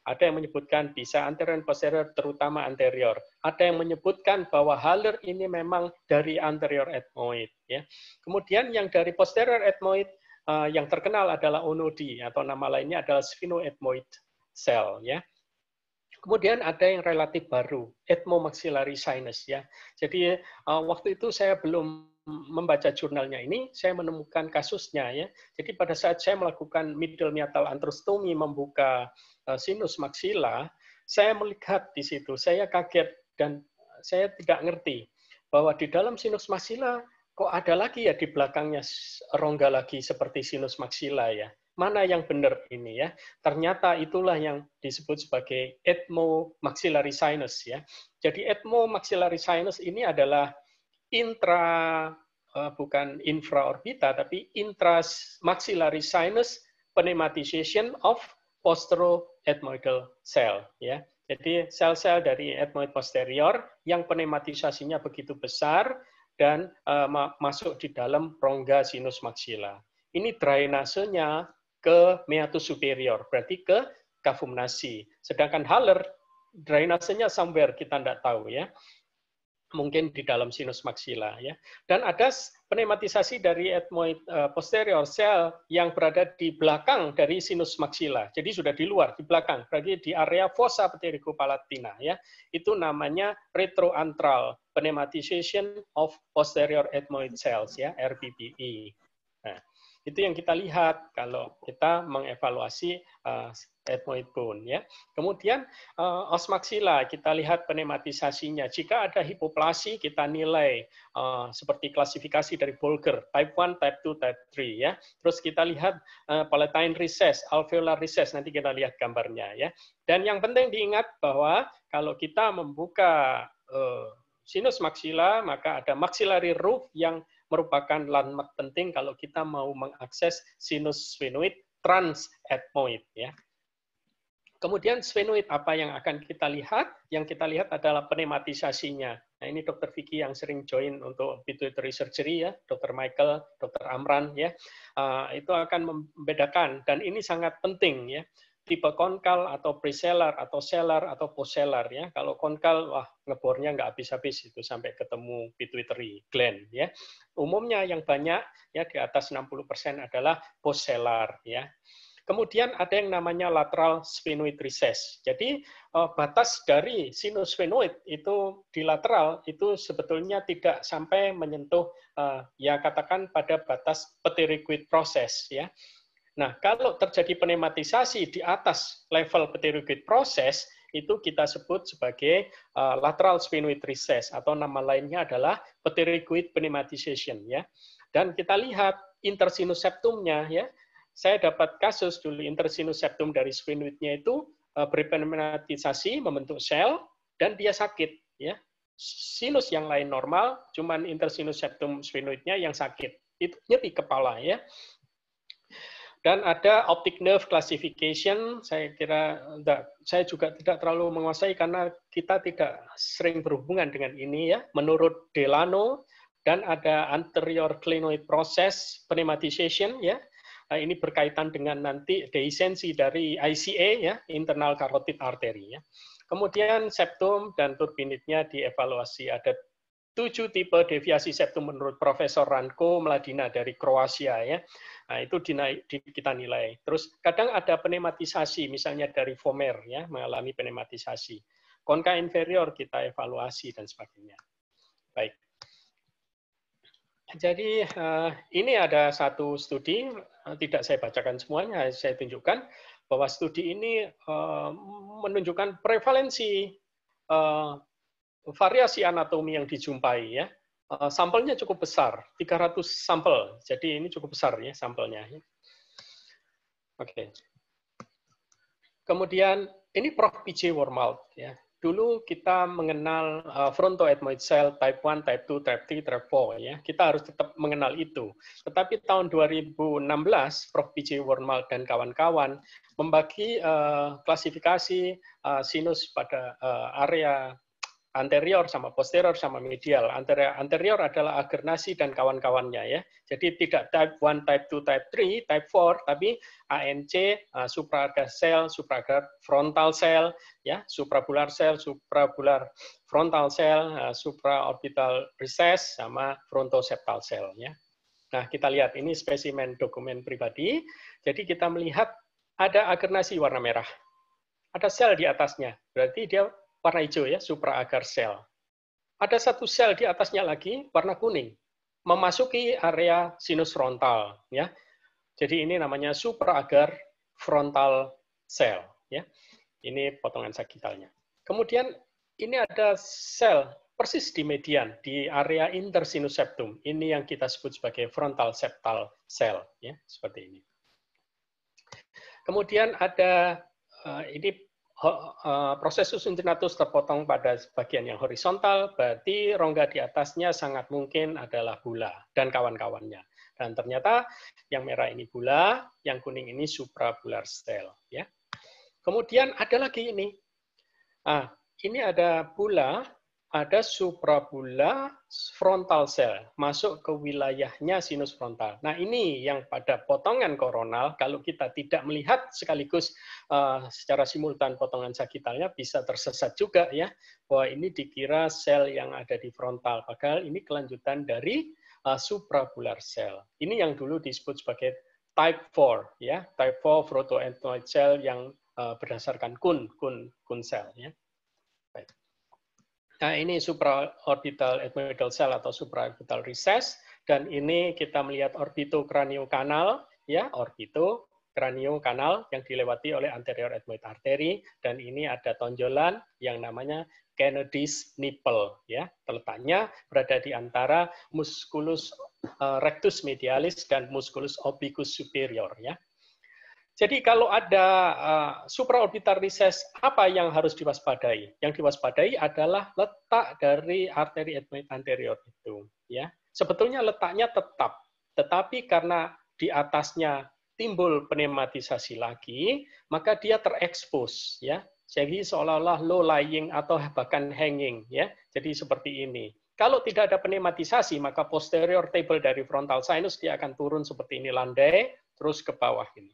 [SPEAKER 3] Ada yang menyebutkan bisa anterior dan posterior, terutama anterior. Ada yang menyebutkan bahwa Haller ini memang dari anterior ethmoid. Ya. Kemudian yang dari posterior ethmoid uh, eh, yang terkenal adalah onodi atau nama lainnya adalah sphenoethmoid cell. Ya. Kemudian ada yang relatif baru, ethmomaxillary sinus ya. Jadi eh, waktu itu saya belum membaca jurnalnya ini, saya menemukan kasusnya ya. Jadi pada saat saya melakukan middle meatal antrostomy membuka eh, sinus maxilla, saya melihat di situ, saya kaget dan saya tidak ngerti bahwa di dalam sinus maxilla kok ada lagi ya di belakangnya rongga lagi seperti sinus maxilla ya mana yang benar ini ya. Ternyata itulah yang disebut sebagai etmo maxillary sinus ya. Jadi etmo maxillary sinus ini adalah intra eh, bukan infraorbita tapi intra maxillary sinus pneumatization of ethmoidal cell ya. Jadi sel-sel dari etmoid posterior yang pneumatisasinya begitu besar dan uh, masuk di dalam rongga sinus maksila. Ini drainasenya ke meatus superior, berarti ke kavumnasi. Sedangkan haler drainasenya somewhere kita tidak tahu ya. Mungkin di dalam sinus maxilla ya. Dan ada penematisasi dari etmoid eh, posterior cell yang berada di belakang dari sinus maxilla. Jadi sudah di luar, di belakang, berarti di area fossa palatina ya. Itu namanya retroantral pneumatization of posterior etmoid cells ya, RPPE. Itu yang kita lihat kalau kita mengevaluasi uh, bone ya. Kemudian uh, eh, osmaksila kita lihat penematisasinya. Jika ada hipoplasi kita nilai uh, seperti klasifikasi dari Bolger, type 1, type 2, type 3 ya. Terus kita lihat uh, palatine recess, alveolar recess nanti kita lihat gambarnya ya. Dan yang penting diingat bahwa kalau kita membuka uh, sinus maksila maka ada maxillary roof yang merupakan landmark penting kalau kita mau mengakses sinus sphenoid trans etmoid ya. Kemudian sphenoid apa yang akan kita lihat? Yang kita lihat adalah penematisasinya. Nah, ini Dr. Vicky yang sering join untuk pituitary surgery ya, Dr. Michael, Dr. Amran ya. Uh, itu akan membedakan dan ini sangat penting ya tipe konkal atau preseller atau seller atau postseller ya. Kalau konkal wah ngebornya nggak habis-habis itu sampai ketemu pituitary gland ya. Umumnya yang banyak ya di atas 60% adalah postseller ya. Kemudian ada yang namanya lateral sphenoid recess. Jadi eh, batas dari sinus sphenoid itu di lateral itu sebetulnya tidak sampai menyentuh eh, ya katakan pada batas pterygoid process ya. Nah, kalau terjadi penematisasi di atas level pterygoid proses, itu kita sebut sebagai eh, lateral sphenoid recess atau nama lainnya adalah pterygoid pneumatization ya. Dan kita lihat intersinus septumnya ya. Saya dapat kasus dulu intersinus septum dari sphenoidnya itu uh, berpneumatisasi membentuk sel dan dia sakit ya. Sinus yang lain normal, cuman intersinus septum sphenoidnya yang sakit. Itu nyeri kepala ya. Dan ada optic nerve classification, saya kira enggak, saya juga tidak terlalu menguasai karena kita tidak sering berhubungan dengan ini ya. Menurut Delano dan ada anterior clinoid process pneumatization ya. Nah, ini berkaitan dengan nanti deisensi dari ICA ya, internal carotid artery ya. Kemudian septum dan turbinitnya dievaluasi ada tujuh tipe deviasi septum menurut Profesor Ranko Mladina dari Kroasia ya. Nah, itu dinaik, di, kita nilai. Terus kadang ada penematisasi misalnya dari Vomer ya mengalami penematisasi. Konka inferior kita evaluasi dan sebagainya. Baik. Jadi eh, ini ada satu studi, eh, tidak saya bacakan semuanya, saya tunjukkan bahwa studi ini eh, menunjukkan prevalensi variasi anatomi yang dijumpai ya. Eh, sampelnya cukup besar, 300 sampel. Jadi ini cukup besar ya sampelnya. Ya. Oke. Okay. Kemudian ini Prof. PJ Wormald ya. Dulu kita mengenal eh, frontoethmoid cell type 1, type 2, type 3, type 4 ya. Kita harus tetap mengenal itu. Tetapi tahun 2016 Prof. PJ Wormald dan kawan-kawan membagi uh, klasifikasi uh, sinus pada uh, area anterior sama posterior sama medial. Anterior, anterior adalah agernasi dan kawan-kawannya ya. Jadi tidak type 1, type 2, type 3, type 4, tapi ANC, uh, eh, supraagar cell, supraagar frontal sel, ya, suprabular cell, suprabular frontal cell, uh, eh, supraorbital recess sama frontoseptal cell ya. Nah, kita lihat ini spesimen dokumen pribadi. Jadi kita melihat ada agernasi warna merah. Ada sel di atasnya. Berarti dia warna hijau ya, agar sel. Ada satu sel di atasnya lagi warna kuning, memasuki area sinus frontal ya. Jadi ini namanya agar frontal sel ya. Ini potongan sagitalnya. Kemudian ini ada sel persis di median di area intersinus septum. Ini yang kita sebut sebagai frontal septal sel ya, seperti ini. Kemudian ada eh, ini Eh, prosesus internatus terpotong pada bagian yang horizontal, berarti rongga di atasnya sangat mungkin adalah gula dan kawan-kawannya. Dan ternyata yang merah ini gula, yang kuning ini suprabular style Ya. Kemudian ada lagi ini. Ah, ini ada gula ada suprabula frontal cell masuk ke wilayahnya sinus frontal. Nah, ini yang pada potongan koronal kalau kita tidak melihat sekaligus uh, secara simultan potongan sagitalnya bisa tersesat juga ya bahwa ini dikira sel yang ada di frontal padahal ini kelanjutan dari uh, suprabular cell. Ini yang dulu disebut sebagai type 4 ya, type 4 protoentoid cell yang uh, berdasarkan kun kun kun cell ya. Baik. Nah, ini supraorbital ethmoidal cell atau supraorbital recess dan ini kita melihat orbitokranio kanal ya, orbito kranium kanal yang dilewati oleh anterior ethmoid artery dan ini ada tonjolan yang namanya Kennedy's nipple ya terletaknya berada di antara musculus eh, rectus medialis dan musculus obliquus superior ya jadi kalau ada uh, eh, supraorbital recess, apa yang harus diwaspadai? Yang diwaspadai adalah letak dari arteri anterior itu. Ya, sebetulnya letaknya tetap, tetapi karena di atasnya timbul pneumatisasi lagi, maka dia terekspos. Ya, jadi seolah-olah low lying atau bahkan hanging. Ya, jadi seperti ini. Kalau tidak ada pneumatisasi, maka posterior table dari frontal sinus dia akan turun seperti ini landai, terus ke bawah ini.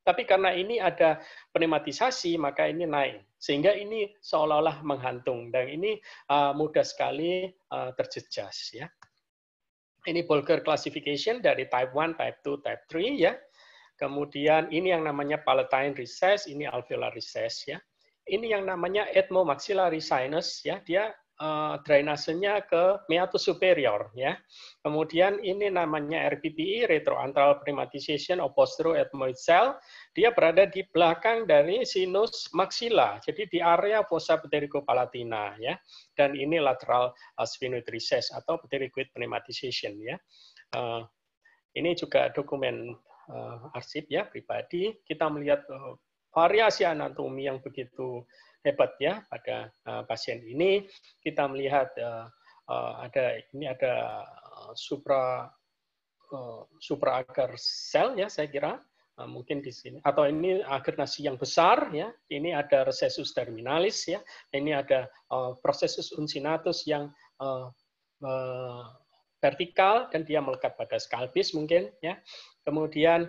[SPEAKER 3] Tapi karena ini ada pneumatisasi, maka ini naik. Sehingga ini seolah-olah menghantung. Dan ini uh, mudah sekali uh, terjejas. Ya. Ini Bolger classification dari type 1, type 2, type 3. ya. Kemudian ini yang namanya palatine recess, ini alveolar recess. ya. Ini yang namanya maxillary sinus. ya. Dia Eh, drainasenya ke meatus superior ya. Kemudian ini namanya RPPE retroantral primatization of posteroethmoid cell. Dia berada di belakang dari sinus maxilla. Jadi di area fossa palatina ya. Dan ini lateral eh, sphenoid recess atau pterygoid primatization ya. Eh, ini juga dokumen arsip ya pribadi. Kita melihat variasi anatomi yang begitu hebat ya pada uh, pasien ini kita melihat uh, uh, ada ini ada supra uh, supra agar sel ya saya kira uh, mungkin di sini atau ini agar nasi yang besar ya ini ada resesus terminalis ya ini ada uh, processus uncinatus yang uh, uh, vertikal dan dia melekat pada skalpis mungkin ya kemudian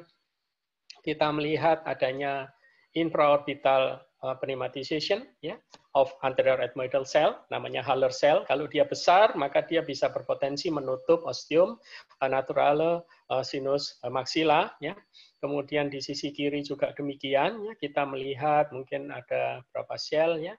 [SPEAKER 3] kita melihat adanya infraorbital uh, ya of anterior ethmoidal cell namanya Haller cell kalau dia besar maka dia bisa berpotensi menutup ostium uh, natural uh, sinus uh, maxilla ya kemudian di sisi kiri juga demikian ya kita melihat mungkin ada berapa sel ya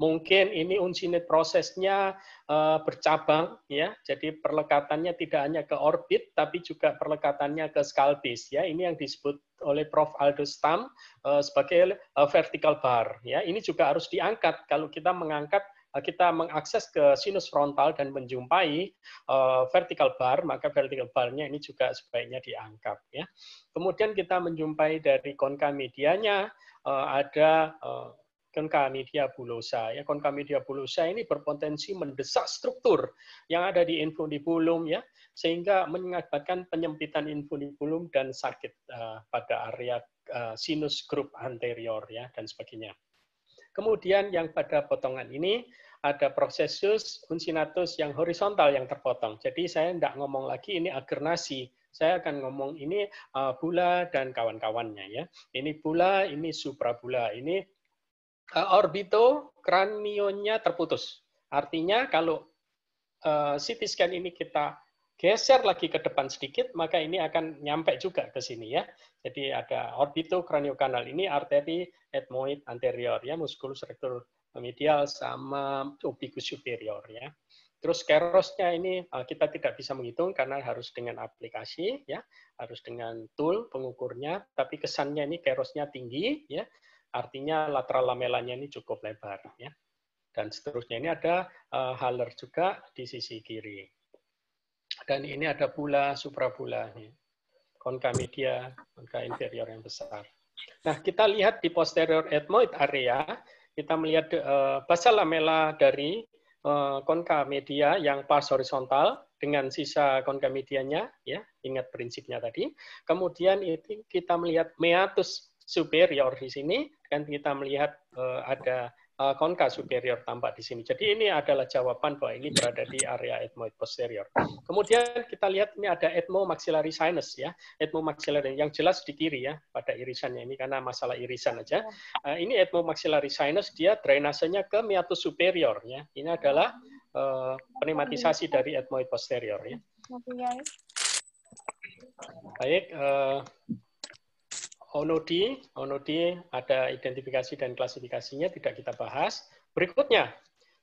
[SPEAKER 3] Mungkin ini unsinet prosesnya uh, bercabang ya. Jadi perlekatannya tidak hanya ke orbit tapi juga perlekatannya ke skalpis ya. Ini yang disebut oleh Prof Aldo Stam uh, eh, sebagai uh, eh, vertical bar ya. Ini juga harus diangkat kalau kita mengangkat kita mengakses ke sinus frontal dan menjumpai uh, vertical bar, maka vertical barnya ini juga sebaiknya diangkat. Ya. Kemudian kita menjumpai dari konka medianya uh, ada uh, Kan kami dia bulosa Ya, dia bulosa ini berpotensi mendesak struktur yang ada di infundibulum ya, sehingga mengakibatkan penyempitan infundibulum dan sakit eh, pada area eh, sinus grup anterior ya dan sebagainya. Kemudian yang pada potongan ini ada prosesus uncinatus yang horizontal yang terpotong. Jadi saya tidak ngomong lagi ini agernasi. Saya akan ngomong ini uh, bula dan kawan-kawannya ya. Ini bula, ini suprabula, ini uh, orbito kranionya terputus. Artinya kalau uh, eh, CT scan ini kita geser lagi ke depan sedikit, maka ini akan nyampe juga ke sini ya. Jadi ada orbito kraniokanal ini arteri etmoid anterior ya, musculus rectus medial sama ubicus superior ya. Terus kerosnya ini eh, kita tidak bisa menghitung karena harus dengan aplikasi ya, harus dengan tool pengukurnya, tapi kesannya ini kerosnya tinggi ya artinya lateral lamelanya ini cukup lebar ya. Dan seterusnya ini ada eh, haler juga di sisi kiri. Dan ini ada bula suprabula ya. konka media, konka inferior yang besar. Nah, kita lihat di posterior ethmoid area, kita melihat eh, basal lamela dari eh, konka media yang pas horizontal dengan sisa konka medianya ya, ingat prinsipnya tadi. Kemudian itu kita melihat meatus superior di sini dan kita melihat uh, ada uh, konka superior tampak di sini. Jadi ini adalah jawaban bahwa ini berada di area etmoid posterior. Kemudian kita lihat ini ada etmo maxillary sinus ya, etmo maxillary yang jelas di kiri ya pada irisannya ini karena masalah irisan aja. Uh, ini etmo maxillary sinus dia drainasenya ke meatus superior ya. Ini adalah uh, penematisasi dari etmoid posterior ya. Baik, onodi, onodi ada identifikasi dan klasifikasinya tidak kita bahas. Berikutnya,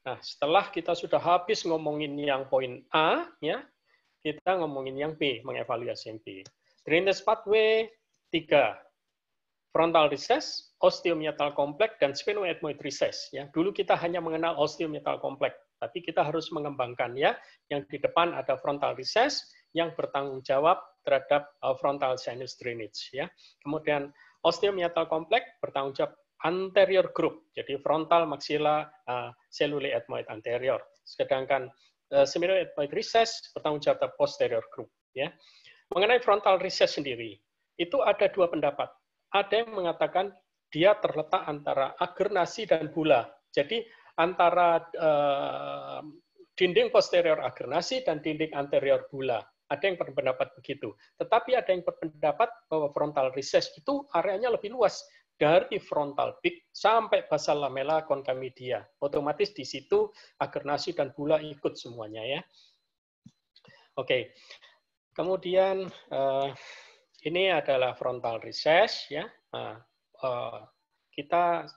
[SPEAKER 3] nah setelah kita sudah habis ngomongin yang poin A, ya kita ngomongin yang B, mengevaluasi yang B. Drainage pathway tiga, frontal recess, osteometal kompleks, dan sphenoethmoid recess. Ya, dulu kita hanya mengenal osteometal kompleks, tapi kita harus mengembangkan ya. Yang di depan ada frontal recess yang bertanggung jawab terhadap eh, frontal sinus drainage ya. Kemudian osteomietal kompleks bertanggung jawab anterior group, jadi frontal maxilla uh, eh, cellulae ethmoid anterior. Sedangkan uh, eh, semilar ethmoid recess bertanggung jawab terhadap posterior group ya. Mengenai frontal recess sendiri, itu ada dua pendapat. Ada yang mengatakan dia terletak antara agernasi dan bula. Jadi antara uh, dinding posterior agernasi dan dinding anterior bula. Ada yang berpendapat begitu. Tetapi ada yang berpendapat bahwa frontal recess itu areanya lebih luas dari frontal peak sampai basal lamela concamidia. Otomatis di situ agernasi dan gula ikut semuanya ya. Oke. Okay. Kemudian uh, ini adalah frontal recess ya. Nah, uh, kita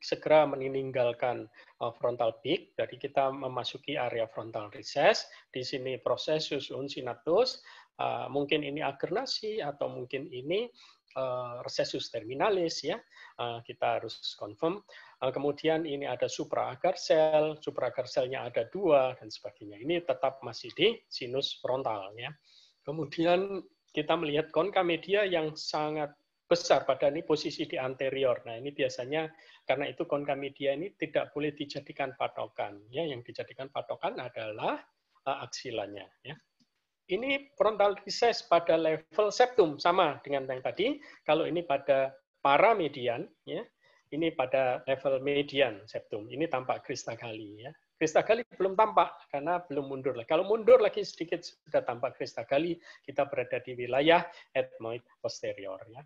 [SPEAKER 3] segera meninggalkan uh, frontal peak. Jadi kita memasuki area frontal recess. Di sini proses susun sinatus. Uh, mungkin ini agernasi atau mungkin ini uh, resesus terminalis ya kita harus confirm kemudian ini ada supraagar sel supraagar selnya ada dua dan sebagainya ini tetap masih di sinus frontal ya kemudian kita melihat konka media yang sangat besar pada ini posisi di anterior. Nah, ini biasanya karena itu konkamedia ini tidak boleh dijadikan patokan. Ya, yang dijadikan patokan adalah uh, aksilanya. Ya. Ini frontal recess pada level septum sama dengan yang tadi. Kalau ini pada paramedian, ya, ini pada level median septum. Ini tampak kristal kali. Ya. Krista kali belum tampak karena belum mundur Kalau mundur lagi sedikit sudah tampak Krista kali. kita berada di wilayah etmoid posterior ya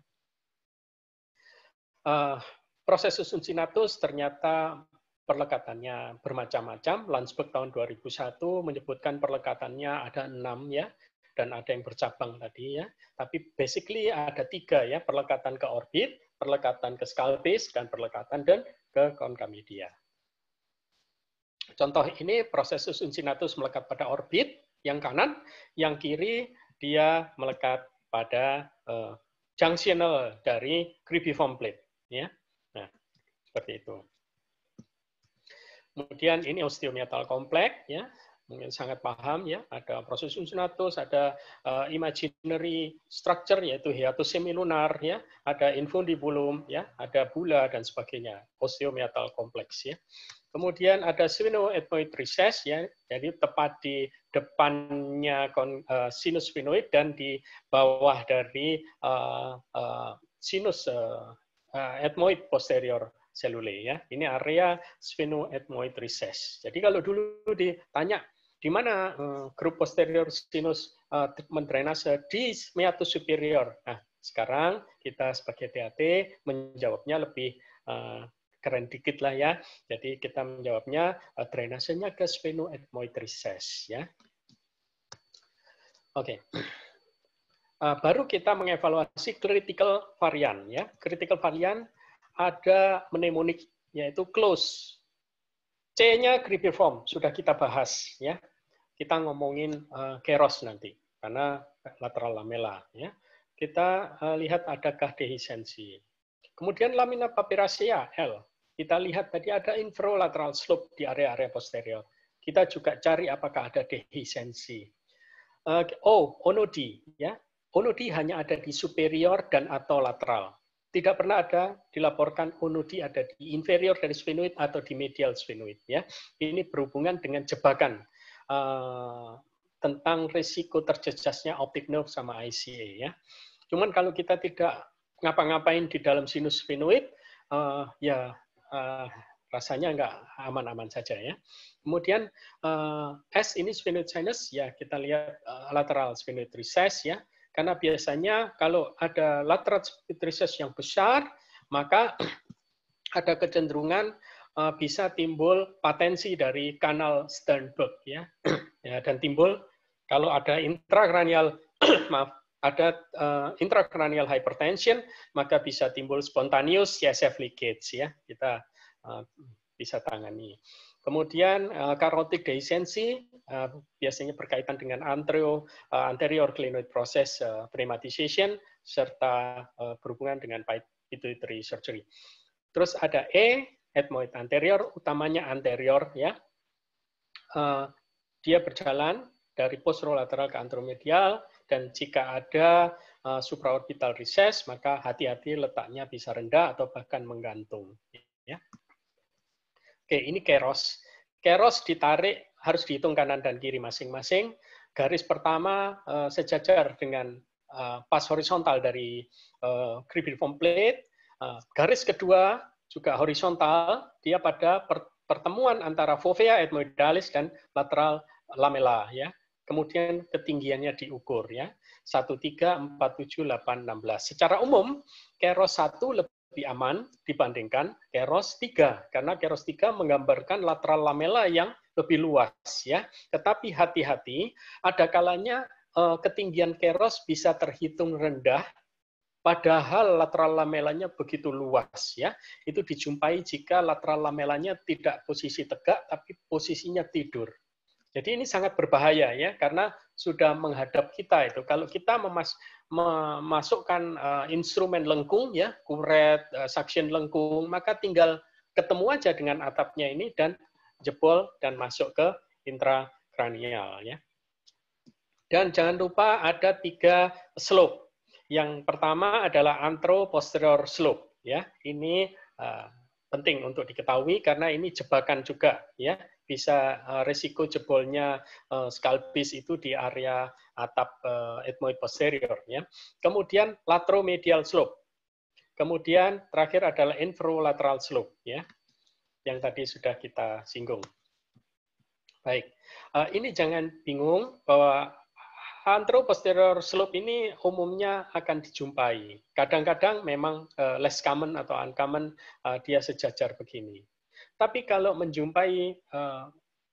[SPEAKER 3] uh, proses susun sinatus ternyata perlekatannya bermacam-macam. Landsberg tahun 2001 menyebutkan perlekatannya ada enam ya, dan ada yang bercabang tadi ya. Tapi basically ada tiga ya, perlekatan ke orbit, perlekatan ke skalpis, dan perlekatan dan ke konkamedia. Contoh ini proses susun sinatus melekat pada orbit yang kanan, yang kiri dia melekat pada uh, eh, junctional dari cribiform plate ya. Nah, seperti itu. Kemudian ini osteometal kompleks ya, mungkin sangat paham ya, ada proses unsunatus, ada uh, imaginary structure yaitu hiatus semilunar ya, ada infundibulum ya, ada bula dan sebagainya, Osteometal kompleks ya. Kemudian ada sphenoid recess ya, jadi tepat di depannya kon, eh, sinus sphenoid dan di bawah dari uh, uh, sinus uh, Ah, etmoid posterior cellulae ya. Ini area sphenoethmoid recess. Jadi kalau dulu ditanya di mana eh, grup posterior sinus eh, mendrainase di meatus superior. Nah, sekarang kita sebagai TAT menjawabnya lebih eh, keren dikit lah ya. Jadi kita menjawabnya drainasenya ke sphenoethmoid recess ya. Oke. Okay uh, baru kita mengevaluasi critical varian. Ya. Critical varian ada mnemonik, yaitu close. C-nya cribriform, sudah kita bahas. ya Kita ngomongin uh, keros nanti, karena lateral lamela. Ya. Kita uh, lihat adakah dehisensi. Kemudian lamina papyracea L. Kita lihat tadi ada infralateral slope di area-area posterior. Kita juga cari apakah ada dehisensi. Uh, oh, onodi ya. Onodi hanya ada di superior dan atau lateral. Tidak pernah ada dilaporkan onodi ada di inferior dari sphenoid atau di medial sphenoid. Ya, ini berhubungan dengan jebakan uh, tentang risiko terjejasnya optic nerve sama ICA. Ya, cuman kalau kita tidak ngapa-ngapain di dalam sinus sphenoid, uh, ya uh, rasanya nggak aman-aman saja ya. Kemudian uh, S ini sphenoid sinus ya kita lihat uh, lateral sphenoid recess ya. Karena biasanya kalau ada lateral research yang besar, maka <clears throat> ada kecenderungan eh, bisa timbul potensi dari kanal Sternberg ya. <clears throat> ya. dan timbul kalau ada intrakranial <clears throat> maaf ada uh, intrakranial hypertension maka bisa timbul spontaneous CSF leakage ya kita uh, bisa tangani. Kemudian uh, dehiscensi uh, biasanya berkaitan dengan anterior, uh, eh, anterior glenoid process uh, prematization serta uh, berhubungan dengan pituitary surgery. Terus ada E, etmoid anterior, utamanya anterior ya. Uh, dia berjalan dari postrolateral ke anteromedial dan jika ada uh, supraorbital recess maka hati-hati letaknya bisa rendah atau bahkan menggantung ya. Oke, ini keros. Keros ditarik harus dihitung kanan dan kiri masing-masing. Garis pertama eh, sejajar dengan eh, pas horizontal dari eh, cribiform plate. Eh, garis kedua juga horizontal, dia pada pertemuan antara fovea etmoidalis dan lateral lamella, ya. Kemudian ketinggiannya diukur ya. 1 3 4 7 8 16. Secara umum, keros 1 lebih aman dibandingkan keros 3 karena keros 3 menggambarkan lateral lamela yang lebih luas ya. Tetapi hati-hati, ada kalanya eh, ketinggian keros bisa terhitung rendah padahal lateral lamelanya begitu luas ya. Itu dijumpai jika lateral lamelanya tidak posisi tegak tapi posisinya tidur. Jadi ini sangat berbahaya ya karena sudah menghadap kita itu. Kalau kita memas memasukkan uh, instrumen lengkung ya, kuret, uh, eh, suction lengkung, maka tinggal ketemu aja dengan atapnya ini dan jebol dan masuk ke intrakranial ya. Dan jangan lupa ada tiga slope. Yang pertama adalah antro-posterior slope ya. Ini uh, penting untuk diketahui karena ini jebakan juga ya bisa risiko eh, resiko jebolnya scalpis eh, skalpis itu di area atap eh, etmoid posterior. Ya. Kemudian lateromedial slope. Kemudian terakhir adalah infralateral slope, ya, yang tadi sudah kita singgung. Baik, ini jangan bingung bahwa antroposterior slope ini umumnya akan dijumpai. Kadang-kadang memang less common atau uncommon dia sejajar begini. Tapi kalau menjumpai eh,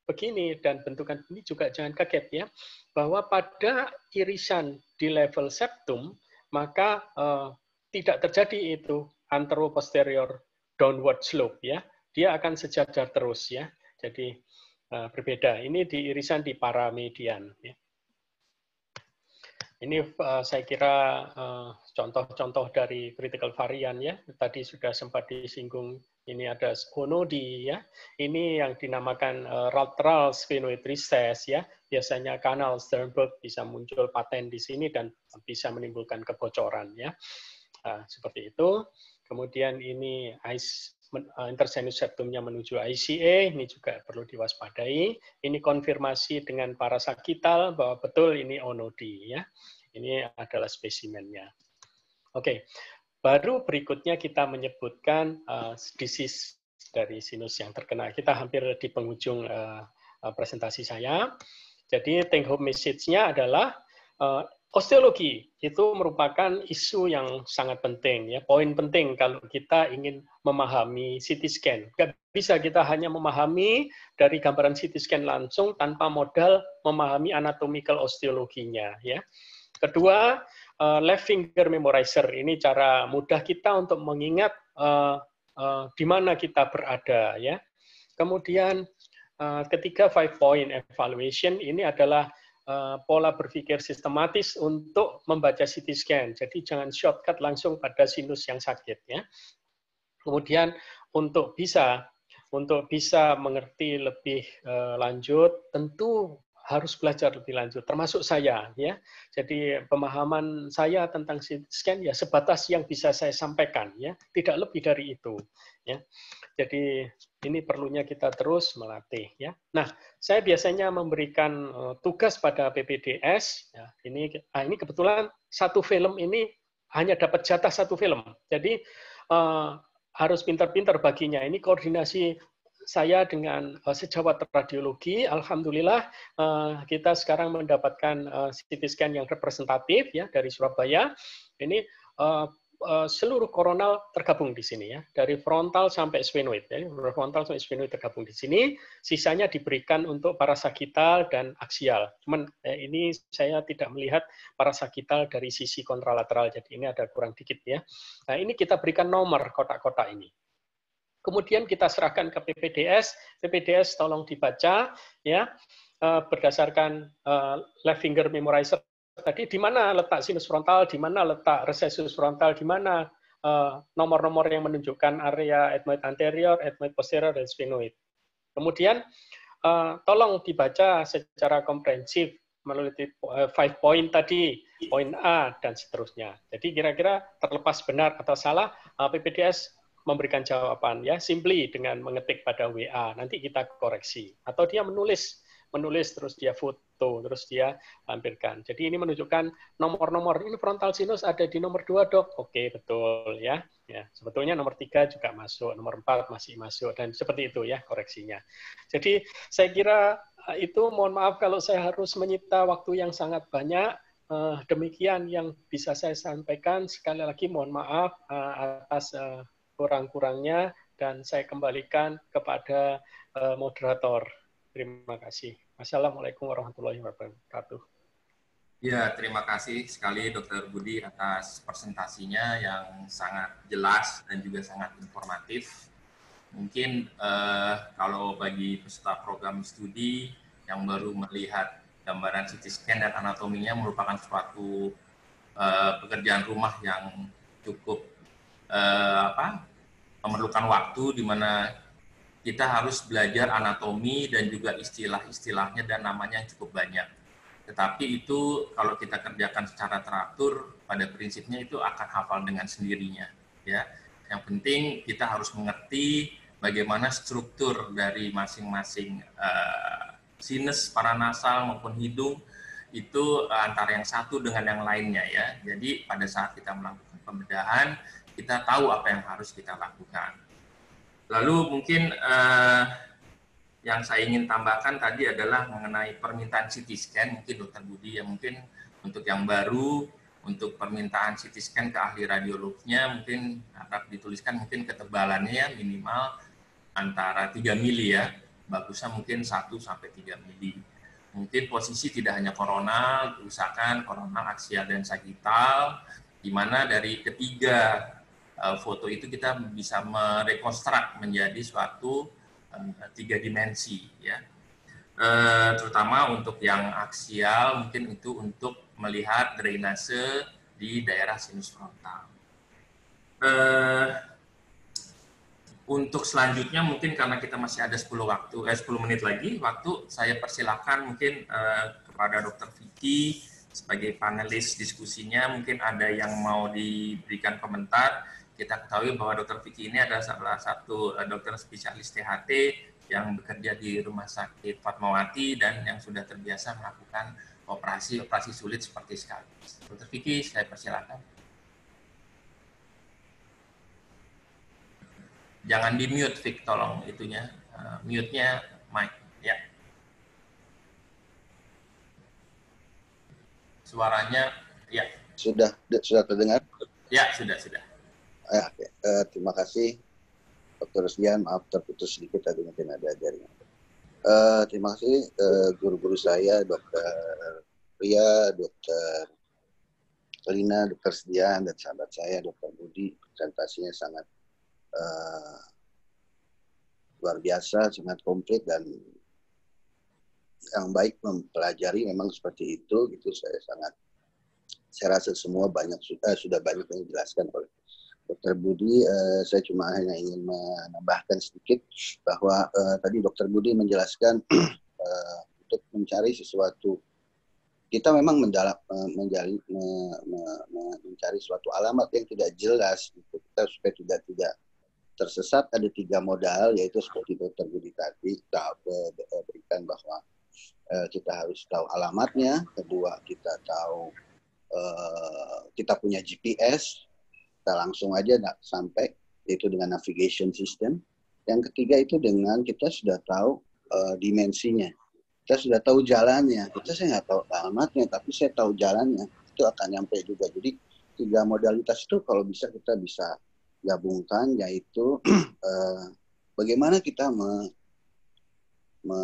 [SPEAKER 3] begini dan bentukan ini juga jangan kaget ya, bahwa pada irisan di level septum maka eh, tidak terjadi itu antero posterior downward slope ya. Dia akan sejajar terus ya. Jadi eh, berbeda. Ini di irisan di paramedian ya. Ini uh, saya kira contoh-contoh uh, dari critical varian ya. Tadi sudah sempat disinggung ini ada sponodi ya. Ini yang dinamakan uh, lateral sphenoid recess ya. Biasanya kanal Sternberg bisa muncul paten di sini dan bisa menimbulkan kebocoran ya. Uh, seperti itu. Kemudian ini ice eh, intersenus septumnya menuju ICA, ini juga perlu diwaspadai. Ini konfirmasi dengan para parasakital bahwa betul ini onodi ya. Ini adalah spesimennya. Oke, Baru berikutnya kita menyebutkan uh, disease dari sinus yang terkena. Kita hampir di penghujung uh, presentasi saya. Jadi take home message-nya adalah uh, osteologi itu merupakan isu yang sangat penting ya, poin penting kalau kita ingin memahami CT scan. Gak bisa kita hanya memahami dari gambaran CT scan langsung tanpa modal memahami anatomical osteologinya ya. Kedua, uh, left finger memorizer. Ini cara mudah kita untuk mengingat uh, uh, di mana kita berada ya. Kemudian uh, ketiga five point evaluation ini adalah uh, pola berpikir sistematis untuk membaca CT scan. Jadi jangan shortcut langsung pada sinus yang sakit ya. Kemudian untuk bisa untuk bisa mengerti lebih lanjut tentu harus belajar lebih lanjut, termasuk saya. ya. Jadi pemahaman saya tentang CT scan ya sebatas yang bisa saya sampaikan, ya tidak lebih dari itu. Ya. Jadi ini perlunya kita terus melatih. ya. Nah, saya biasanya memberikan eh, tugas pada PPDS. Ya, ini, ah, ini kebetulan satu film ini hanya dapat jatah satu film. Jadi uh, harus pintar-pintar baginya. Ini koordinasi saya dengan eh, sejawat radiologi, alhamdulillah eh, kita sekarang mendapatkan eh, CT scan yang representatif ya dari Surabaya. Ini seluruh koronal tergabung di sini ya, dari frontal sampai sphenoid. Ya. Frontal sampai sphenoid tergabung di sini, sisanya diberikan untuk para parasakital dan aksial. Cuman ini saya tidak melihat para parasakital dari sisi kontralateral, jadi ini ada kurang dikit ya. Nah ini kita berikan nomor kotak-kotak ini. Kemudian kita serahkan ke PPDS, PPDS tolong dibaca ya eh, berdasarkan eh, left finger memorizer tadi di mana letak sinus frontal, di mana letak recessus frontal, di mana eh, nomor-nomor yang menunjukkan area etmoid anterior, etmoid posterior dan sphenoid. Kemudian tolong dibaca secara komprehensif melalui five point tadi, poin A dan seterusnya. Jadi kira-kira terlepas benar atau salah, PPDS memberikan jawaban ya simply dengan mengetik pada WA nanti kita koreksi atau dia menulis menulis terus dia foto terus dia lampirkan jadi ini menunjukkan nomor-nomor ini frontal sinus ada di nomor dua dok oke betul ya ya sebetulnya nomor tiga juga masuk nomor empat masih masuk dan seperti itu ya koreksinya jadi saya kira eh, itu mohon maaf kalau saya harus menyita waktu yang sangat banyak eh, demikian yang bisa saya sampaikan sekali lagi mohon maaf eh, atas sekurang-kurangnya dan saya kembalikan kepada uh, moderator. Terima kasih. Wassalamualaikum warahmatullahi wabarakatuh.
[SPEAKER 4] Ya, terima kasih sekali Dr. Budi atas presentasinya yang sangat jelas dan juga sangat informatif. Mungkin eh, kalau bagi peserta program studi yang baru melihat gambaran CT scan dan anatominya merupakan suatu eh, pekerjaan rumah yang cukup eh, apa memerlukan waktu di mana kita harus belajar anatomi dan juga istilah-istilahnya dan namanya cukup banyak. Tetapi itu kalau kita kerjakan secara teratur pada prinsipnya itu akan hafal dengan sendirinya ya. Yang penting kita harus mengerti bagaimana struktur dari masing-masing uh, sinus paranasal maupun hidung itu eh, antara yang satu dengan yang lainnya ya. Jadi pada saat kita melakukan pembedahan kita tahu apa yang harus kita lakukan. Lalu mungkin eh, yang saya ingin tambahkan tadi adalah mengenai permintaan CT scan, mungkin dokter Budi ya mungkin untuk yang baru, untuk permintaan CT scan ke ahli radiolognya mungkin harap dituliskan mungkin ketebalannya ya, minimal antara 3 mili ya, bagusnya mungkin 1 sampai 3 mili. Mungkin posisi tidak hanya koronal, usahakan koronal aksial dan sagital, di mana dari ketiga Eh, foto itu kita bisa merekonstruk menjadi suatu eh, tiga dimensi ya. Eh, terutama untuk yang aksial mungkin itu untuk melihat drainase di daerah sinus frontal. untuk selanjutnya mungkin karena kita masih ada 10 waktu eh 10 menit lagi waktu saya persilakan mungkin kepada Dr. Vicky sebagai panelis diskusinya mungkin ada yang mau diberikan komentar kita ketahui bahwa Dokter Vicky ini adalah salah satu eh, dokter spesialis THT yang bekerja di Rumah Sakit Fatmawati dan yang sudah terbiasa melakukan operasi-operasi sulit seperti sekali. Dokter Vicky, saya persilakan. Jangan di mute, Vick, tolong itunya. Eh, mute-nya mic. Ya.
[SPEAKER 5] Suaranya, ya. Sudah, sudah terdengar? Ya, sudah, sudah eh, eh, terima kasih Dr. Sian. maaf terputus sedikit tadi mungkin ada jaringan. Uh, terima kasih eh, guru-guru uh, saya, Dr. Ria, Dr. Lina, Dr. Sian, dan sahabat saya, Dr. Budi. Presentasinya sangat uh, luar biasa, sangat komplit, dan yang baik mempelajari memang seperti itu. Gitu, saya sangat, saya rasa semua banyak sudah, sudah banyak yang dijelaskan oleh Dr. Budi, uh, saya cuma hanya ingin menambahkan sedikit bahwa uh, tadi Dr. Budi menjelaskan uh, <clears throat> untuk mencari sesuatu kita memang mendalap, menjali, me, me, me, mencari suatu alamat yang tidak jelas gitu. kita supaya tidak tidak tersesat ada tiga modal yaitu seperti dokter Budi tadi tahu berikan bahwa uh, kita harus tahu alamatnya kedua kita tahu uh, kita punya GPS kita langsung aja sampai itu dengan navigation system. Yang ketiga itu dengan kita sudah tahu uh, dimensinya. Kita sudah tahu jalannya. Kita saya nggak tahu alamatnya, tapi saya tahu jalannya. Itu akan nyampe juga. Jadi tiga modalitas itu kalau bisa kita bisa gabungkan yaitu <clears throat> eh, bagaimana kita me, me,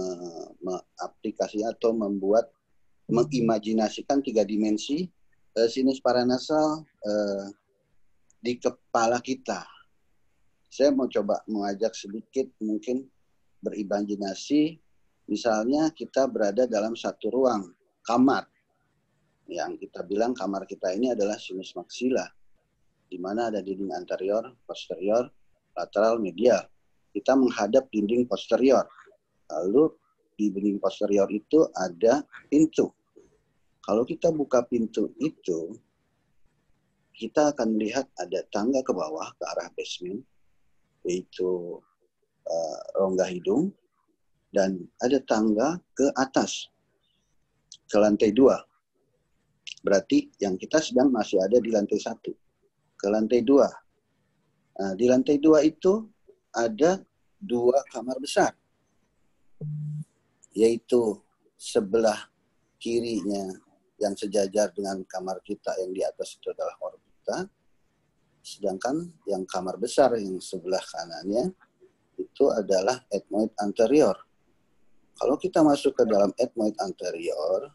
[SPEAKER 5] me atau membuat mengimajinasikan tiga dimensi eh, sinus paranasal di kepala kita. Saya mau coba mengajak sedikit mungkin berimajinasi misalnya kita berada dalam satu ruang kamar yang kita bilang kamar kita ini adalah sinus maksila di mana ada dinding anterior, posterior, lateral, medial. Kita menghadap dinding posterior. Lalu di dinding posterior itu ada pintu. Kalau kita buka pintu itu, kita akan melihat ada tangga ke bawah ke arah basement, yaitu uh, rongga hidung, dan ada tangga ke atas, ke lantai dua. Berarti yang kita sedang masih ada di lantai satu, ke lantai dua. uh, di lantai dua itu ada dua kamar besar, yaitu sebelah kirinya yang sejajar dengan kamar kita yang di atas itu adalah kita, sedangkan yang kamar besar yang sebelah kanannya itu adalah etmoid anterior. Kalau kita masuk ke dalam etmoid anterior,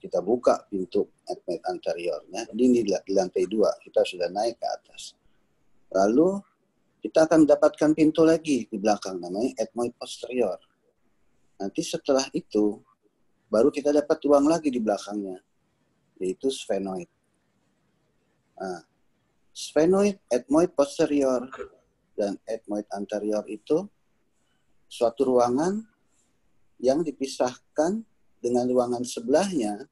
[SPEAKER 5] kita buka pintu etmoid anteriornya, ini di, di lantai dua, kita sudah naik ke atas. Lalu kita akan dapatkan pintu lagi di belakang, namanya etmoid posterior. Nanti setelah itu, baru kita dapat ruang lagi di belakangnya, yaitu sphenoid. Nah, sphenoid, etmoid posterior, dan etmoid anterior itu suatu ruangan yang dipisahkan dengan ruangan sebelahnya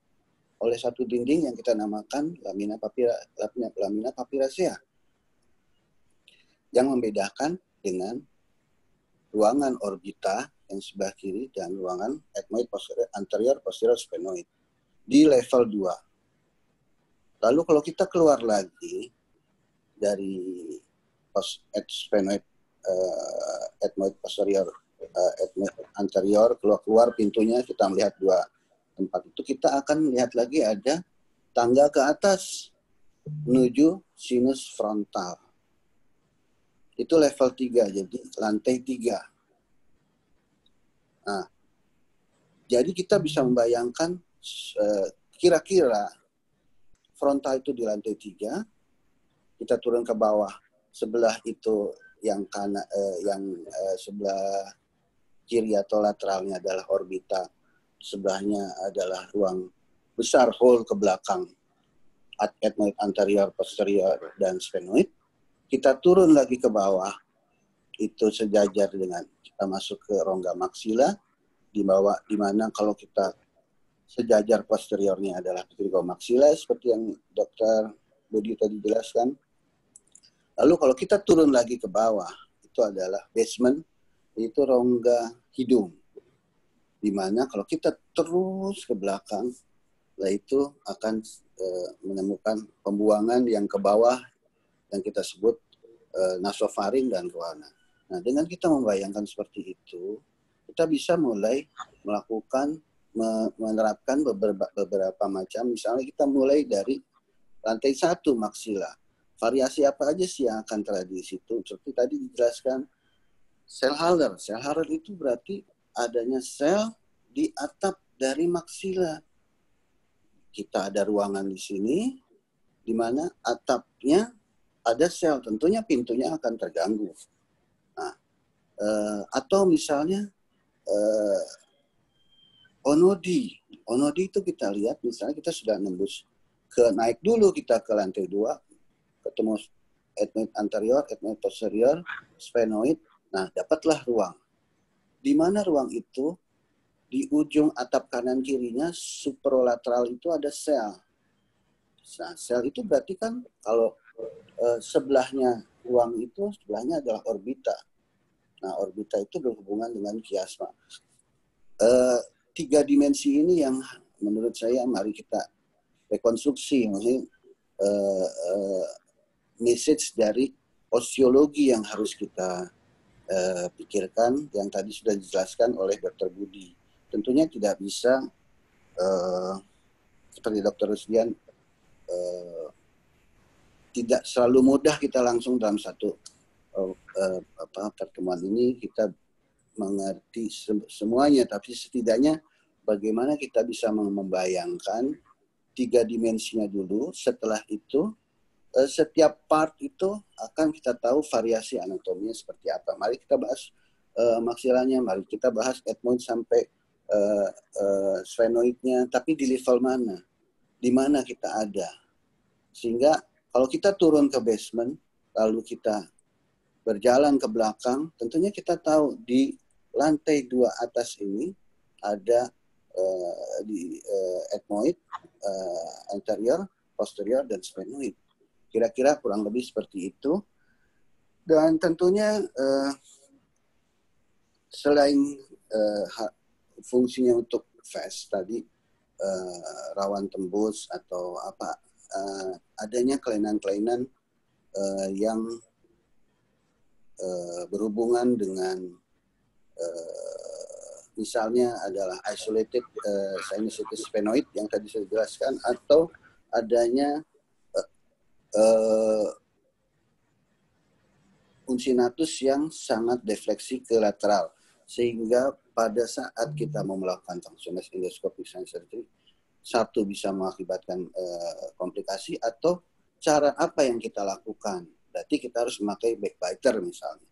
[SPEAKER 5] oleh satu dinding yang kita namakan lamina papira lamina, lamina yang membedakan dengan ruangan orbita yang sebelah kiri dan ruangan etmoid posterior, anterior posterior sphenoid di level 2 Lalu kalau kita keluar lagi dari pos etmoid eh, posterior uh, eh, etmoid anterior keluar keluar pintunya kita melihat dua tempat itu kita akan melihat lagi ada tangga ke atas menuju sinus frontal. Itu level 3 jadi lantai 3. Nah, jadi kita bisa membayangkan eh, kira-kira uh, kira -kira frontal itu di lantai tiga kita turun ke bawah sebelah itu yang kanan eh, yang eh, sebelah kiri atau lateralnya adalah orbita sebelahnya adalah ruang besar hole ke belakang adenoid anterior posterior dan sphenoid kita turun lagi ke bawah itu sejajar dengan kita masuk ke rongga maksila di bawah di mana kalau kita sejajar posteriornya adalah vertigo maxilla seperti yang dokter Budi tadi jelaskan. Lalu kalau kita turun lagi ke bawah, itu adalah basement, itu rongga hidung. Dimana kalau kita terus ke belakang, lah itu akan e, menemukan pembuangan yang ke bawah yang kita sebut e, nasofaring dan ruana. Nah, dengan kita membayangkan seperti itu, kita bisa mulai melakukan menerapkan beberapa, beberapa macam. Misalnya kita mulai dari lantai satu maksila. Variasi apa aja sih yang akan terjadi di situ? Seperti tadi dijelaskan sel halter. Sel halter itu berarti adanya sel di atap dari maksila. Kita ada ruangan di sini, di mana atapnya ada sel. Tentunya pintunya akan terganggu. Nah, eh, atau misalnya eh, onodi. Onodi itu kita lihat misalnya kita sudah nembus ke naik dulu kita ke lantai dua, ketemu etnoid anterior, etnoid posterior, sphenoid. Nah, dapatlah ruang. Di mana ruang itu? Di ujung atap kanan kirinya superolateral itu ada sel. Nah, sel itu berarti kan kalau eh, sebelahnya ruang itu sebelahnya adalah orbita. Nah, orbita itu berhubungan dengan kiasma. Eh, tiga dimensi ini yang menurut saya mari kita rekonstruksi mungkin uh, uh, message dari osteologi yang harus kita uh, pikirkan yang tadi sudah dijelaskan oleh Dr. Budi tentunya tidak bisa uh, seperti Dr. Rusdian uh, tidak selalu mudah kita langsung dalam satu uh, uh, apa pertemuan ini kita mengerti semuanya, tapi setidaknya bagaimana kita bisa membayangkan tiga dimensinya dulu. Setelah itu, eh, setiap part itu akan kita tahu variasi anatominya seperti apa. Mari kita bahas uh, eh, maksilanya, mari kita bahas etmoid sampai uh, uh, sphenoidnya, tapi di level mana, di mana kita ada. Sehingga kalau kita turun ke basement, lalu kita berjalan ke belakang, tentunya kita tahu di lantai dua atas ini ada uh, di uh, etmoid, uh, anterior, posterior, dan sphenoid. Kira-kira kurang lebih seperti itu. Dan tentunya uh, selain uh, fungsinya untuk fast tadi, uh, rawan tembus atau apa, uh, adanya kelainan-kelainan uh, yang uh, berhubungan dengan Eh, misalnya adalah isolated eh, sinusitis sphenoid yang tadi saya jelaskan atau adanya eh, eh, unsinatus yang sangat defleksi ke lateral sehingga pada saat kita mau melakukan fungsionalis endoscopic sinus satu bisa mengakibatkan komplikasi atau cara apa yang kita lakukan berarti kita harus memakai backbiter misalnya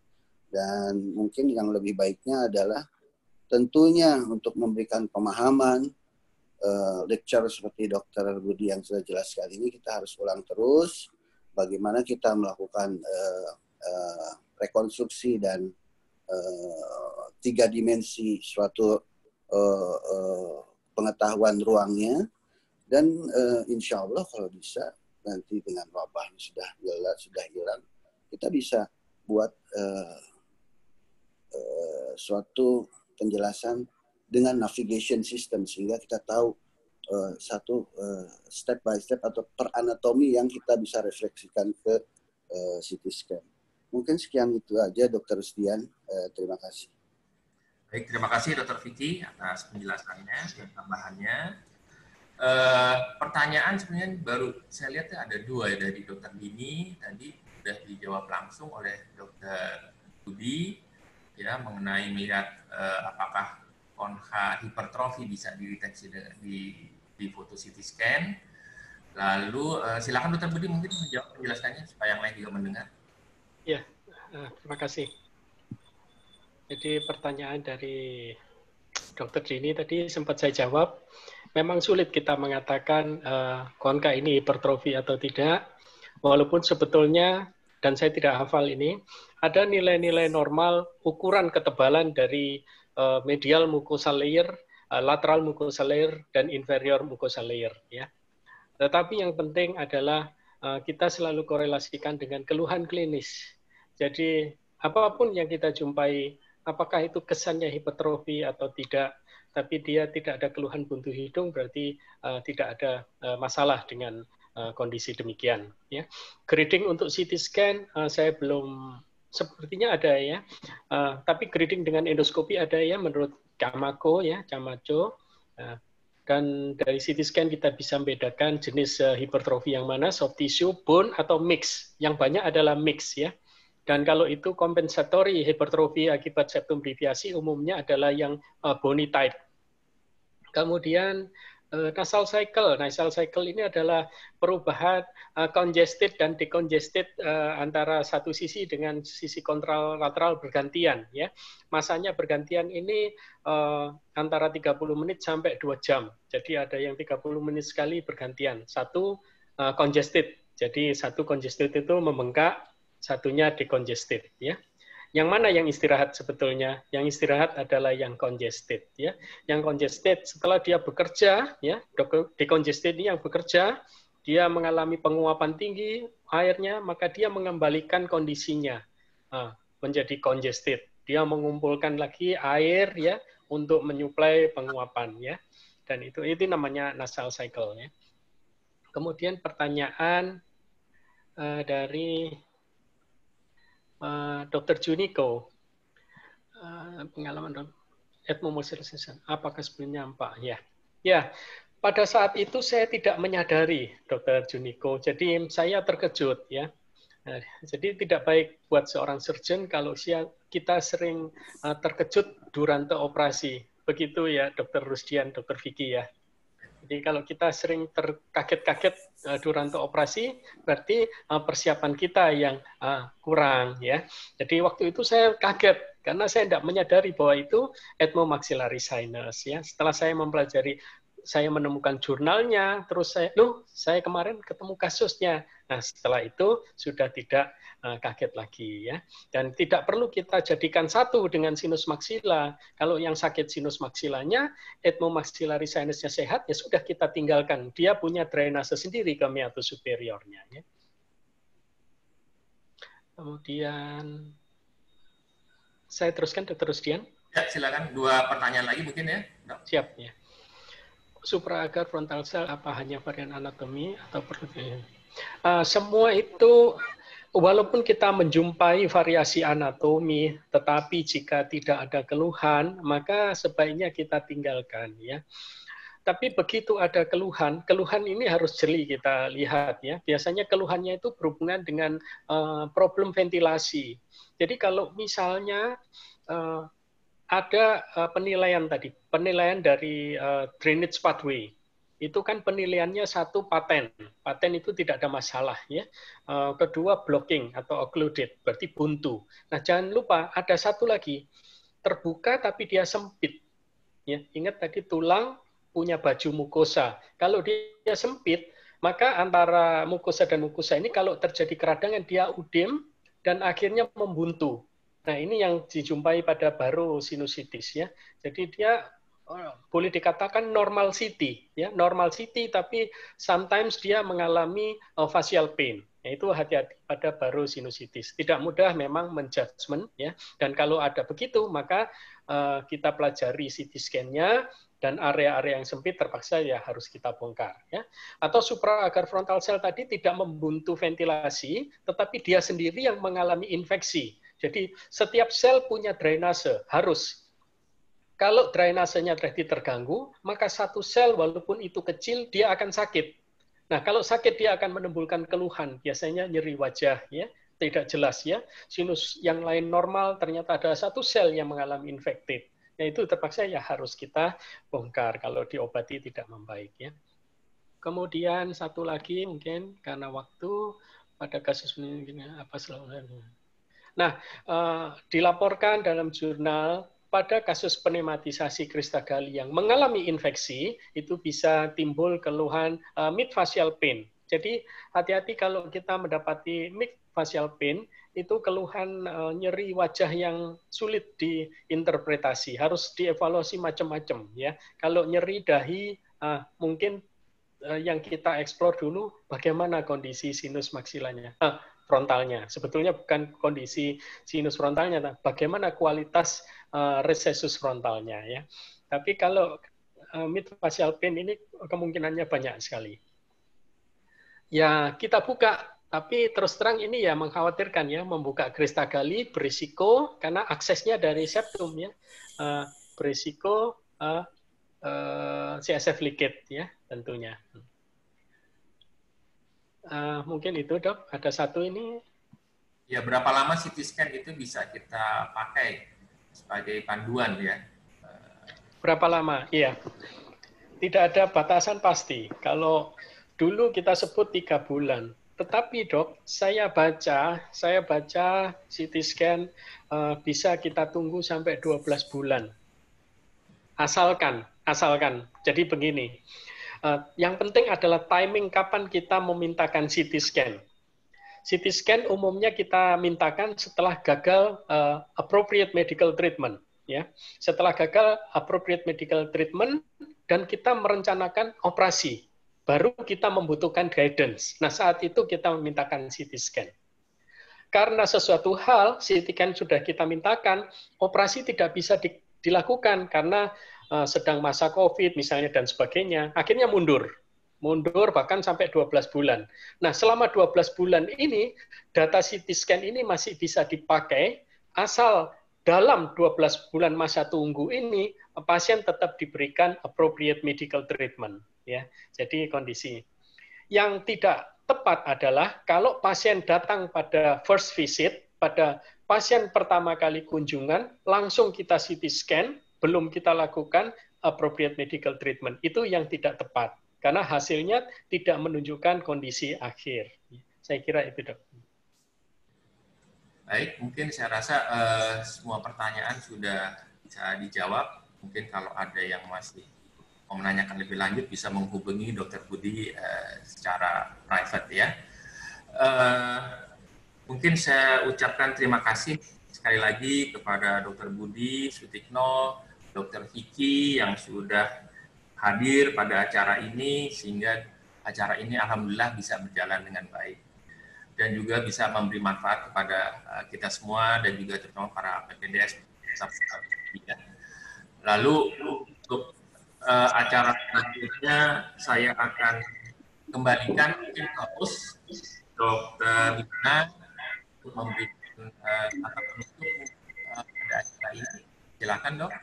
[SPEAKER 5] dan mungkin yang lebih baiknya adalah tentunya untuk memberikan pemahaman uh, lecture seperti Dr. Budi yang sudah jelas sekali ini kita harus ulang terus bagaimana kita melakukan uh, uh, rekonstruksi dan uh, tiga dimensi suatu uh, uh, pengetahuan ruangnya dan uh, insya Allah kalau bisa nanti dengan wabah sudah jelas sudah hilang kita bisa buat uh, Eh, suatu penjelasan dengan navigation system sehingga kita tahu uh, satu uh, step by step atau per anatomi yang kita bisa refleksikan ke uh, CT scan. Mungkin sekian itu aja Dokter Setian. Uh, terima kasih.
[SPEAKER 4] Baik, terima kasih Dokter Vicky atas penjelasannya dan tambahannya. Uh, pertanyaan sebenarnya baru saya lihat ya ada dua ya dari Dokter Dini tadi sudah dijawab langsung oleh Dokter Budi ya mengenai melihat uh, apakah konha hipertrofi bisa dideteksi di di foto CT scan. Lalu uh, silakan Dokter Budi mungkin menjawab penjelasannya supaya yang lain juga mendengar.
[SPEAKER 3] Ya, uh, terima kasih. Jadi pertanyaan dari Dokter Dini tadi sempat saya jawab. Memang sulit kita mengatakan uh, konka ini hipertrofi atau tidak, walaupun sebetulnya dan saya tidak hafal ini ada nilai-nilai normal ukuran ketebalan dari uh, medial mucosa layer, uh, lateral mucosa layer, dan inferior mucosa layer. Ya. Tetapi yang penting adalah uh, kita selalu korelasikan dengan keluhan klinis. Jadi apapun yang kita jumpai, apakah itu kesannya hipertrofi atau tidak, tapi dia tidak ada keluhan buntu hidung berarti uh, tidak ada uh, masalah dengan uh, kondisi demikian. Ya. Grading untuk CT scan uh, saya belum sepertinya ada ya. Uh, tapi grading dengan endoskopi ada ya menurut Camaco ya, Camaco. Uh, eh, dan dari CT scan kita bisa membedakan jenis uh, hipertrofi yang mana, soft tissue, bone, atau mix. Yang banyak adalah mix ya. Dan kalau itu kompensatori hipertrofi akibat septum deviasi umumnya adalah yang uh, bony type. Kemudian nasal eh, cycle. Nasal cycle ini adalah perubahan uh, congested dan decongested uh, antara satu sisi dengan sisi lateral bergantian ya. Masanya bergantian ini uh, antara 30 menit sampai 2 jam. Jadi ada yang 30 menit sekali bergantian. Satu uh, congested. Jadi satu congested itu membengkak, satunya decongested ya. Yang mana yang istirahat sebetulnya? Yang istirahat adalah yang congested ya. Yang congested setelah dia bekerja ya, decongested ini yang bekerja, dia mengalami penguapan tinggi airnya, maka dia mengembalikan kondisinya nah, menjadi congested. Dia mengumpulkan lagi air ya untuk menyuplai penguapan ya. Dan itu itu namanya nasal cycle ya. Kemudian pertanyaan uh, dari Eh, Dr. Juniko uh, pengalaman dong etnomorphism apakah sebenarnya Pak? ya ya pada saat itu saya tidak menyadari Dr. Juniko jadi saya terkejut ya eh, jadi tidak baik buat seorang surgeon kalau kita sering terkejut durante operasi. Begitu ya Dr. Rusdian, Dr. Vicky ya. Jadi kalau kita sering terkaget-kaget uh, eh, durante operasi, berarti uh, persiapan kita yang uh, kurang ya. Jadi waktu itu saya kaget karena saya tidak menyadari bahwa itu etmo maxillary sinus ya. Setelah saya mempelajari saya menemukan jurnalnya, terus saya, loh, saya kemarin ketemu kasusnya. Nah, setelah itu sudah tidak uh, kaget lagi ya. Dan tidak perlu kita jadikan satu dengan sinus maksila. Kalau yang sakit sinus maksilanya, etmo maksilari sinusnya sehat, ya sudah kita tinggalkan. Dia punya drainase sendiri ke meatus superiornya. Ya. Kemudian, saya teruskan, terus Dian. Ya,
[SPEAKER 4] silakan dua pertanyaan lagi mungkin ya.
[SPEAKER 3] Siap ya supraagar frontal cell apa hanya varian anatomi atau perlu uh, ya? ah, semua itu walaupun kita menjumpai variasi anatomi tetapi jika tidak ada keluhan maka sebaiknya kita tinggalkan ya tapi begitu ada keluhan, keluhan ini harus jeli kita lihat ya. Biasanya keluhannya itu berhubungan dengan uh, problem ventilasi. Jadi kalau misalnya uh, ada uh, penilaian tadi, penilaian dari uh, drainage pathway. Itu kan penilaiannya satu paten. Paten itu tidak ada masalah ya. Uh, kedua blocking atau occluded, berarti buntu. Nah, jangan lupa ada satu lagi terbuka tapi dia sempit. Ya, ingat tadi tulang punya baju mukosa. Kalau dia sempit, maka antara mukosa dan mukosa ini kalau terjadi keradangan dia udem dan akhirnya membuntu Nah, ini yang dijumpai pada baru sinusitis ya. Jadi dia oh, boleh dikatakan normal city ya, normal city tapi sometimes dia mengalami eh, facial pain. Nah, itu hati-hati pada baru sinusitis. Tidak mudah memang menjudgment ya. Dan kalau ada begitu maka uh, kita pelajari CT scan-nya dan area-area yang sempit terpaksa ya harus kita bongkar ya. Atau supra agar frontal cell tadi tidak membuntu ventilasi tetapi dia sendiri yang mengalami infeksi jadi setiap sel punya drainase, harus. Kalau drainasenya terjadi terganggu, maka satu sel walaupun itu kecil, dia akan sakit. Nah, kalau sakit dia akan menimbulkan keluhan, biasanya nyeri wajah, ya tidak jelas ya. Sinus yang lain normal, ternyata ada satu sel yang mengalami infected. Nah, itu terpaksa ya harus kita bongkar kalau diobati tidak membaik ya. Kemudian satu lagi mungkin karena waktu pada kasus ini ya, apa selalu Nah, uh, dilaporkan dalam jurnal pada kasus pneumatisasi kristagali yang mengalami infeksi itu bisa timbul keluhan uh, eh, mid pain. Jadi hati-hati kalau kita mendapati mid facial pain itu keluhan uh, nyeri wajah yang sulit diinterpretasi, harus dievaluasi macam-macam ya. Kalau nyeri dahi uh, mungkin yang kita eksplor dulu bagaimana kondisi sinus maksilanya. Uh, nah, frontalnya. Sebetulnya bukan kondisi sinus frontalnya, bagaimana kualitas uh, resesus frontalnya ya. Tapi kalau uh, facial pain ini kemungkinannya banyak sekali. Ya kita buka, tapi terus terang ini ya mengkhawatirkan ya, membuka kristagali berisiko karena aksesnya dari septum ya, uh, berisiko uh, uh, CSF leakage ya tentunya. Hmm. Uh, mungkin itu dok, ada satu ini. Ya berapa lama CT
[SPEAKER 4] scan itu bisa kita pakai sebagai panduan ya?
[SPEAKER 3] Berapa lama? Iya, tidak ada batasan pasti. Kalau dulu kita sebut tiga bulan, tetapi dok, saya baca, saya baca CT scan uh, bisa kita tunggu sampai 12 bulan. Asalkan, asalkan. Jadi begini, Eh, yang penting adalah timing kapan kita memintakan CT scan. CT scan umumnya kita mintakan setelah gagal uh, appropriate medical treatment, ya. Setelah gagal appropriate medical treatment dan kita merencanakan operasi, baru kita membutuhkan guidance. Nah saat itu kita memintakan CT scan. Karena sesuatu hal CT scan sudah kita mintakan, operasi tidak bisa di, dilakukan karena Eh, sedang masa COVID misalnya dan sebagainya, akhirnya mundur. Mundur bahkan sampai 12 bulan. Nah, selama 12 bulan ini, data CT scan ini masih bisa dipakai asal dalam 12 bulan masa tunggu ini, pasien tetap diberikan appropriate medical treatment. ya Jadi kondisi. Yang tidak tepat adalah kalau pasien datang pada first visit, pada pasien pertama kali kunjungan, langsung kita CT scan, belum kita lakukan appropriate medical treatment. Itu yang tidak tepat karena hasilnya tidak menunjukkan kondisi akhir. Saya kira itu, Dok.
[SPEAKER 4] Baik, mungkin saya rasa uh, semua pertanyaan sudah bisa dijawab. Mungkin kalau ada yang masih mau menanyakan lebih lanjut bisa menghubungi Dr. Budi uh, secara private ya. Uh, mungkin saya ucapkan terima kasih sekali lagi kepada Dr. Budi Sutikno, Dr. Hiki yang sudah hadir pada acara ini sehingga acara ini alhamdulillah bisa berjalan dengan baik dan juga bisa memberi manfaat kepada uh, kita semua dan juga terutama para PPDS. Lalu untuk uh, acara selanjutnya saya akan kembalikan ke host Dr. Bina untuk memberikan uh, kata uh, pada acara ini. Silakan dok.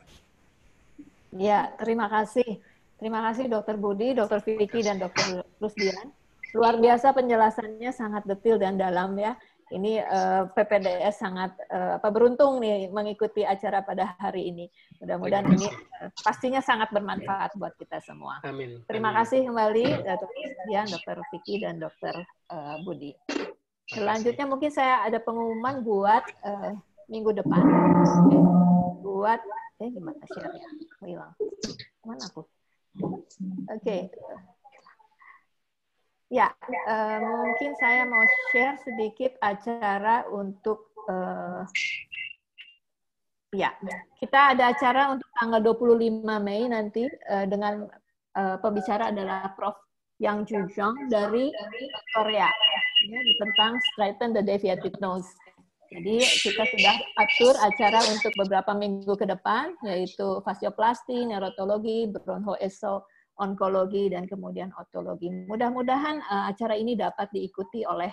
[SPEAKER 2] Ya, terima kasih. Terima kasih Dokter Budi, Dokter Vicky, dan Dokter Rusdian. Luar biasa penjelasannya sangat detail dan dalam ya. Ini uh, eh, PPDS sangat uh, apa beruntung nih mengikuti acara pada hari ini. Mudah-mudahan ini uh, pastinya sangat bermanfaat buat kita semua. Amin. Terima Amin. kasih kembali Dokter Rusdian, Dokter Vicky, dan Dokter uh, Budi. Selanjutnya mungkin saya ada pengumuman buat uh, minggu depan, buat eh gimana sih ya hilang mana aku oke okay. ya uh, mungkin saya mau share sedikit acara untuk uh, ya kita ada acara untuk tanggal 25 Mei nanti uh, dengan uh, pembicara adalah Prof yang Jujong dari Korea ya, tentang straighten the deviated nose jadi kita sudah atur acara untuk beberapa minggu ke depan, yaitu fasioplasti, neurotologi, bronchoeso, onkologi, dan kemudian otologi. Mudah-mudahan uh, acara ini dapat diikuti oleh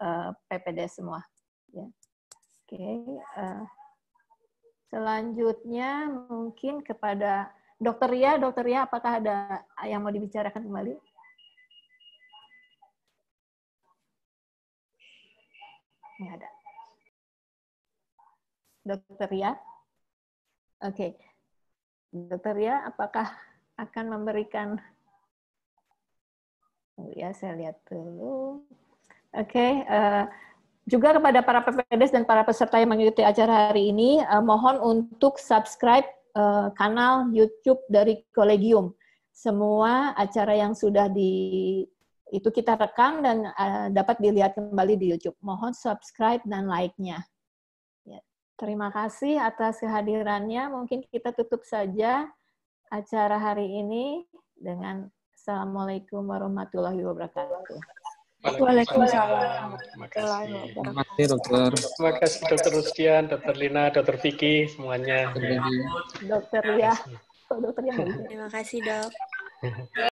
[SPEAKER 2] uh, eh, PPD semua. Ya. Oke, okay. uh, eh, selanjutnya mungkin kepada Dokter Ria, Dokter Ria, apakah ada yang mau dibicarakan kembali?
[SPEAKER 1] Tidak ada. Dokter Ya, Oke. Okay.
[SPEAKER 2] Dokter Ya, apakah akan memberikan Oh ya, saya lihat dulu. Oke, okay, uh, eh, juga kepada para PPDS dan para peserta yang mengikuti acara hari ini, uh, mohon untuk subscribe uh, kanal YouTube dari Kolegium. Semua acara yang sudah di itu kita rekam dan uh, dapat dilihat kembali di YouTube. Mohon subscribe dan like-nya. Terima kasih atas kehadirannya. Mungkin kita tutup saja acara hari ini dengan Assalamualaikum warahmatullahi wabarakatuh. Waalaikumsalam. Terima kasih.
[SPEAKER 3] dokter. Terima kasih dokter Rusdian, dokter Lina, dokter Vicky, semuanya. Dokter
[SPEAKER 2] Lia. Dokter Lia. Terima kasih dok.